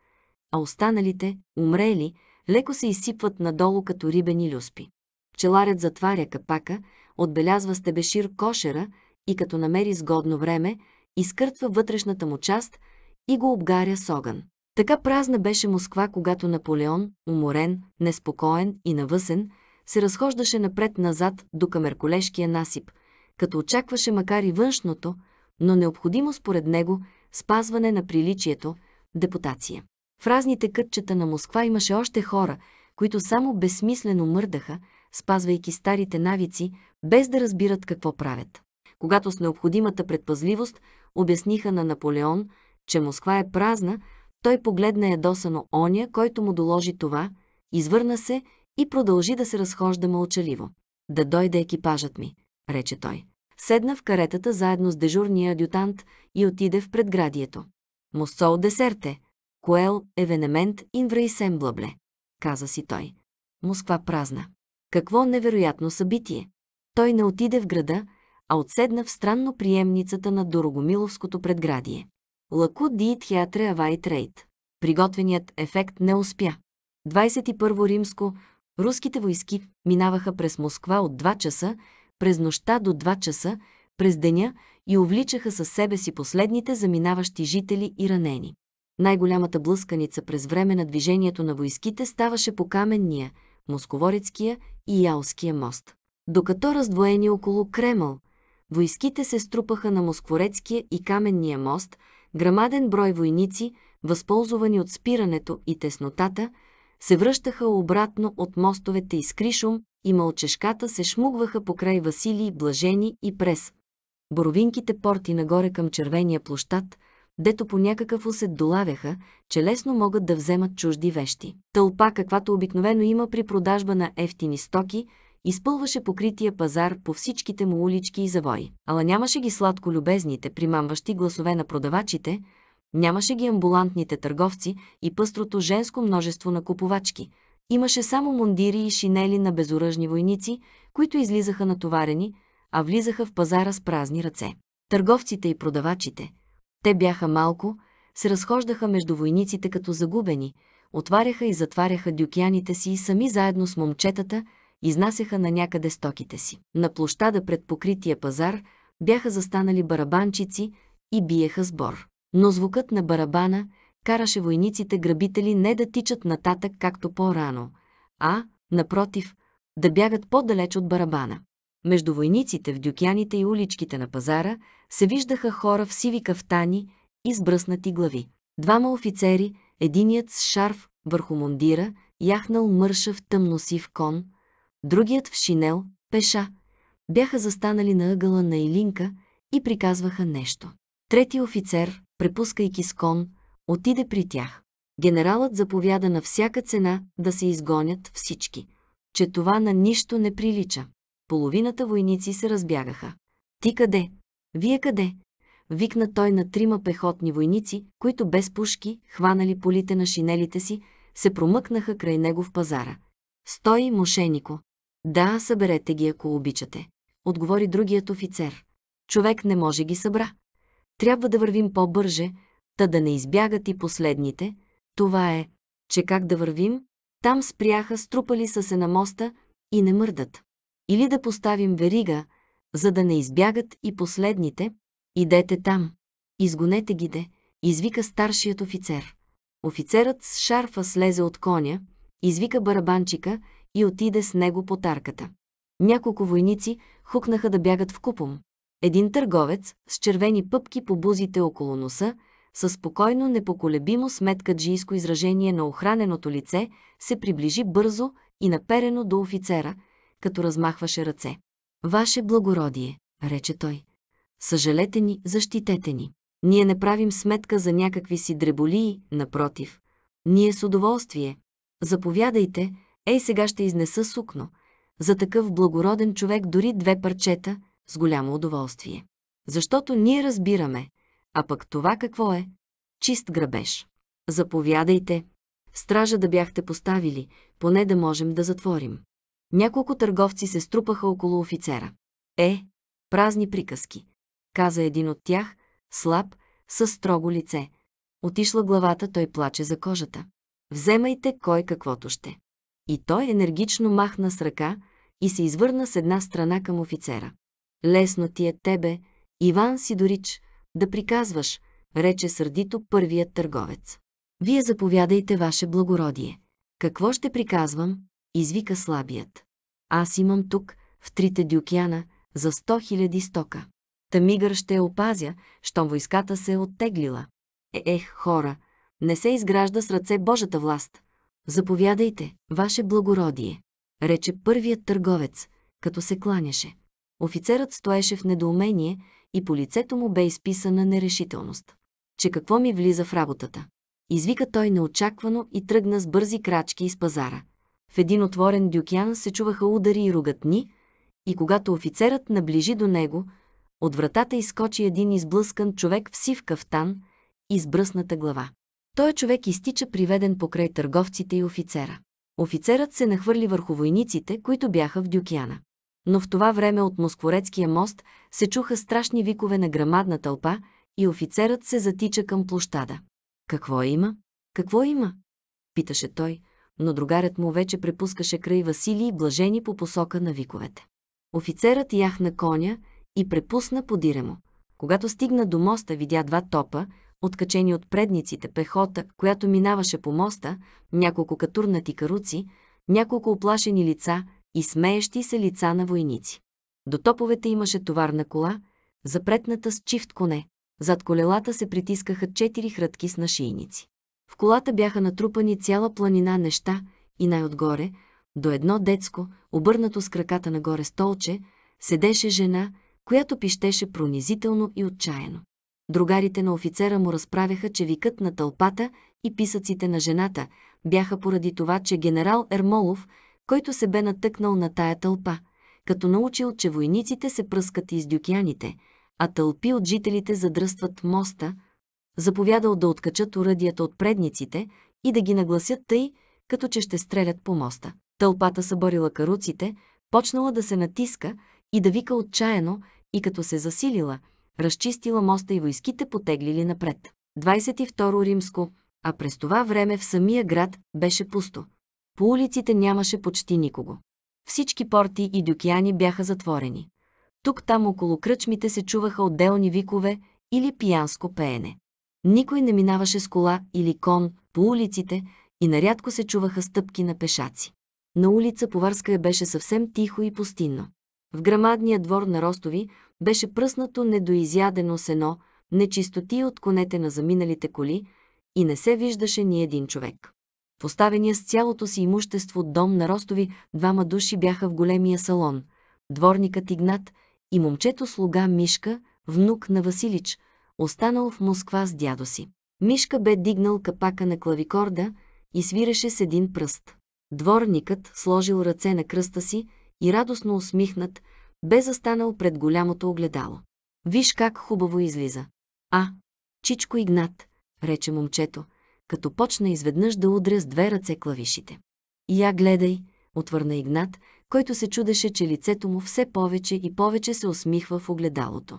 [SPEAKER 1] а останалите, умрели, леко се изсипват надолу като рибени люспи. Пчеларят затваря капака, отбелязва стебешир кошера и като намери сгодно време, изкъртва вътрешната му част – и го обгаря с огън. Така празна беше Москва, когато Наполеон, уморен, неспокоен и навъсен, се разхождаше напред-назад до камерколешкия насип, като очакваше макар и външното, но необходимо според него спазване на приличието, депутация. В разните кътчета на Москва имаше още хора, които само безсмислено мърдаха, спазвайки старите навици, без да разбират какво правят. Когато с необходимата предпазливост обясниха на Наполеон, че Москва е празна, той погледна ядосано оня, който му доложи това, извърна се и продължи да се разхожда мълчаливо. «Да дойде екипажът ми», рече той. Седна в каретата заедно с дежурния адютант и отиде в предградието. «Мосол десерте», «Куел, евенемент, инвра блабле, каза си той. Москва празна. Какво невероятно събитие! Той не отиде в града, а отседна в странно приемницата на Дорогомиловското предградие. Лаку ди театре авай трейд. Приготвеният ефект не успя. 21 римско, руските войски минаваха през Москва от 2 часа, през нощта до 2 часа, през деня и увличаха със себе си последните заминаващи жители и ранени. Най-голямата блъсканица през време на движението на войските ставаше по каменния, Московорецкия и Ялския мост. Докато раздвоени около Кремъл, войските се струпаха на Москворецкия и Каменния мост – Грамаден брой войници, възползвани от спирането и теснотата, се връщаха обратно от мостовете из Кришум и мълчешката се шмугваха покрай Василий Блажени и Прес. Боровинките порти нагоре към червения площад, дето по някакъв усет долавяха, че лесно могат да вземат чужди вещи. Тълпа, каквато обикновено има при продажба на ефтини стоки – изпълваше покрития пазар по всичките му улички и завои. Ала нямаше ги сладко любезните, примамващи гласове на продавачите, нямаше ги амбулантните търговци и пъстрото женско множество на купувачки. Имаше само мундири и шинели на безоръжни войници, които излизаха натоварени, а влизаха в пазара с празни ръце. Търговците и продавачите, те бяха малко, се разхождаха между войниците като загубени, отваряха и затваряха дюкяните си и сами заедно с момчетата – изнасяха на някъде стоките си. На площада пред покрития пазар бяха застанали барабанчици и биеха сбор. Но звукът на барабана караше войниците-грабители не да тичат нататък както по-рано, а, напротив, да бягат по-далеч от барабана. Между войниците в дюкяните и уличките на пазара се виждаха хора в сиви кафтани и сбръснати глави. Двама офицери, единият с шарф върху мундира, яхнал мърша в тъмносив кон – другият в шинел, пеша, бяха застанали на ъгъла на Илинка и приказваха нещо. Трети офицер, препускайки с кон, отиде при тях. Генералът заповяда на всяка цена да се изгонят всички, че това на нищо не прилича. Половината войници се разбягаха. Ти къде? Вие къде? Викна той на трима пехотни войници, които без пушки, хванали полите на шинелите си, се промъкнаха край него в пазара. Стои мошенико, да, съберете ги, ако обичате, отговори другият офицер. Човек не може ги събра. Трябва да вървим по-бърже, та да не избягат и последните. Това е, че как да вървим, там спряха, струпали са се на моста и не мърдат. Или да поставим верига, за да не избягат и последните, идете там. Изгонете ги де, извика старшият офицер. Офицерът с шарфа слезе от коня, извика барабанчика и отиде с него по тарката. Няколко войници хукнаха да бягат в купом. Един търговец с червени пъпки по бузите около носа, със спокойно непоколебимо сметкаджийско изражение на охраненото лице, се приближи бързо и наперено до офицера, като размахваше ръце. «Ваше благородие», рече той. «Съжалете ни, защитете ни. Ние не правим сметка за някакви си дреболии, напротив. Ние с удоволствие. Заповядайте, Ей, сега ще изнеса сукно. За такъв благороден човек дори две парчета с голямо удоволствие. Защото ние разбираме, а пък това какво е? Чист грабеж. Заповядайте. Стража да бяхте поставили, поне да можем да затворим. Няколко търговци се струпаха около офицера. Е, празни приказки, каза един от тях, слаб, със строго лице. Отишла главата, той плаче за кожата. Вземайте кой каквото ще. И той енергично махна с ръка и се извърна с една страна към офицера. Лесно ти е тебе, Иван Сидорич, да приказваш, рече сърдито първият търговец. Вие заповядайте, ваше благородие. Какво ще приказвам? Извика слабият. Аз имам тук, в трите дюкяна, за сто хиляди стока. Тамигър ще я опазя, щом войската се е оттеглила. Е, ех, хора, не се изгражда с ръце Божата власт. Заповядайте, ваше благородие, рече първият търговец, като се кланяше. Офицерът стоеше в недоумение и по лицето му бе изписана нерешителност. Че какво ми влиза в работата? Извика той неочаквано и тръгна с бързи крачки из пазара. В един отворен дюкян се чуваха удари и ругатни, и когато офицерът наближи до него, от вратата изкочи един изблъскан човек в сив кафтан и с бръсната глава. Той човек изтича приведен покрай търговците и офицера. Офицерът се нахвърли върху войниците, които бяха в Дюкяна. Но в това време от Москворецкия мост се чуха страшни викове на грамадна тълпа и офицерът се затича към площада. Какво има? Какво има? Питаше той, но другарят му вече препускаше край Василий блажени по посока на виковете. Офицерът яхна коня и препусна подире му. Когато стигна до моста, видя два топа, откачени от предниците пехота, която минаваше по моста, няколко катурнати каруци, няколко оплашени лица и смеещи се лица на войници. До топовете имаше товарна кола, запретната с чифт коне. Зад колелата се притискаха четири хрътки с нашийници. В колата бяха натрупани цяла планина неща и най-отгоре, до едно детско, обърнато с краката нагоре столче, седеше жена, която пищеше пронизително и отчаяно. Другарите на офицера му разправяха, че викът на тълпата и писъците на жената бяха поради това, че генерал Ермолов, който се бе натъкнал на тая тълпа, като научил, че войниците се пръскат из дюкяните, а тълпи от жителите задръстват моста, заповядал да откачат уръдията от предниците и да ги нагласят тъй, като че ще стрелят по моста. Тълпата съборила каруците, почнала да се натиска и да вика отчаяно, и като се засилила – разчистила моста и войските потеглили напред. 22 римско, а през това време в самия град беше пусто. По улиците нямаше почти никого. Всички порти и дюкяни бяха затворени. Тук-там около кръчмите се чуваха отделни викове или пиянско пеене. Никой не минаваше с кола или кон по улиците и нарядко се чуваха стъпки на пешаци. На улица Поварска беше съвсем тихо и пустинно. В грамадния двор на Ростови беше пръснато недоизядено сено, нечистоти от конете на заминалите коли и не се виждаше ни един човек. Поставения с цялото си имущество дом на Ростови, двама души бяха в големия салон. Дворникът Игнат и момчето слуга Мишка, внук на Василич, останал в Москва с дядо си. Мишка бе дигнал капака на клавикорда и свиреше с един пръст. Дворникът сложил ръце на кръста си и радостно усмихнат, бе застанал пред голямото огледало. Виж как хубаво излиза. А, чичко Игнат, рече момчето, като почна изведнъж да удря с две ръце клавишите. Я гледай, отвърна Игнат, който се чудеше, че лицето му все повече и повече се усмихва в огледалото.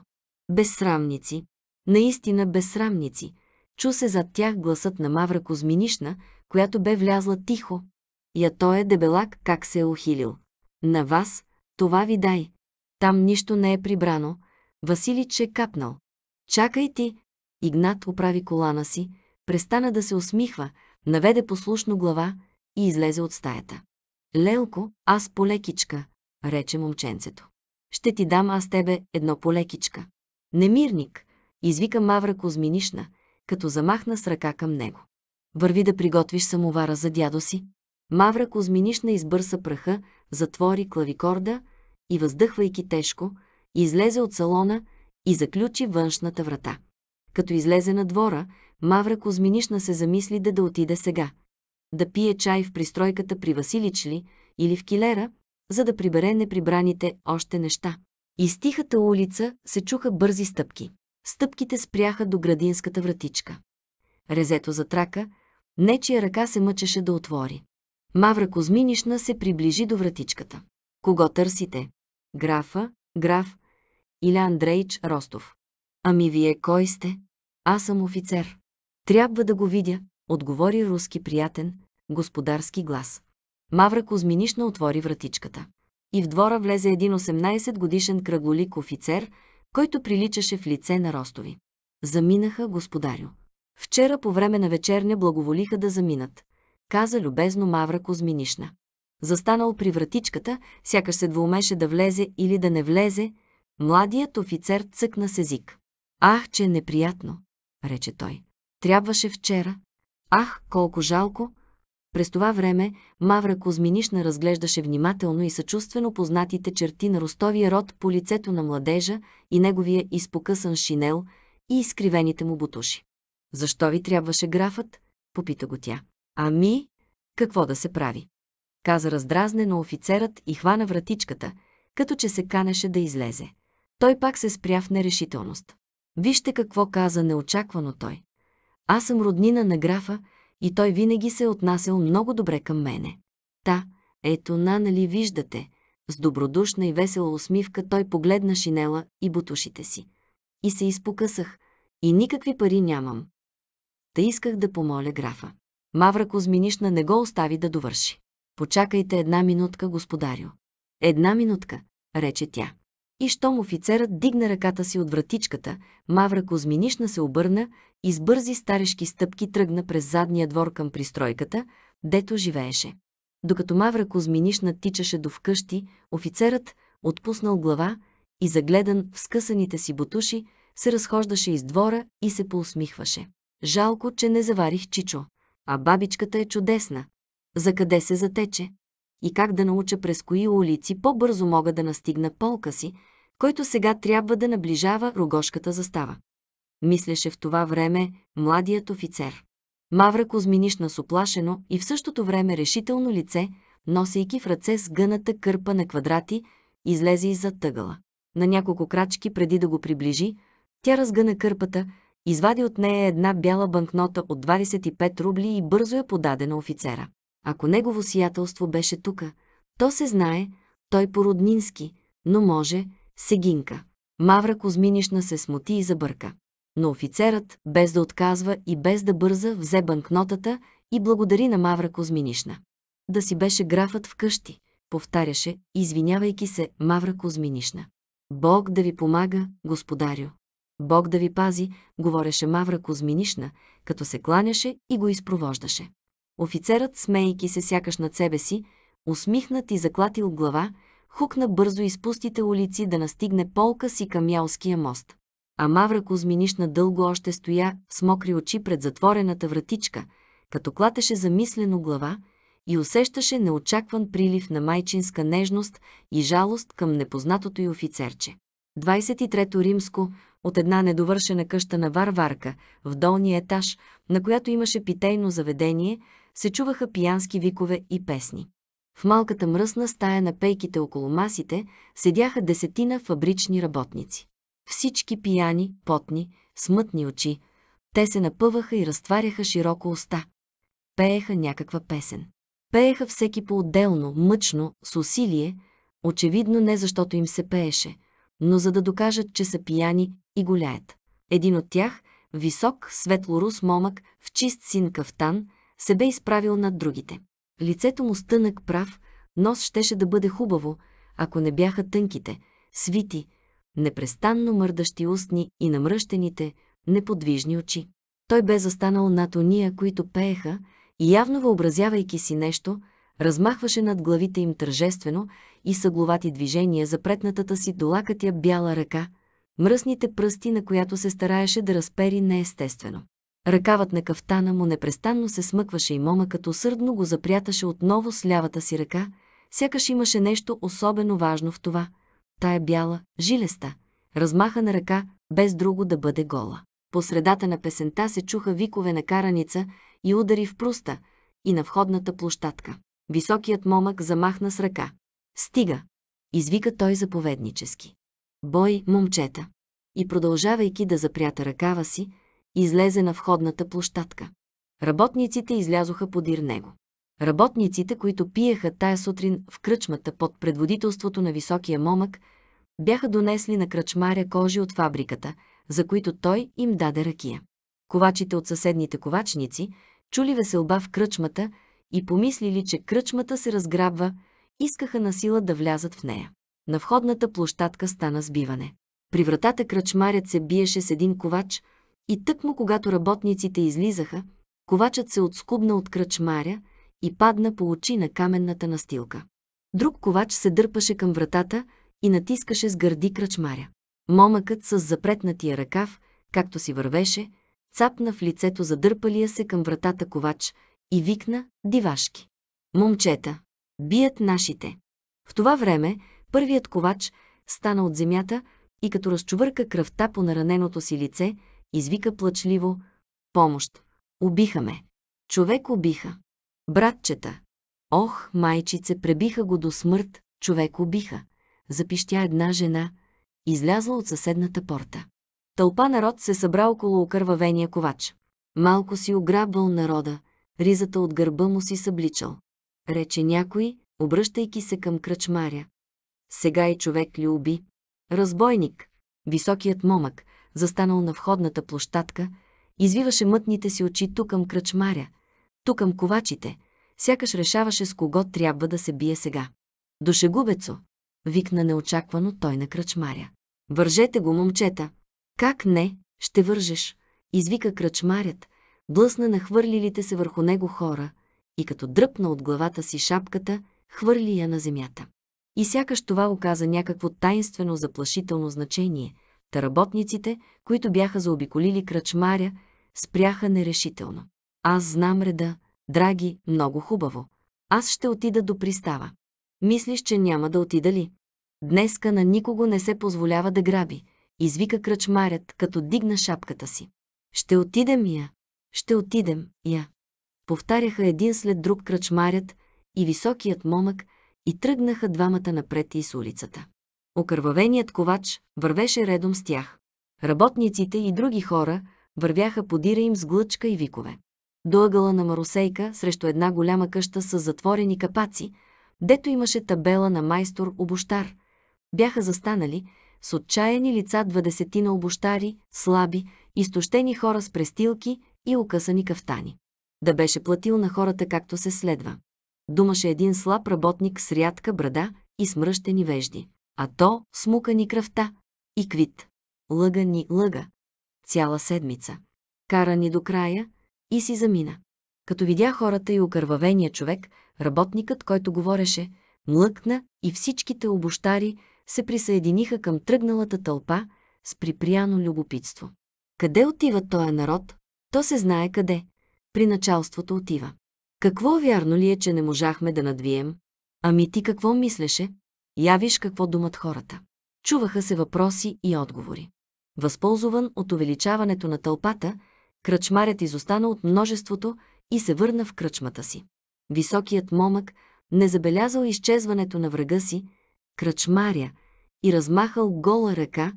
[SPEAKER 1] Безсрамници, наистина безсрамници, чу се зад тях гласът на Мавра Козминишна, която бе влязла тихо. Я той е дебелак как се е ухилил. На вас, това ви дай, там нищо не е прибрано. Василич е капнал. Чакай ти! Игнат оправи колана си, престана да се усмихва, наведе послушно глава и излезе от стаята. Лелко, аз полекичка, рече момченцето. Ще ти дам аз тебе едно полекичка. Немирник, извика Мавра Козминишна, като замахна с ръка към него. Върви да приготвиш самовара за дядо си. Мавра Козминишна избърса праха, затвори клавикорда, и въздъхвайки тежко, излезе от салона и заключи външната врата. Като излезе на двора, Мавра Козминишна се замисли да да отиде сега. Да пие чай в пристройката при Василичли или в Килера, за да прибере неприбраните още неща. Из тихата улица се чуха бързи стъпки. Стъпките спряха до градинската вратичка. Резето затрака, нечия ръка се мъчеше да отвори. Мавра Козминишна се приближи до вратичката. Кого търсите? Графа, граф Иля Андрейч Ростов. Ами вие кой сте? Аз съм офицер. Трябва да го видя, отговори руски приятен, господарски глас. Мавра Кузминишна отвори вратичката. И в двора влезе един 18-годишен кръглолик офицер, който приличаше в лице на Ростови. Заминаха господарю. Вчера по време на вечерня благоволиха да заминат, каза любезно Мавра Кузминишна застанал при вратичката, сякаш се двумеше да влезе или да не влезе, младият офицер цъкна с език. «Ах, че е неприятно!» рече той. «Трябваше вчера. Ах, колко жалко!» През това време Мавра Козминишна разглеждаше внимателно и съчувствено познатите черти на ростовия род по лицето на младежа и неговия изпокъсан шинел и изкривените му бутуши. «Защо ви трябваше графът?» – попита го тя. «Ами, какво да се прави?» каза раздразнено офицерът и хвана вратичката, като че се канеше да излезе. Той пак се спря в нерешителност. Вижте какво каза неочаквано той. Аз съм роднина на графа и той винаги се е отнасял много добре към мене. Та, ето на, нали виждате, с добродушна и весела усмивка той погледна шинела и бутушите си. И се изпокъсах, и никакви пари нямам. Та исках да помоля графа. Мавра Козминишна не го остави да довърши. Почакайте една минутка, господарю. Една минутка, рече тя. И щом офицерът дигна ръката си от вратичката, Мавра Козминишна се обърна и с бързи старешки стъпки тръгна през задния двор към пристройката, дето живееше. Докато Мавра Козминишна тичаше до вкъщи, офицерът, отпуснал глава и загледан в скъсаните си бутуши, се разхождаше из двора и се поусмихваше. Жалко, че не заварих чичо. А бабичката е чудесна, за къде се затече и как да науча през кои улици по-бързо мога да настигна полка си, който сега трябва да наближава рогошката застава. Мислеше в това време младият офицер. Мавра Козминишна на соплашено и в същото време решително лице, носейки в ръце с гъната кърпа на квадрати, излезе из-за тъгъла. На няколко крачки преди да го приближи, тя разгъна кърпата, извади от нея една бяла банкнота от 25 рубли и бързо я подаде на офицера. Ако негово сиятелство беше тука, то се знае, той по-роднински, но може, Сегинка. Мавра Козминишна се смути и забърка. Но офицерът, без да отказва и без да бърза, взе банкнотата и благодари на Мавра Козминишна. Да си беше графът вкъщи, повтаряше, извинявайки се, Мавра Козминишна. Бог да ви помага, господарю. Бог да ви пази, говореше Мавра Козминишна, като се кланяше и го изпровождаше. Офицерът, смейки се сякаш над себе си, усмихнат и заклатил глава, хукна бързо из пустите улици да настигне полка си към Ялския мост. А Мавра Кузминишна дълго още стоя с мокри очи пред затворената вратичка, като клатеше замислено глава и усещаше неочакван прилив на майчинска нежност и жалост към непознатото й офицерче. 23-то римско от една недовършена къща на Варварка в долния етаж, на която имаше питейно заведение – се чуваха пиянски викове и песни. В малката мръсна стая на пейките около масите седяха десетина фабрични работници. Всички пияни, потни, смътни очи, те се напъваха и разтваряха широко уста. Пееха някаква песен. Пееха всеки по-отделно, мъчно, с усилие, очевидно не защото им се пееше, но за да докажат, че са пияни и голяят. Един от тях, висок, светлорус момък, в чист син кафтан, се бе изправил над другите. Лицето му стънък прав, нос щеше да бъде хубаво, ако не бяха тънките, свити, непрестанно мърдащи устни и намръщените, неподвижни очи. Той бе застанал над ония, които пееха, и явно въобразявайки си нещо, размахваше над главите им тържествено и съгловати движения за претнатата си лакътя бяла ръка, мръсните пръсти, на която се стараеше да разпери неестествено. Ръкавът на кафтана му непрестанно се смъкваше и момъкът усърдно го запряташе отново с лявата си ръка, сякаш имаше нещо особено важно в това. Тая бяла, жилеста, размахана ръка, без друго да бъде гола. По средата на песента се чуха викове на караница и удари в пруста и на входната площадка. Високият момък замахна с ръка. «Стига!» – извика той заповеднически. «Бой, момчета!» И продължавайки да запрята ръкава си, излезе на входната площадка. Работниците излязоха подир него. Работниците, които пиеха тая сутрин в кръчмата под предводителството на високия момък, бяха донесли на кръчмаря кожи от фабриката, за които той им даде ракия. Ковачите от съседните ковачници чули веселба в кръчмата и помислили, че кръчмата се разграбва, искаха на сила да влязат в нея. На входната площадка стана сбиване. При вратата кръчмарят се биеше с един ковач – и тъкмо когато работниците излизаха, ковачът се отскубна от кръчмаря и падна по очи на каменната настилка. Друг ковач се дърпаше към вратата и натискаше с гърди кръчмаря. Момъкът с запретнатия ръкав, както си вървеше, цапна в лицето задърпалия се към вратата ковач и викна дивашки. Момчета, бият нашите. В това време първият ковач стана от земята и като разчувърка кръвта по нараненото си лице, извика плачливо «Помощ! Убиха ме! Човек убиха! Братчета! Ох, майчице, пребиха го до смърт, човек убиха!» запищя една жена, излязла от съседната порта. Тълпа народ се събра около окървавения ковач. Малко си ограбвал народа, ризата от гърба му си събличал. Рече някой, обръщайки се към кръчмаря. Сега и човек ли уби? Разбойник, високият момък, застанал на входната площадка, извиваше мътните си очи тук към кръчмаря, тук към ковачите, сякаш решаваше с кого трябва да се бие сега. Душегубецо, викна неочаквано той на кръчмаря. Вържете го, момчета! Как не? Ще вържеш! извика кръчмарят, блъсна на хвърлилите се върху него хора и като дръпна от главата си шапката, хвърли я на земята. И сякаш това оказа някакво таинствено заплашително значение – та работниците, които бяха заобиколили кръчмаря, спряха нерешително. Аз знам реда, драги, много хубаво. Аз ще отида до пристава. Мислиш, че няма да отида ли? Днеска на никого не се позволява да граби, извика кръчмарят, като дигна шапката си. Ще отидем я. Ще отидем я. Повтаряха един след друг кръчмарят и високият момък и тръгнаха двамата напред из улицата. Окървавеният ковач вървеше редом с тях. Работниците и други хора вървяха подира им с глъчка и викове. До ъгъла на Марусейка, срещу една голяма къща с затворени капаци, дето имаше табела на майстор обощар, бяха застанали с отчаяни лица двадесетина обощари, слаби, изтощени хора с престилки и окъсани кафтани. Да беше платил на хората както се следва. Думаше един слаб работник с рядка брада и смръщени вежди а то смука ни кръвта и квит. Лъга ни лъга. Цяла седмица. Кара ни до края и си замина. Като видя хората и окървавения човек, работникът, който говореше, млъкна и всичките обощари се присъединиха към тръгналата тълпа с припряно любопитство. Къде отива този народ? То се знае къде. При началството отива. Какво вярно ли е, че не можахме да надвием? Ами ти какво мислеше? явиш какво думат хората. Чуваха се въпроси и отговори. Възползван от увеличаването на тълпата, кръчмарят изостана от множеството и се върна в кръчмата си. Високият момък не забелязал изчезването на врага си, кръчмаря и размахал гола ръка,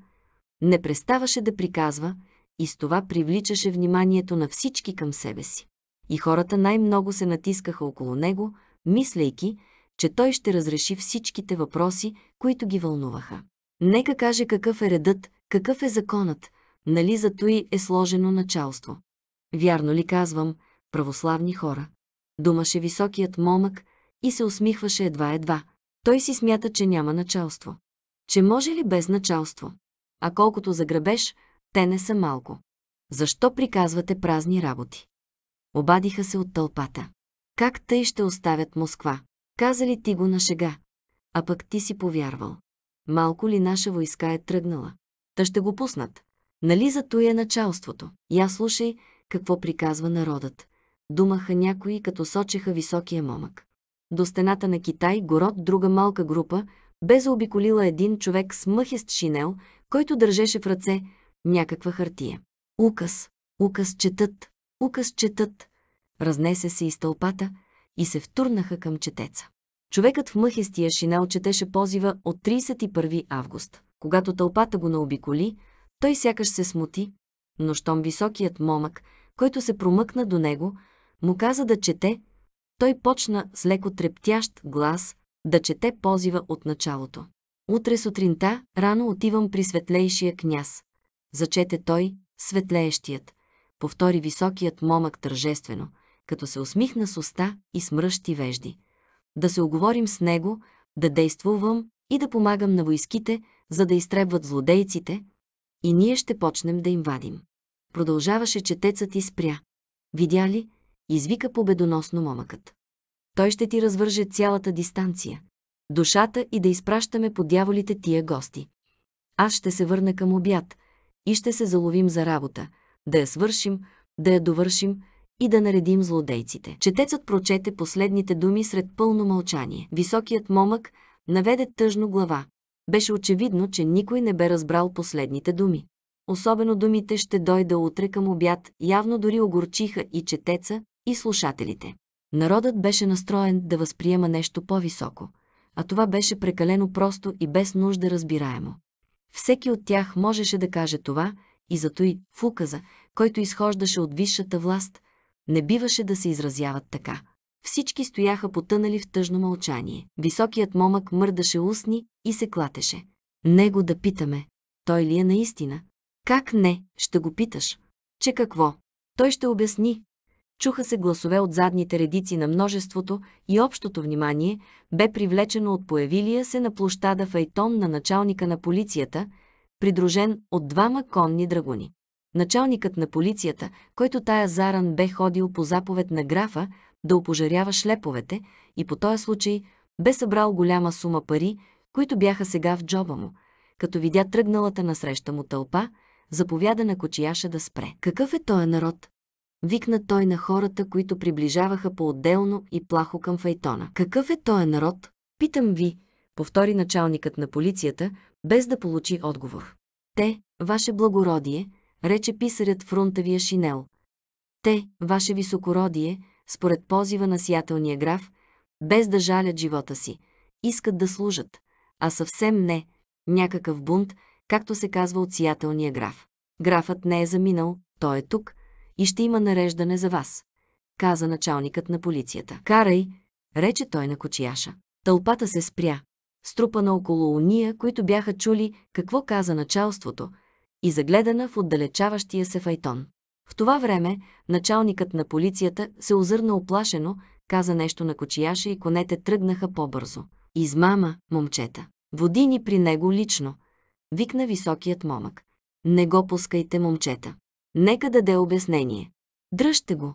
[SPEAKER 1] не преставаше да приказва и с това привличаше вниманието на всички към себе си. И хората най-много се натискаха около него, мислейки, че той ще разреши всичките въпроси, които ги вълнуваха. Нека каже какъв е редът, какъв е законът, нали за той е сложено началство. Вярно ли казвам, православни хора? Думаше високият момък и се усмихваше едва-едва. Той си смята, че няма началство. Че може ли без началство? А колкото за грабеж, те не са малко. Защо приказвате празни работи? Обадиха се от тълпата. Как тъй ще оставят Москва? Казали ти го на шега. А пък ти си повярвал. Малко ли наша войска е тръгнала? Та ще го пуснат. Нали за той е началството? Я слушай какво приказва народът. Думаха някои, като сочеха високия момък. До стената на Китай город друга малка група бе заобиколила един човек с мъхест шинел, който държеше в ръце някаква хартия. Указ, указ четът, указ четът. Разнесе се из тълпата – и се втурнаха към четеца. Човекът в мъхестия шинал четеше позива от 31 август. Когато тълпата го наобиколи, той сякаш се смути, но щом високият момък, който се промъкна до него, му каза да чете, той почна с леко трептящ глас да чете позива от началото. Утре сутринта рано отивам при светлейшия княз. Зачете той, светлеещият, повтори високият момък тържествено – като се усмихна с уста и смръщи вежди. Да се оговорим с него, да действувам и да помагам на войските, за да изтребват злодейците, и ние ще почнем да им вадим. Продължаваше четецът и спря. Видя ли? Извика победоносно момъкът. Той ще ти развърже цялата дистанция. Душата и да изпращаме по дяволите тия гости. Аз ще се върна към обяд и ще се заловим за работа, да я свършим, да я довършим, и да наредим злодейците. Четецът прочете последните думи сред пълно мълчание. Високият момък наведе тъжно глава. Беше очевидно, че никой не бе разбрал последните думи. Особено думите ще дойда утре към обяд, явно дори огорчиха и четеца, и слушателите. Народът беше настроен да възприема нещо по-високо, а това беше прекалено просто и без нужда разбираемо. Всеки от тях можеше да каже това и зато и в указа, който изхождаше от висшата власт – не биваше да се изразяват така. Всички стояха потънали в тъжно мълчание. Високият момък мърдаше устни и се клатеше. Него да питаме, той ли е наистина? Как не, ще го питаш. Че какво? Той ще обясни. Чуха се гласове от задните редици на множеството и общото внимание бе привлечено от появилия се на площада файтон на началника на полицията, придружен от двама конни драгони началникът на полицията, който тая заран бе ходил по заповед на графа да опожарява шлеповете и по този случай бе събрал голяма сума пари, които бяха сега в джоба му. Като видя тръгналата насреща му тълпа, заповяда на кочияша да спре. Какъв е този народ? Викна той на хората, които приближаваха по-отделно и плахо към Файтона. Какъв е този народ? Питам ви, повтори началникът на полицията, без да получи отговор. Те, ваше благородие, рече писарят в рунтавия шинел. Те, ваше високородие, според позива на сиятелния граф, без да жалят живота си, искат да служат, а съвсем не, някакъв бунт, както се казва от сиятелния граф. Графът не е заминал, той е тук и ще има нареждане за вас, каза началникът на полицията. Карай, рече той на кочияша. Тълпата се спря, струпана около уния, които бяха чули какво каза началството, и загледана в отдалечаващия се файтон. В това време началникът на полицията се озърна оплашено, каза нещо на кочияша и конете тръгнаха по-бързо. Измама, момчета. Води ни при него лично, викна високият момък. Не го пускайте, момчета. Нека даде обяснение. Дръжте го,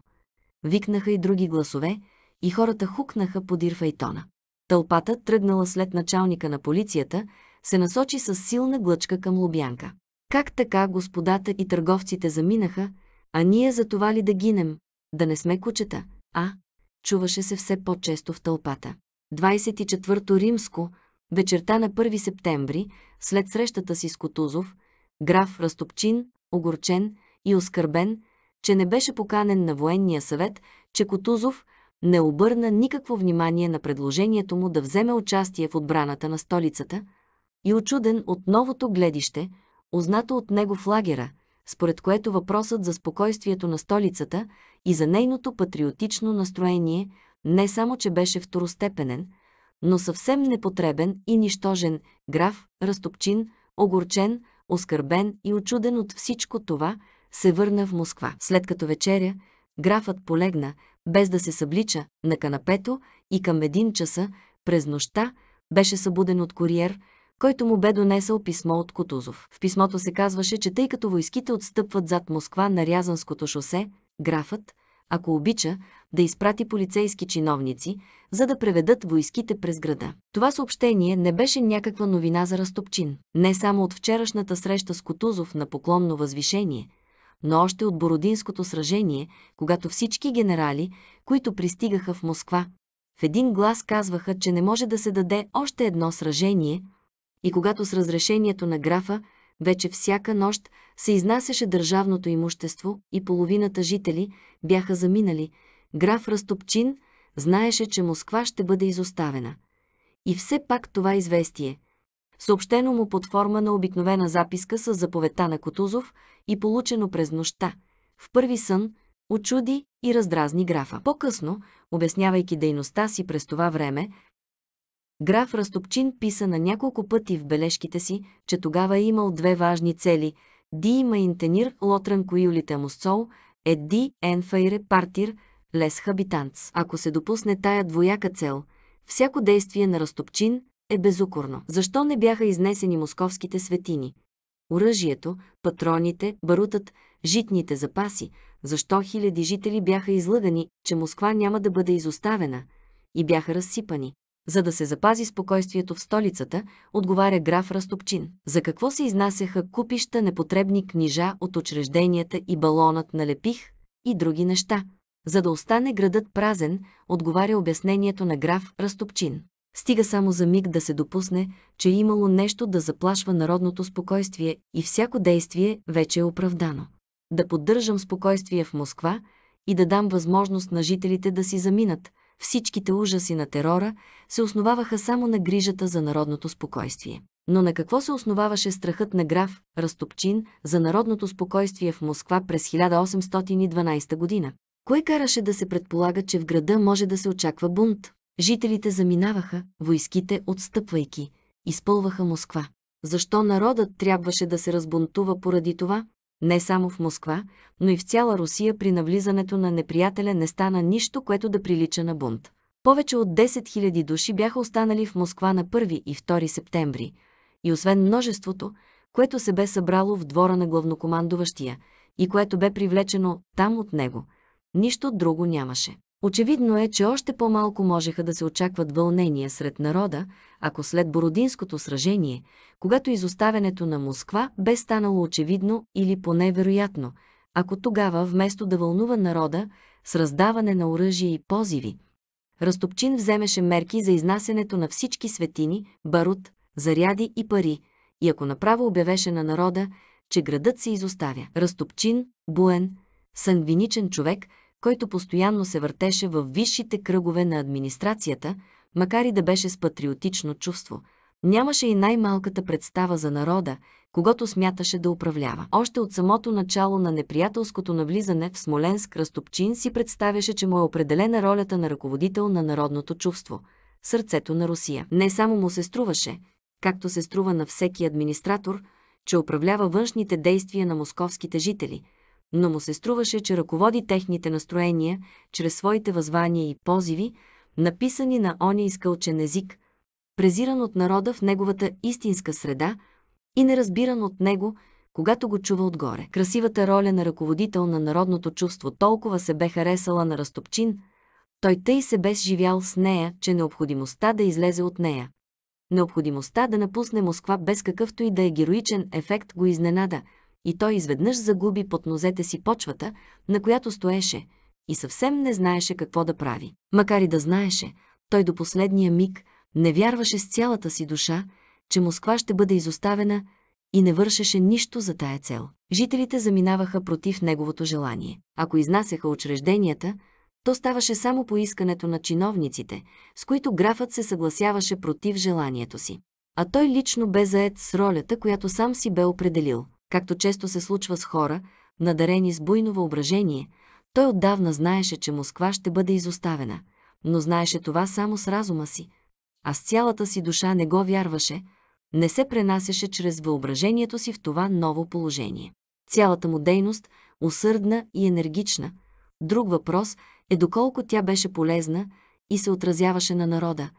[SPEAKER 1] викнаха и други гласове, и хората хукнаха подир файтона. Тълпата, тръгнала след началника на полицията, се насочи с силна глъчка към Лубянка. Как така господата и търговците заминаха, а ние за това ли да гинем, да не сме кучета, а? Чуваше се все по-често в тълпата. 24-то римско, вечерта на 1 септември, след срещата си с Котузов, граф Растопчин, огорчен и оскърбен, че не беше поканен на военния съвет, че Котузов не обърна никакво внимание на предложението му да вземе участие в отбраната на столицата и очуден от новото гледище – узнато от него в лагера, според което въпросът за спокойствието на столицата и за нейното патриотично настроение не само, че беше второстепенен, но съвсем непотребен и нищожен, граф, разтопчин, огорчен, оскърбен и очуден от всичко това, се върна в Москва. След като вечеря, графът полегна, без да се съблича, на канапето и към един часа през нощта беше събуден от куриер – който му бе донесъл писмо от Кутузов. В писмото се казваше, че тъй като войските отстъпват зад Москва на Рязанското шосе, графът, ако обича, да изпрати полицейски чиновници, за да преведат войските през града. Това съобщение не беше някаква новина за Растопчин. Не само от вчерашната среща с Котузов на поклонно възвишение, но още от Бородинското сражение, когато всички генерали, които пристигаха в Москва, в един глас казваха, че не може да се даде още едно сражение – и когато с разрешението на графа вече всяка нощ се изнасяше държавното имущество и половината жители бяха заминали, граф Растопчин знаеше, че Москва ще бъде изоставена. И все пак това известие, съобщено му под форма на обикновена записка с заповедта на Котузов и получено през нощта, в първи сън, очуди и раздразни графа. По-късно, обяснявайки дейността си през това време, Граф Растопчин писа на няколко пъти в бележките си, че тогава е имал две важни цели – «Ди Интенир лотран коюлите мусцол, е ди енфайре партир лес хабитанц». Ако се допусне тая двояка цел, всяко действие на Растопчин е безукорно. Защо не бяха изнесени московските светини? Оръжието, патроните, барутът, житните запаси, защо хиляди жители бяха излъгани, че Москва няма да бъде изоставена и бяха разсипани. За да се запази спокойствието в столицата, отговаря граф Растопчин. За какво се изнасяха купища непотребни книжа от учрежденията и балонът на Лепих и други неща? За да остане градът празен, отговаря обяснението на граф Растопчин. Стига само за миг да се допусне, че е имало нещо да заплашва народното спокойствие и всяко действие вече е оправдано. Да поддържам спокойствие в Москва и да дам възможност на жителите да си заминат – всичките ужаси на терора се основаваха само на грижата за народното спокойствие. Но на какво се основаваше страхът на граф Растопчин за народното спокойствие в Москва през 1812 година? Кое караше да се предполага, че в града може да се очаква бунт? Жителите заминаваха, войските отстъпвайки, изпълваха Москва. Защо народът трябваше да се разбунтува поради това? не само в Москва, но и в цяла Русия при навлизането на неприятеля не стана нищо, което да прилича на бунт. Повече от 10 000 души бяха останали в Москва на 1 и 2 септември, и освен множеството, което се бе събрало в двора на главнокомандуващия и което бе привлечено там от него, нищо друго нямаше. Очевидно е, че още по-малко можеха да се очакват вълнения сред народа, ако след Бородинското сражение, когато изоставянето на Москва бе станало очевидно или поне вероятно, ако тогава вместо да вълнува народа с раздаване на оръжие и позиви, Растопчин вземеше мерки за изнасянето на всички светини, барут, заряди и пари, и ако направо обявеше на народа, че градът се изоставя. Растопчин, буен, сангвиничен човек – който постоянно се въртеше в висшите кръгове на администрацията, макар и да беше с патриотично чувство. Нямаше и най-малката представа за народа, когато смяташе да управлява. Още от самото начало на неприятелското навлизане в Смоленск Растопчин си представяше, че му е определена ролята на ръководител на народното чувство – сърцето на Русия. Не само му се струваше, както се струва на всеки администратор, че управлява външните действия на московските жители – но му се струваше, че ръководи техните настроения чрез своите възвания и позиви, написани на оня изкълчен език, презиран от народа в неговата истинска среда и неразбиран от него, когато го чува отгоре. Красивата роля на ръководител на народното чувство толкова се бе харесала на Растопчин, той тъй се бе живял с нея, че необходимостта да излезе от нея. Необходимостта да напусне Москва без какъвто и да е героичен ефект го изненада – и той изведнъж загуби под нозете си почвата, на която стоеше, и съвсем не знаеше какво да прави. Макар и да знаеше, той до последния миг не вярваше с цялата си душа, че Москва ще бъде изоставена и не вършеше нищо за тая цел. Жителите заминаваха против неговото желание. Ако изнасяха учрежденията, то ставаше само по искането на чиновниците, с които графът се съгласяваше против желанието си. А той лично бе заед с ролята, която сам си бе определил – Както често се случва с хора, надарени с буйно въображение, той отдавна знаеше, че Москва ще бъде изоставена, но знаеше това само с разума си, а с цялата си душа не го вярваше, не се пренасяше чрез въображението си в това ново положение. Цялата му дейност, усърдна и енергична, друг въпрос е доколко тя беше полезна и се отразяваше на народа.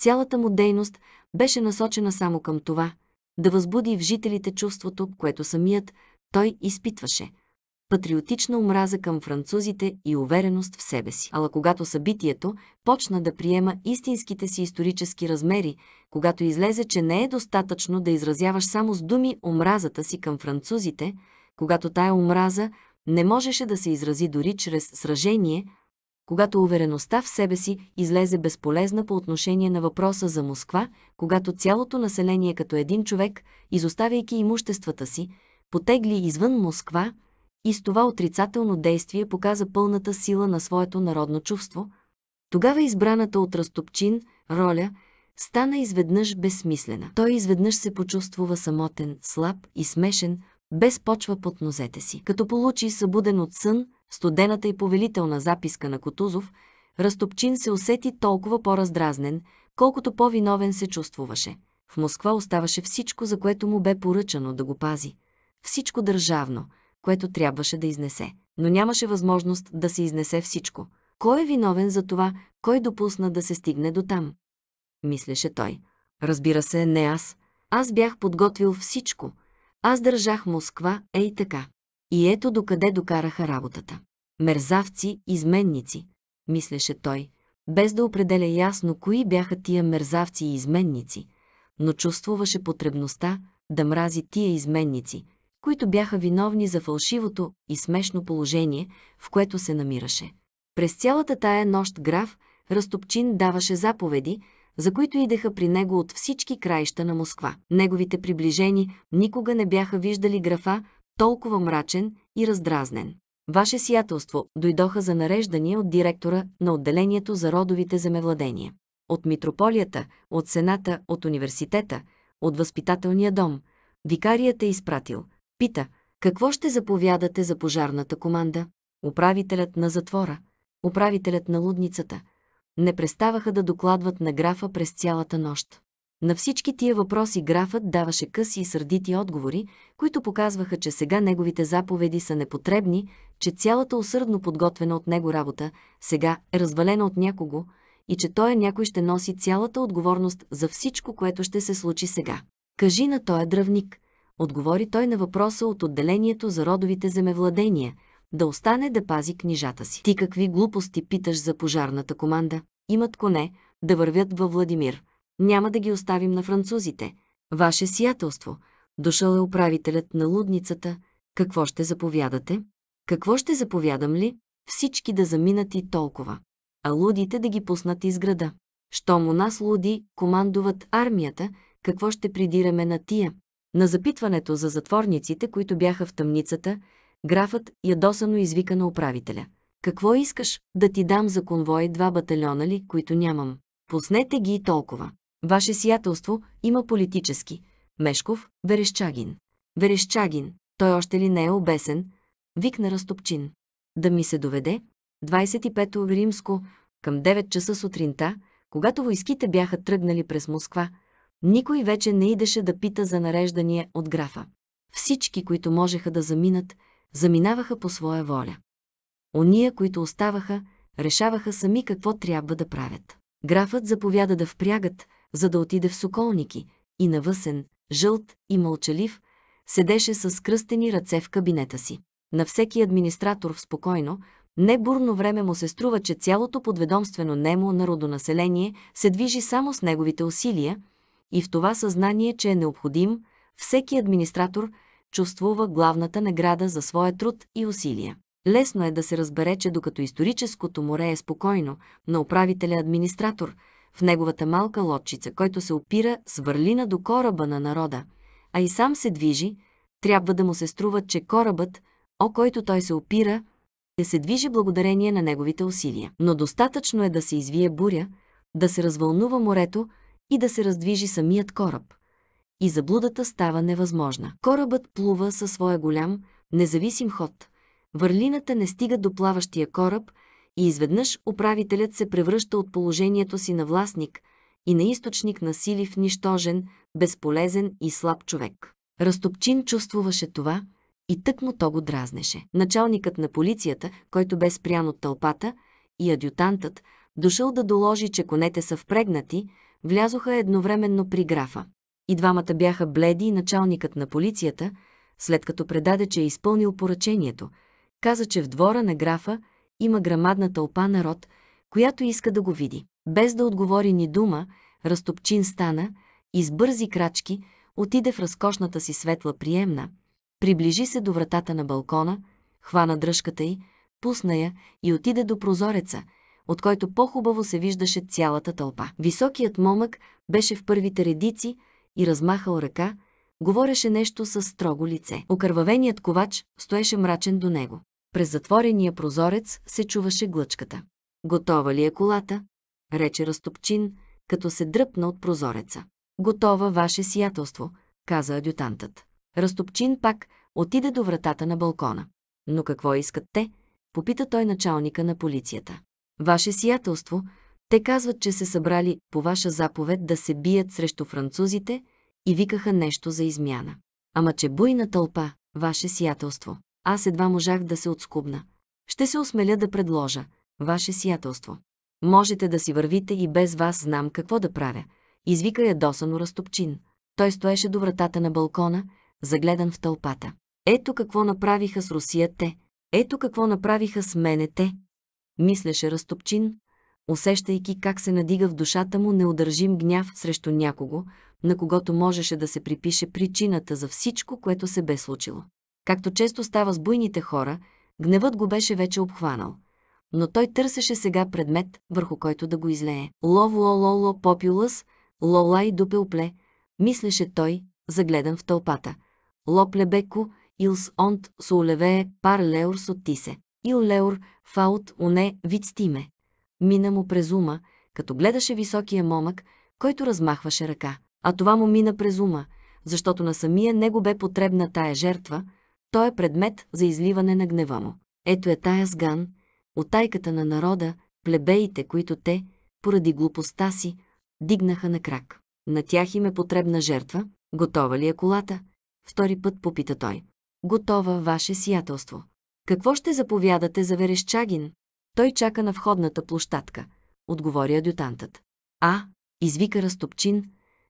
[SPEAKER 1] Цялата му дейност беше насочена само към това – да възбуди в жителите чувството, което самият той изпитваше – патриотична омраза към французите и увереност в себе си. Ала когато събитието почна да приема истинските си исторически размери, когато излезе, че не е достатъчно да изразяваш само с думи омразата си към французите, когато тая омраза не можеше да се изрази дори чрез сражение – когато увереността в себе си излезе безполезна по отношение на въпроса за Москва, когато цялото население като един човек, изоставяйки имуществата си, потегли извън Москва и с това отрицателно действие показа пълната сила на своето народно чувство, тогава избраната от Растопчин роля стана изведнъж безсмислена. Той изведнъж се почувствува самотен, слаб и смешен, без почва под нозете си. Като получи събуден от сън, студената и повелителна записка на Котузов, Растопчин се усети толкова по-раздразнен, колкото по-виновен се чувствуваше. В Москва оставаше всичко, за което му бе поръчано да го пази. Всичко държавно, което трябваше да изнесе. Но нямаше възможност да се изнесе всичко. Кой е виновен за това, кой допусна да се стигне до там? Мислеше той. Разбира се, не аз. Аз бях подготвил всичко. Аз държах Москва, ей така. И ето докъде докараха работата. Мерзавци, изменници, мислеше той, без да определя ясно кои бяха тия мерзавци и изменници, но чувствуваше потребността да мрази тия изменници, които бяха виновни за фалшивото и смешно положение, в което се намираше. През цялата тая нощ граф Растопчин даваше заповеди, за които идеха при него от всички краища на Москва. Неговите приближени никога не бяха виждали графа толкова мрачен и раздразнен. Ваше сиятелство дойдоха за нареждания от директора на отделението за родовите земевладения. От митрополията, от сената, от университета, от възпитателния дом. Викарият е изпратил. Пита, какво ще заповядате за пожарната команда? Управителят на затвора, управителят на лудницата. Не преставаха да докладват на графа през цялата нощ. На всички тия въпроси графът даваше къси и сърдити отговори, които показваха, че сега неговите заповеди са непотребни, че цялата усърдно подготвена от него работа сега е развалена от някого и че той е някой ще носи цялата отговорност за всичко, което ще се случи сега. Кажи на този дръвник, отговори той на въпроса от отделението за родовите земевладения, да остане да пази книжата си. Ти какви глупости питаш за пожарната команда? Имат коне да вървят във Владимир – няма да ги оставим на французите. Ваше сиятелство, дошъл е управителят на лудницата. Какво ще заповядате? Какво ще заповядам ли? Всички да заминат и толкова. А лудите да ги пуснат из града. Щом у нас луди командуват армията, какво ще придираме на тия? На запитването за затворниците, които бяха в тъмницата, графът ядосано извика на управителя. Какво искаш да ти дам за конвой два батальона ли, които нямам? Пуснете ги и толкова. Ваше сиятелство има политически. Мешков, Верещагин. Верещагин, той още ли не е обесен? Викна Растопчин. Да ми се доведе. 25-то Римско, към 9 часа сутринта, когато войските бяха тръгнали през Москва, никой вече не идеше да пита за нареждания от графа. Всички, които можеха да заминат, заминаваха по своя воля. Ония, които оставаха, решаваха сами какво трябва да правят. Графът заповяда да впрягат, за да отиде в Соколники, и навъсен, жълт и мълчалив, седеше с кръстени ръце в кабинета си. На всеки администратор в спокойно, небурно време му се струва, че цялото подведомствено немо народонаселение се движи само с неговите усилия и в това съзнание, че е необходим, всеки администратор чувствува главната награда за своя труд и усилия. Лесно е да се разбере, че докато историческото море е спокойно, на управителя администратор – в неговата малка лодчица, който се опира с върлина до кораба на народа, а и сам се движи, трябва да му се струва, че корабът, о който той се опира, ще се движи благодарение на неговите усилия. Но достатъчно е да се извие буря, да се развълнува морето и да се раздвижи самият кораб. И заблудата става невъзможна. Корабът плува със своя голям, независим ход. Върлината не стига до плаващия кораб – и изведнъж управителят се превръща от положението си на властник и на източник на сили в нищожен, безполезен и слаб човек. Растопчин чувствуваше това и тъкмо то го дразнеше. Началникът на полицията, който бе спрян от тълпата, и адютантът, дошъл да доложи, че конете са впрегнати, влязоха едновременно при графа. И двамата бяха бледи и началникът на полицията, след като предаде, че е изпълнил поръчението, каза, че в двора на графа има грамадна тълпа народ, която иска да го види. Без да отговори ни дума, Растопчин стана и с бързи крачки отиде в разкошната си светла приемна, приближи се до вратата на балкона, хвана дръжката й, пусна я и отиде до прозореца, от който по-хубаво се виждаше цялата тълпа. Високият момък беше в първите редици и размахал ръка, говореше нещо с строго лице. Окървавеният ковач стоеше мрачен до него. През затворения прозорец се чуваше глъчката. Готова ли е колата? рече Растопчин, като се дръпна от прозореца. Готова, ваше сиятелство, каза адютантът. Растопчин пак отиде до вратата на балкона. Но какво искат те? Попита той началника на полицията. Ваше сиятелство, те казват, че се събрали по ваша заповед да се бият срещу французите и викаха нещо за измяна. Ама че буйна тълпа, ваше сиятелство. Аз едва можах да се отскубна. Ще се осмеля да предложа. Ваше сиятелство. Можете да си вървите и без вас знам какво да правя. Извика я досано разтопчин. Той стоеше до вратата на балкона, загледан в тълпата. Ето какво направиха с Русия те. Ето какво направиха с мене те. Мислеше разтопчин, усещайки как се надига в душата му неудържим гняв срещу някого, на когото можеше да се припише причината за всичко, което се бе случило. Както често става с буйните хора, гневът го беше вече обхванал. Но той търсеше сега предмет, върху който да го излее. Ло-ло-ло-ло, попюлъс, лола и дупелпле, мислеше той, загледан в тълпата. Лоплебеко, илс онт сулевее пар леур соттисе. Ил леур фаут уне вицтиме. Мина му през ума, като гледаше високия момък, който размахваше ръка. А това му мина през ума, защото на самия него бе потребна тая жертва – той е предмет за изливане на гнева му. Ето е тая сган, отайката на народа, плебеите, които те, поради глупостта си, дигнаха на крак. На тях им е потребна жертва. Готова ли е колата? Втори път попита той. Готова, ваше сиятелство. Какво ще заповядате за Верещагин? Той чака на входната площадка, отговори адютантът. А, извика Растопчин,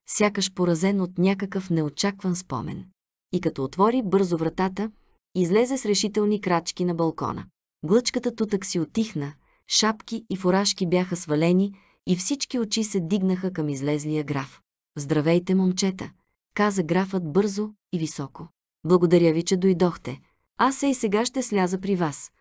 [SPEAKER 1] сякаш поразен от някакъв неочакван спомен и като отвори бързо вратата, излезе с решителни крачки на балкона. Глъчката тутък си отихна, шапки и фуражки бяха свалени и всички очи се дигнаха към излезлия граф. «Здравейте, момчета!» каза графът бързо и високо. «Благодаря ви, че дойдохте. Аз се и сега ще сляза при вас.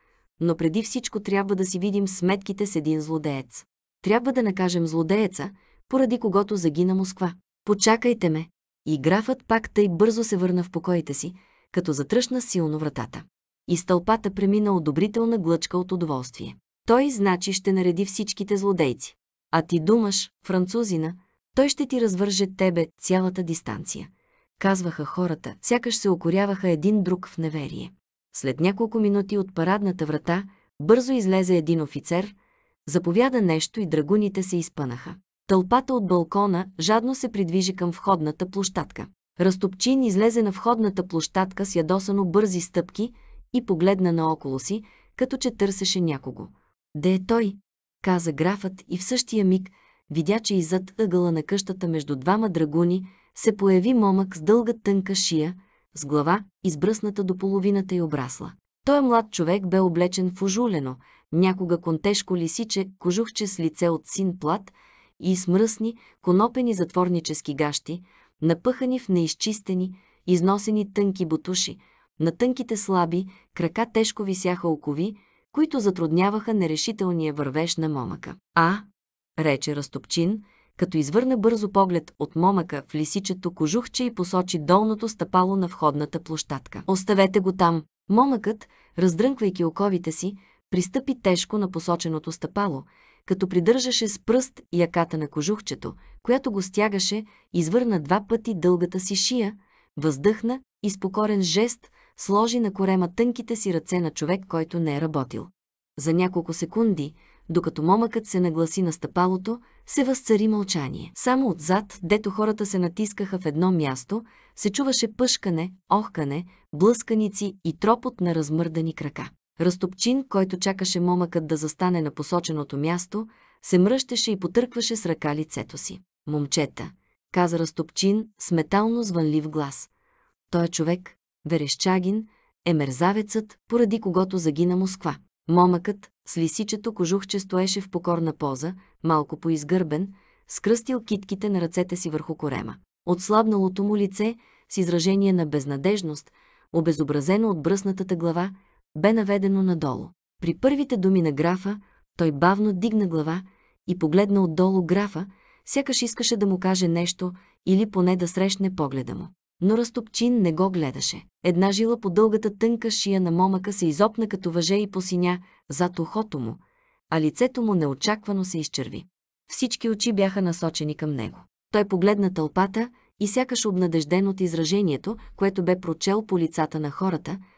[SPEAKER 1] Но преди всичко трябва да си видим сметките с един злодеец. Трябва да накажем злодееца, поради когото загина Москва. Почакайте ме, и графът пак тъй бързо се върна в покоите си, като затръшна силно вратата. И стълпата премина одобрителна глъчка от удоволствие. Той, значи, ще нареди всичките злодейци. А ти думаш, французина, той ще ти развърже тебе цялата дистанция. Казваха хората, сякаш се окоряваха един друг в неверие. След няколко минути от парадната врата, бързо излезе един офицер, заповяда нещо и драгуните се изпънаха. Тълпата от балкона жадно се придвижи към входната площадка. Растопчин излезе на входната площадка с ядосано бързи стъпки и погледна наоколо си, като че търсеше някого. «Де е той?» каза графът и в същия миг видя, че иззад ъгъла на къщата между двама драгуни се появи момък с дълга тънка шия, с глава, избръсната до половината и обрасла. Той е млад човек бе облечен в ожулено, някога контежко лисиче, кожухче с лице от син плат – и с мръсни, конопени затворнически гащи, напъхани в неизчистени, износени тънки бутуши, на тънките слаби крака тежко висяха окови, които затрудняваха нерешителния вървеж на момъка. А, рече Растопчин, като извърна бързо поглед от момъка в лисичето кожухче и посочи долното стъпало на входната площадка. Оставете го там. Момъкът, раздрънквайки оковите си, пристъпи тежко на посоченото стъпало, като придържаше с пръст яката на кожухчето, която го стягаше, извърна два пъти дългата си шия, въздъхна и с покорен жест сложи на корема тънките си ръце на човек, който не е работил. За няколко секунди, докато момъкът се нагласи на стъпалото, се възцари мълчание. Само отзад, дето хората се натискаха в едно място, се чуваше пъшкане, охкане, блъсканици и тропот на размърдани крака. Растопчин, който чакаше момъкът да застане на посоченото място, се мръщеше и потъркваше с ръка лицето си. Момчета, каза Растопчин с метално звънлив глас. Той е човек, Верещагин, е мерзавецът, поради когото загина Москва. Момъкът с лисичето кожухче стоеше в покорна поза, малко поизгърбен, скръстил китките на ръцете си върху корема. Отслабналото му лице, с изражение на безнадежност, обезобразено от бръснатата глава, бе наведено надолу. При първите думи на графа, той бавно дигна глава и погледна отдолу графа, сякаш искаше да му каже нещо или поне да срещне погледа му. Но Растопчин не го гледаше. Една жила по дългата тънка шия на момъка се изопна като въже и посиня зад ухото му, а лицето му неочаквано се изчерви. Всички очи бяха насочени към него. Той погледна тълпата и сякаш обнадежден от изражението, което бе прочел по лицата на хората –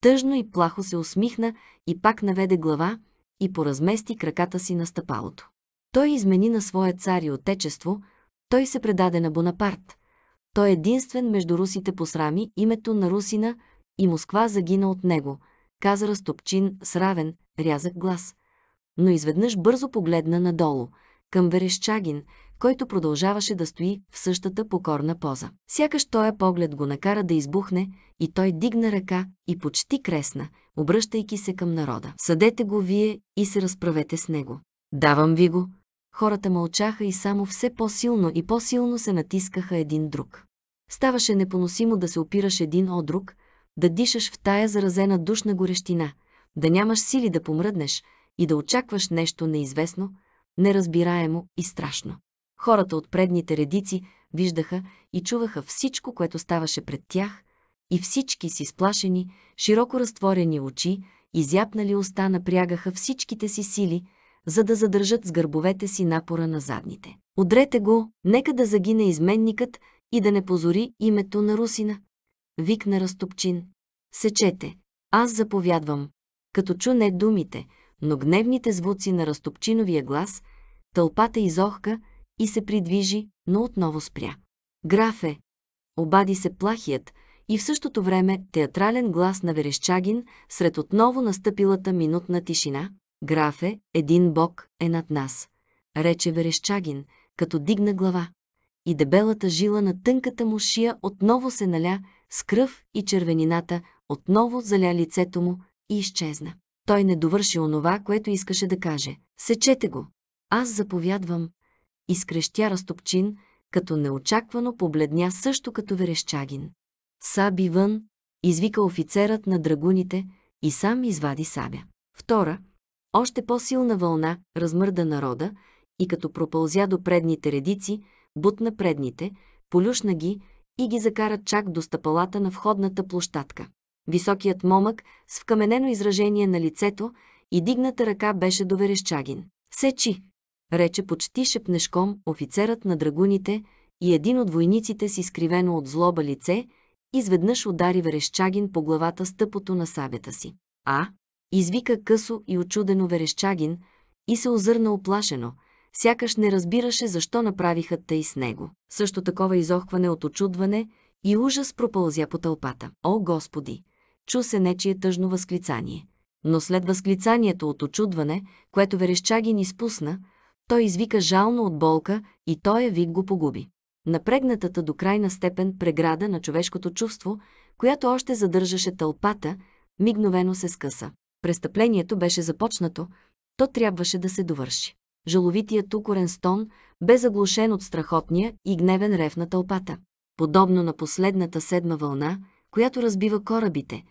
[SPEAKER 1] Тъжно и плахо се усмихна и пак наведе глава и поразмести краката си на стъпалото. Той измени на своя цар и отечество, той се предаде на Бонапарт. Той е единствен между русите посрами името на Русина и Москва загина от него, каза Растопчин с равен, рязък глас. Но изведнъж бързо погледна надолу, към Верещагин, който продължаваше да стои в същата покорна поза. Сякаш тоя поглед го накара да избухне и той дигна ръка и почти кресна, обръщайки се към народа. Съдете го вие и се разправете с него. Давам ви го. Хората мълчаха и само все по-силно и по-силно се натискаха един друг. Ставаше непоносимо да се опираш един от друг, да дишаш в тая заразена душна горещина, да нямаш сили да помръднеш и да очакваш нещо неизвестно, неразбираемо и страшно. Хората от предните редици виждаха и чуваха всичко, което ставаше пред тях, и всички си сплашени, широко разтворени очи, изяпнали уста напрягаха всичките си сили, за да задържат с гърбовете си напора на задните. Удрете го, нека да загине изменникът и да не позори името на Русина. Викна Растопчин. Сечете, аз заповядвам. Като чу не думите, но гневните звуци на Растопчиновия глас, тълпата изохка и се придвижи, но отново спря. Графе! Обади се плахият и в същото време театрален глас на Верещагин сред отново настъпилата минутна тишина. Графе, един бог е над нас, рече Верещагин, като дигна глава. И дебелата жила на тънката му шия отново се наля с кръв и червенината, отново заля лицето му и изчезна. Той не довърши онова, което искаше да каже. Сечете го! Аз заповядвам, изкрещя Растопчин, като неочаквано побледня също като Верещагин. Саби вън, извика офицерът на драгуните и сам извади сабя. Втора, още по-силна вълна размърда народа и като пропълзя до предните редици, бутна предните, полюшна ги и ги закара чак до стъпалата на входната площадка. Високият момък с вкаменено изражение на лицето и дигната ръка беше до Верещагин. Сечи! рече почти шепнешком офицерът на драгуните и един от войниците си скривено от злоба лице, изведнъж удари Верещагин по главата с тъпото на сабята си. А? Извика късо и очудено Верещагин и се озърна оплашено, сякаш не разбираше защо направиха тъй с него. Също такова изохване от очудване и ужас пропълзя по тълпата. О, Господи! Чу се нечие тъжно възклицание. Но след възклицанието от очудване, което Верещагин изпусна, той извика жално от болка и тоя вик го погуби. Напрегнатата до крайна степен преграда на човешкото чувство, която още задържаше тълпата, мигновено се скъса. Престъплението беше започнато, то трябваше да се довърши. Жаловитият укорен стон бе заглушен от страхотния и гневен рев на тълпата. Подобно на последната седма вълна, която разбива корабите,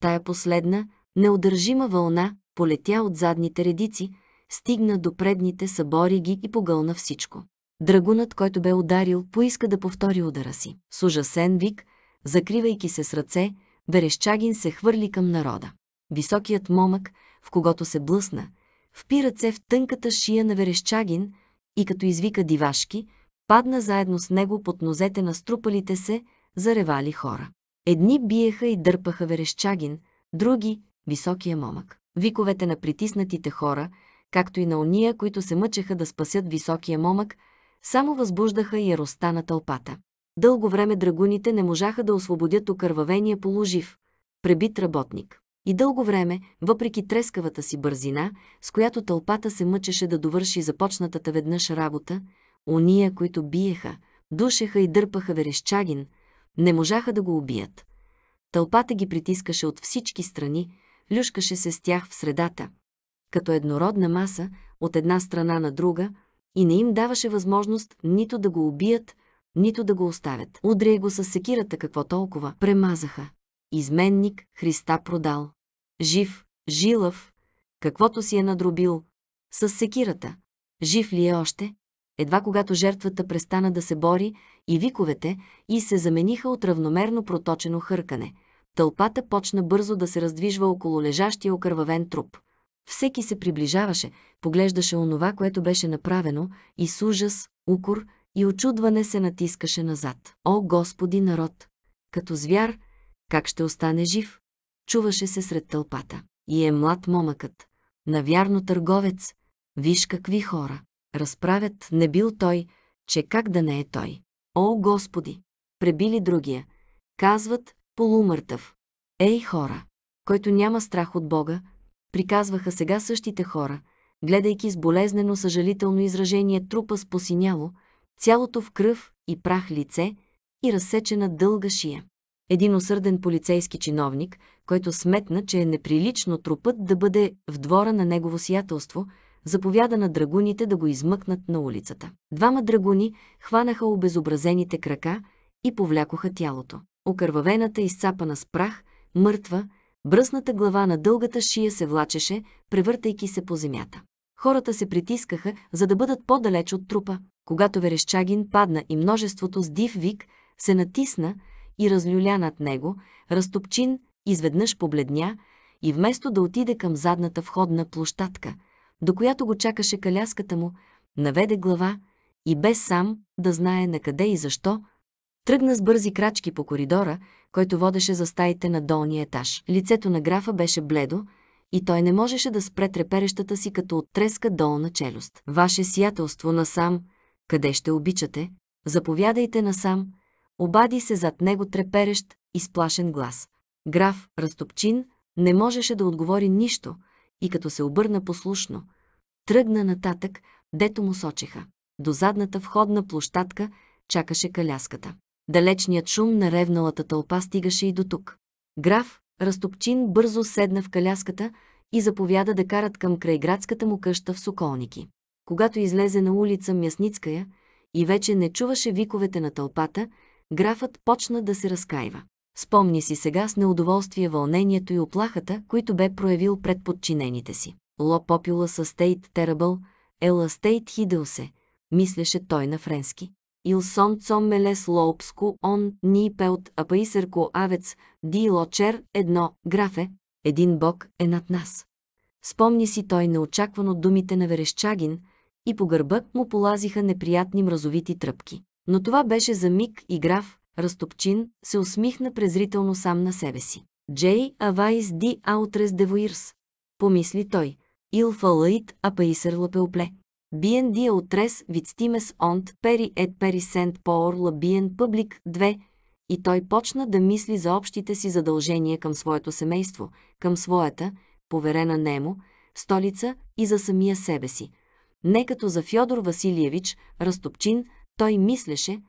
[SPEAKER 1] тая последна, неудържима вълна полетя от задните редици, стигна до предните, събори ги и погълна всичко. Драгунът, който бе ударил, поиска да повтори удара си. С ужасен вик, закривайки се с ръце, Берещагин се хвърли към народа. Високият момък, в когото се блъсна, впи ръце в тънката шия на Верещагин и като извика дивашки, падна заедно с него под нозете на струпалите се, заревали хора. Едни биеха и дърпаха Верещагин, други – високия момък. Виковете на притиснатите хора – както и на уния, които се мъчеха да спасят високия момък, само възбуждаха яростта на тълпата. Дълго време драгуните не можаха да освободят окървавения полужив, пребит работник. И дълго време, въпреки трескавата си бързина, с която тълпата се мъчеше да довърши започнатата веднъж работа, ония, които биеха, душеха и дърпаха Верещагин, не можаха да го убият. Тълпата ги притискаше от всички страни, люшкаше се с тях в средата – като еднородна маса, от една страна на друга, и не им даваше възможност нито да го убият, нито да го оставят. Удрия го с секирата какво толкова, премазаха. Изменник Христа продал. Жив, жилъв, каквото си е надробил, с секирата. Жив ли е още? Едва когато жертвата престана да се бори и виковете и се замениха от равномерно проточено хъркане. Тълпата почна бързо да се раздвижва около лежащия окървавен труп. Всеки се приближаваше, поглеждаше онова, което беше направено, и с ужас, укор и очудване се натискаше назад. О, Господи народ! Като звяр, как ще остане жив? Чуваше се сред тълпата. И е млад момъкът. Навярно търговец. Виж какви хора. Разправят, не бил той, че как да не е той. О, Господи! Пребили другия. Казват, полумъртъв. Ей, хора! Който няма страх от Бога, приказваха сега същите хора, гледайки с болезнено съжалително изражение трупа с посиняло, цялото в кръв и прах лице и разсечена дълга шия. Един осърден полицейски чиновник, който сметна, че е неприлично трупът да бъде в двора на негово сиятелство, заповяда на драгуните да го измъкнат на улицата. Двама драгуни хванаха обезобразените крака и повлякоха тялото. Окървавената, изцапана с прах, мъртва, Бръсната глава на дългата шия се влачеше, превъртайки се по земята. Хората се притискаха, за да бъдат по-далеч от трупа. Когато Верещагин падна и множеството с див вик се натисна и разлюля над него, разтопчин, изведнъж побледня и вместо да отиде към задната входна площадка, до която го чакаше каляската му, наведе глава и без сам да знае на къде и защо Тръгна с бързи крачки по коридора, който водеше за стаите на долния етаж. Лицето на графа беше бледо и той не можеше да спре треперещата си като оттреска долна челюст. Ваше сиятелство насам, къде ще обичате, заповядайте насам, обади се зад него треперещ, и сплашен глас. Граф Растопчин не можеше да отговори нищо и като се обърна послушно, тръгна нататък, дето му сочеха. До задната входна площадка чакаше каляската. Далечният шум на ревналата тълпа стигаше и до тук. Граф, разтопчин, бързо седна в каляската и заповяда да карат към крайградската му къща в Соколники. Когато излезе на улица Мясницкая и вече не чуваше виковете на тълпата, графът почна да се разкаива. Спомни си сега с неудоволствие вълнението и оплахата, които бе проявил пред подчинените си. Ло попюла са стейт терабъл, ела стейт хидъл се, мислеше той на френски. Цом Мелес loobsku Он Ни Пелт Апаисерко авец ди лочер едно, графе, един бог е над нас. Спомни си той неочаквано думите на Верещагин и по гърба му полазиха неприятни мразовити тръпки. Но това беше за миг и граф, разтопчин, се усмихна презрително сам на себе си. Джей авайс ди аутрес девоирс, помисли той, ил фалаит апаисър лапеопле. Биен ди отрес вицтимес онт пери ет пери сент поор биен публик 2 и той почна да мисли за общите си задължения към своето семейство, към своята, поверена нему, столица и за самия себе си. Не като за Фьодор Василиевич Растопчин, той мислеше,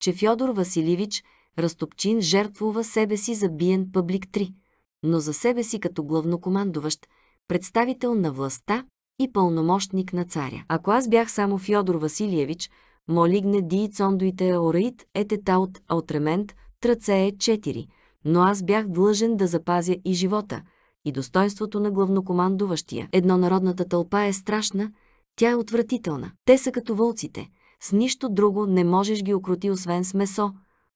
[SPEAKER 1] че Фьодор Василиевич Растопчин жертвува себе си за биен публик 3, но за себе си като главнокомандуващ, представител на властта и пълномощник на царя. Ако аз бях само Фьодор Василиевич, молигне диицондуите ораит ете таут аутремент, трацее 4, но аз бях длъжен да запазя и живота, и достоинството на главнокомандуващия. Еднонародната тълпа е страшна, тя е отвратителна. Те са като вълците. С нищо друго не можеш ги окрути, освен с месо.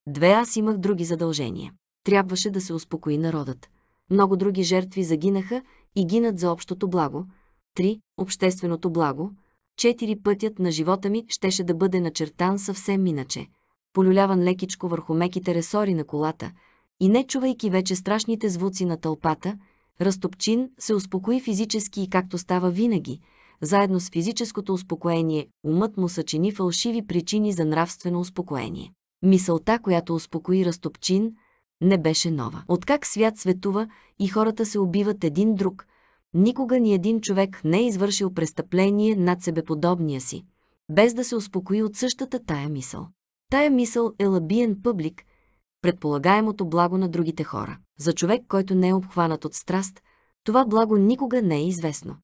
[SPEAKER 1] Две аз имах други задължения. Трябваше да се успокои народът. Много други жертви загинаха и гинат за общото благо – 3. Общественото благо. 4. Пътят на живота ми щеше да бъде начертан съвсем иначе. Полюляван лекичко върху меките ресори на колата и не чувайки вече страшните звуци на тълпата, Растопчин се успокои физически и както става винаги. Заедно с физическото успокоение, умът му съчини фалшиви причини за нравствено успокоение. Мисълта, която успокои Растопчин, не беше нова. Откак свят светува и хората се убиват един друг, Никога ни един човек не е извършил престъпление над себеподобния си, без да се успокои от същата тая мисъл. Тая мисъл е лабиен публик, предполагаемото благо на другите хора. За човек, който не е обхванат от страст, това благо никога не е известно.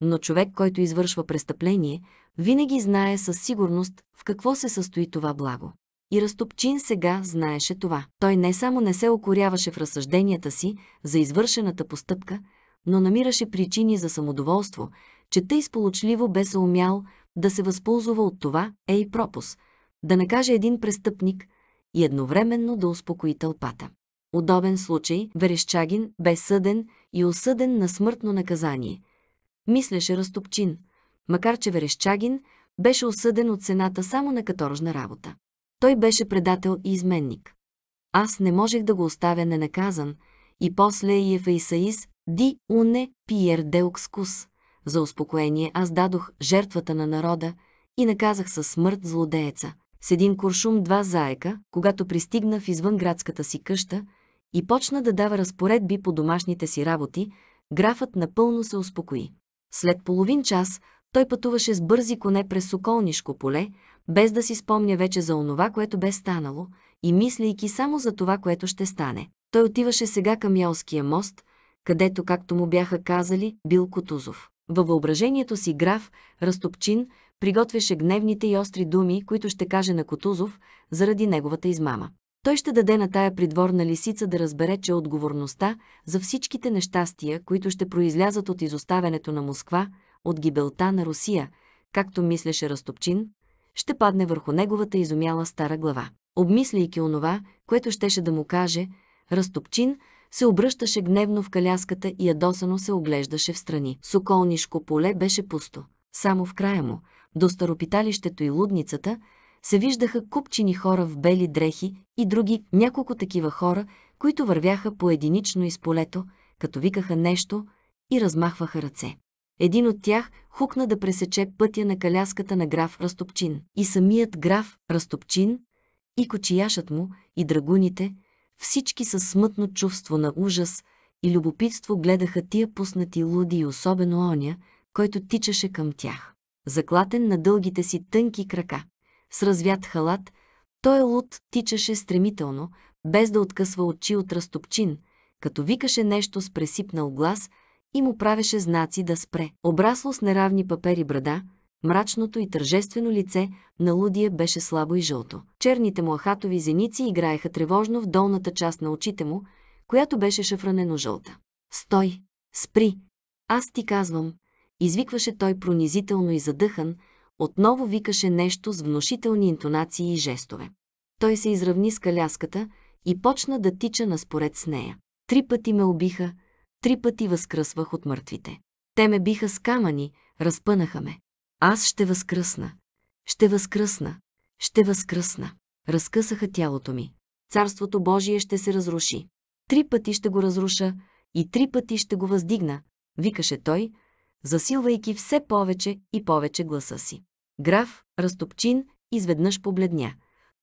[SPEAKER 1] Но човек, който извършва престъпление, винаги знае със сигурност в какво се състои това благо. И Растопчин сега знаеше това. Той не само не се окоряваше в разсъжденията си за извършената постъпка, но намираше причини за самодоволство, че тъй сполучливо бе се умял да се възползва от това е и пропус, да накаже един престъпник и едновременно да успокои тълпата. Удобен случай, Верещагин бе съден и осъден на смъртно наказание. Мислеше Растопчин, макар че Верещагин беше осъден от цената само на каторжна работа. Той беше предател и изменник. Аз не можех да го оставя ненаказан, и после и Исаис Ди уне пиер деукскус. За успокоение аз дадох жертвата на народа и наказах със смърт злодееца. С един куршум два заека, когато пристигна в извънградската си къща и почна да дава разпоредби по домашните си работи, графът напълно се успокои. След половин час той пътуваше с бързи коне през Соколнишко поле, без да си спомня вече за онова, което бе станало, и мислейки само за това, което ще стане. Той отиваше сега към Ялския мост – където, както му бяха казали, бил Котузов. Във въображението си граф Растопчин приготвяше гневните и остри думи, които ще каже на Котузов заради неговата измама. Той ще даде на тая придворна лисица да разбере, че отговорността за всичките нещастия, които ще произлязат от изоставянето на Москва, от гибелта на Русия, както мислеше Растопчин, ще падне върху неговата изумяла стара глава. Обмисляйки онова, което щеше да му каже, Растопчин се обръщаше гневно в каляската и ядосано се оглеждаше в страни. Соколнишко поле беше пусто. Само в края му, до старопиталището и лудницата, се виждаха купчини хора в бели дрехи и други няколко такива хора, които вървяха поединично из полето, като викаха нещо и размахваха ръце. Един от тях хукна да пресече пътя на каляската на граф Растопчин. И самият граф Растопчин, и кочияшът му, и драгуните, всички със смътно чувство на ужас и любопитство гледаха тия пуснати луди и особено оня, който тичаше към тях. Заклатен на дългите си тънки крака, с развят халат, той луд тичаше стремително, без да откъсва очи от разтопчин, като викаше нещо с пресипнал глас и му правеше знаци да спре. Обрасло с неравни папери брада, Мрачното и тържествено лице на Лудия беше слабо и жълто. Черните му ахатови зеници играеха тревожно в долната част на очите му, която беше шафранено жълта. «Стой! Спри! Аз ти казвам!» Извикваше той пронизително и задъхан, отново викаше нещо с внушителни интонации и жестове. Той се изравни с каляската и почна да тича наспоред с нея. Три пъти ме убиха, три пъти възкръсвах от мъртвите. Те ме биха с камъни, разпънаха ме. Аз ще възкръсна. Ще възкръсна. Ще възкръсна. Разкъсаха тялото ми. Царството Божие ще се разруши. Три пъти ще го разруша и три пъти ще го въздигна, викаше той, засилвайки все повече и повече гласа си. Граф разтопчин, изведнъж побледня,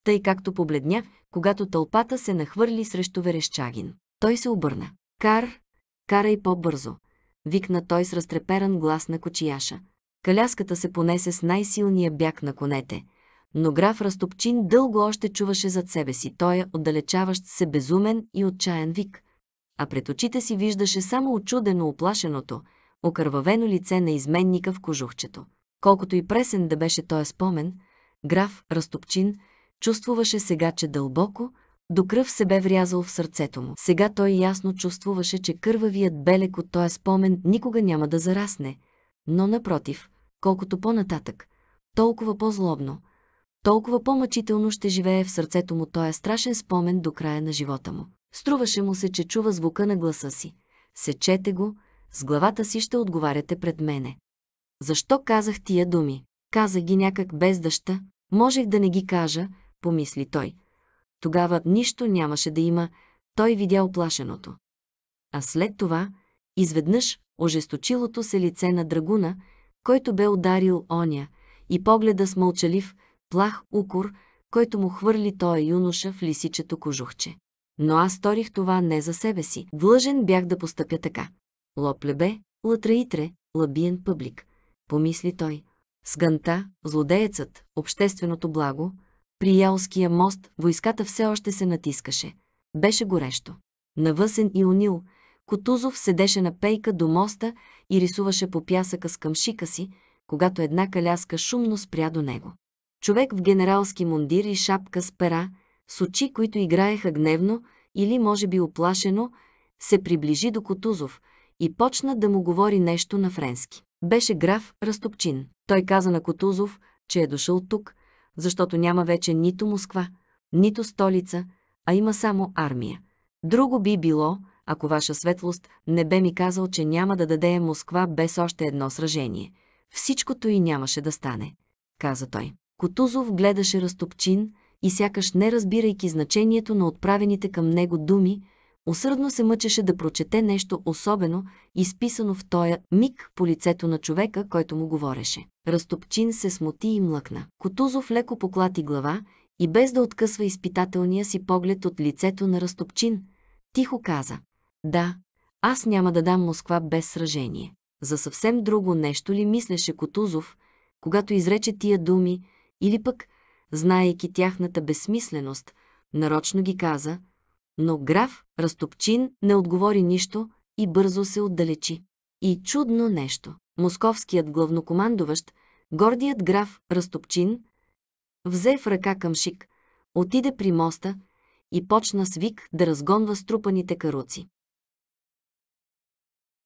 [SPEAKER 1] тъй както побледня, когато тълпата се нахвърли срещу Верещагин. Той се обърна. Кар, карай по-бързо, викна той с разтреперан глас на кочияша. Каляската се понесе с най-силния бяг на конете, но граф Растопчин дълго още чуваше зад себе си той, е отдалечаващ се безумен и отчаян вик, а пред очите си виждаше само очудено оплашеното, окървавено лице на изменника в кожухчето. Колкото и пресен да беше този спомен, граф Растопчин чувствуваше сега, че дълбоко, до кръв се бе врязал в сърцето му. Сега той ясно чувствуваше, че кървавият белек от този спомен никога няма да зарасне, но напротив, колкото по-нататък, толкова по-злобно, толкова по-мъчително ще живее в сърцето му този страшен спомен до края на живота му. Струваше му се, че чува звука на гласа си. Сечете го, с главата си ще отговаряте пред мене. Защо казах тия думи? Каза ги някак без дъща. Можех да не ги кажа, помисли той. Тогава нищо нямаше да има, той видя оплашеното. А след това, изведнъж, ожесточилото се лице на драгуна – който бе ударил оня, и погледа с мълчалив, плах укор, който му хвърли той юноша в лисичето кожухче. Но аз сторих това не за себе си. Длъжен бях да постъпя така. Лоплебе, латраитре, лабиен пъблик. Помисли той. Сганта, злодеецът, общественото благо, при Ялския мост войската все още се натискаше. Беше горещо. Навъсен и унил, Котузов седеше на пейка до моста и рисуваше по пясъка с къмшика си, когато една каляска шумно спря до него. Човек в генералски мундир и шапка с пера, с очи, които играеха гневно или може би оплашено, се приближи до Котузов и почна да му говори нещо на френски. Беше граф Растопчин. Той каза на Котузов, че е дошъл тук, защото няма вече нито Москва, нито столица, а има само армия. Друго би било, ако ваша светлост не бе ми казал, че няма да даде Москва без още едно сражение. Всичкото и нямаше да стане, каза той. Котузов гледаше разтопчин и сякаш не разбирайки значението на отправените към него думи, усърдно се мъчеше да прочете нещо особено, изписано в тоя миг по лицето на човека, който му говореше. Разтопчин се смути и млъкна. Котузов леко поклати глава и без да откъсва изпитателния си поглед от лицето на Растопчин, тихо каза да, аз няма да дам Москва без сражение. За съвсем друго нещо ли мислеше Котузов, когато изрече тия думи, или пък, знаеки тяхната безсмисленост, нарочно ги каза, но граф Растопчин не отговори нищо и бързо се отдалечи. И чудно нещо. Московският главнокомандуващ, гордият граф Растопчин, взе в ръка към шик, отиде при моста и почна с вик да разгонва струпаните каруци.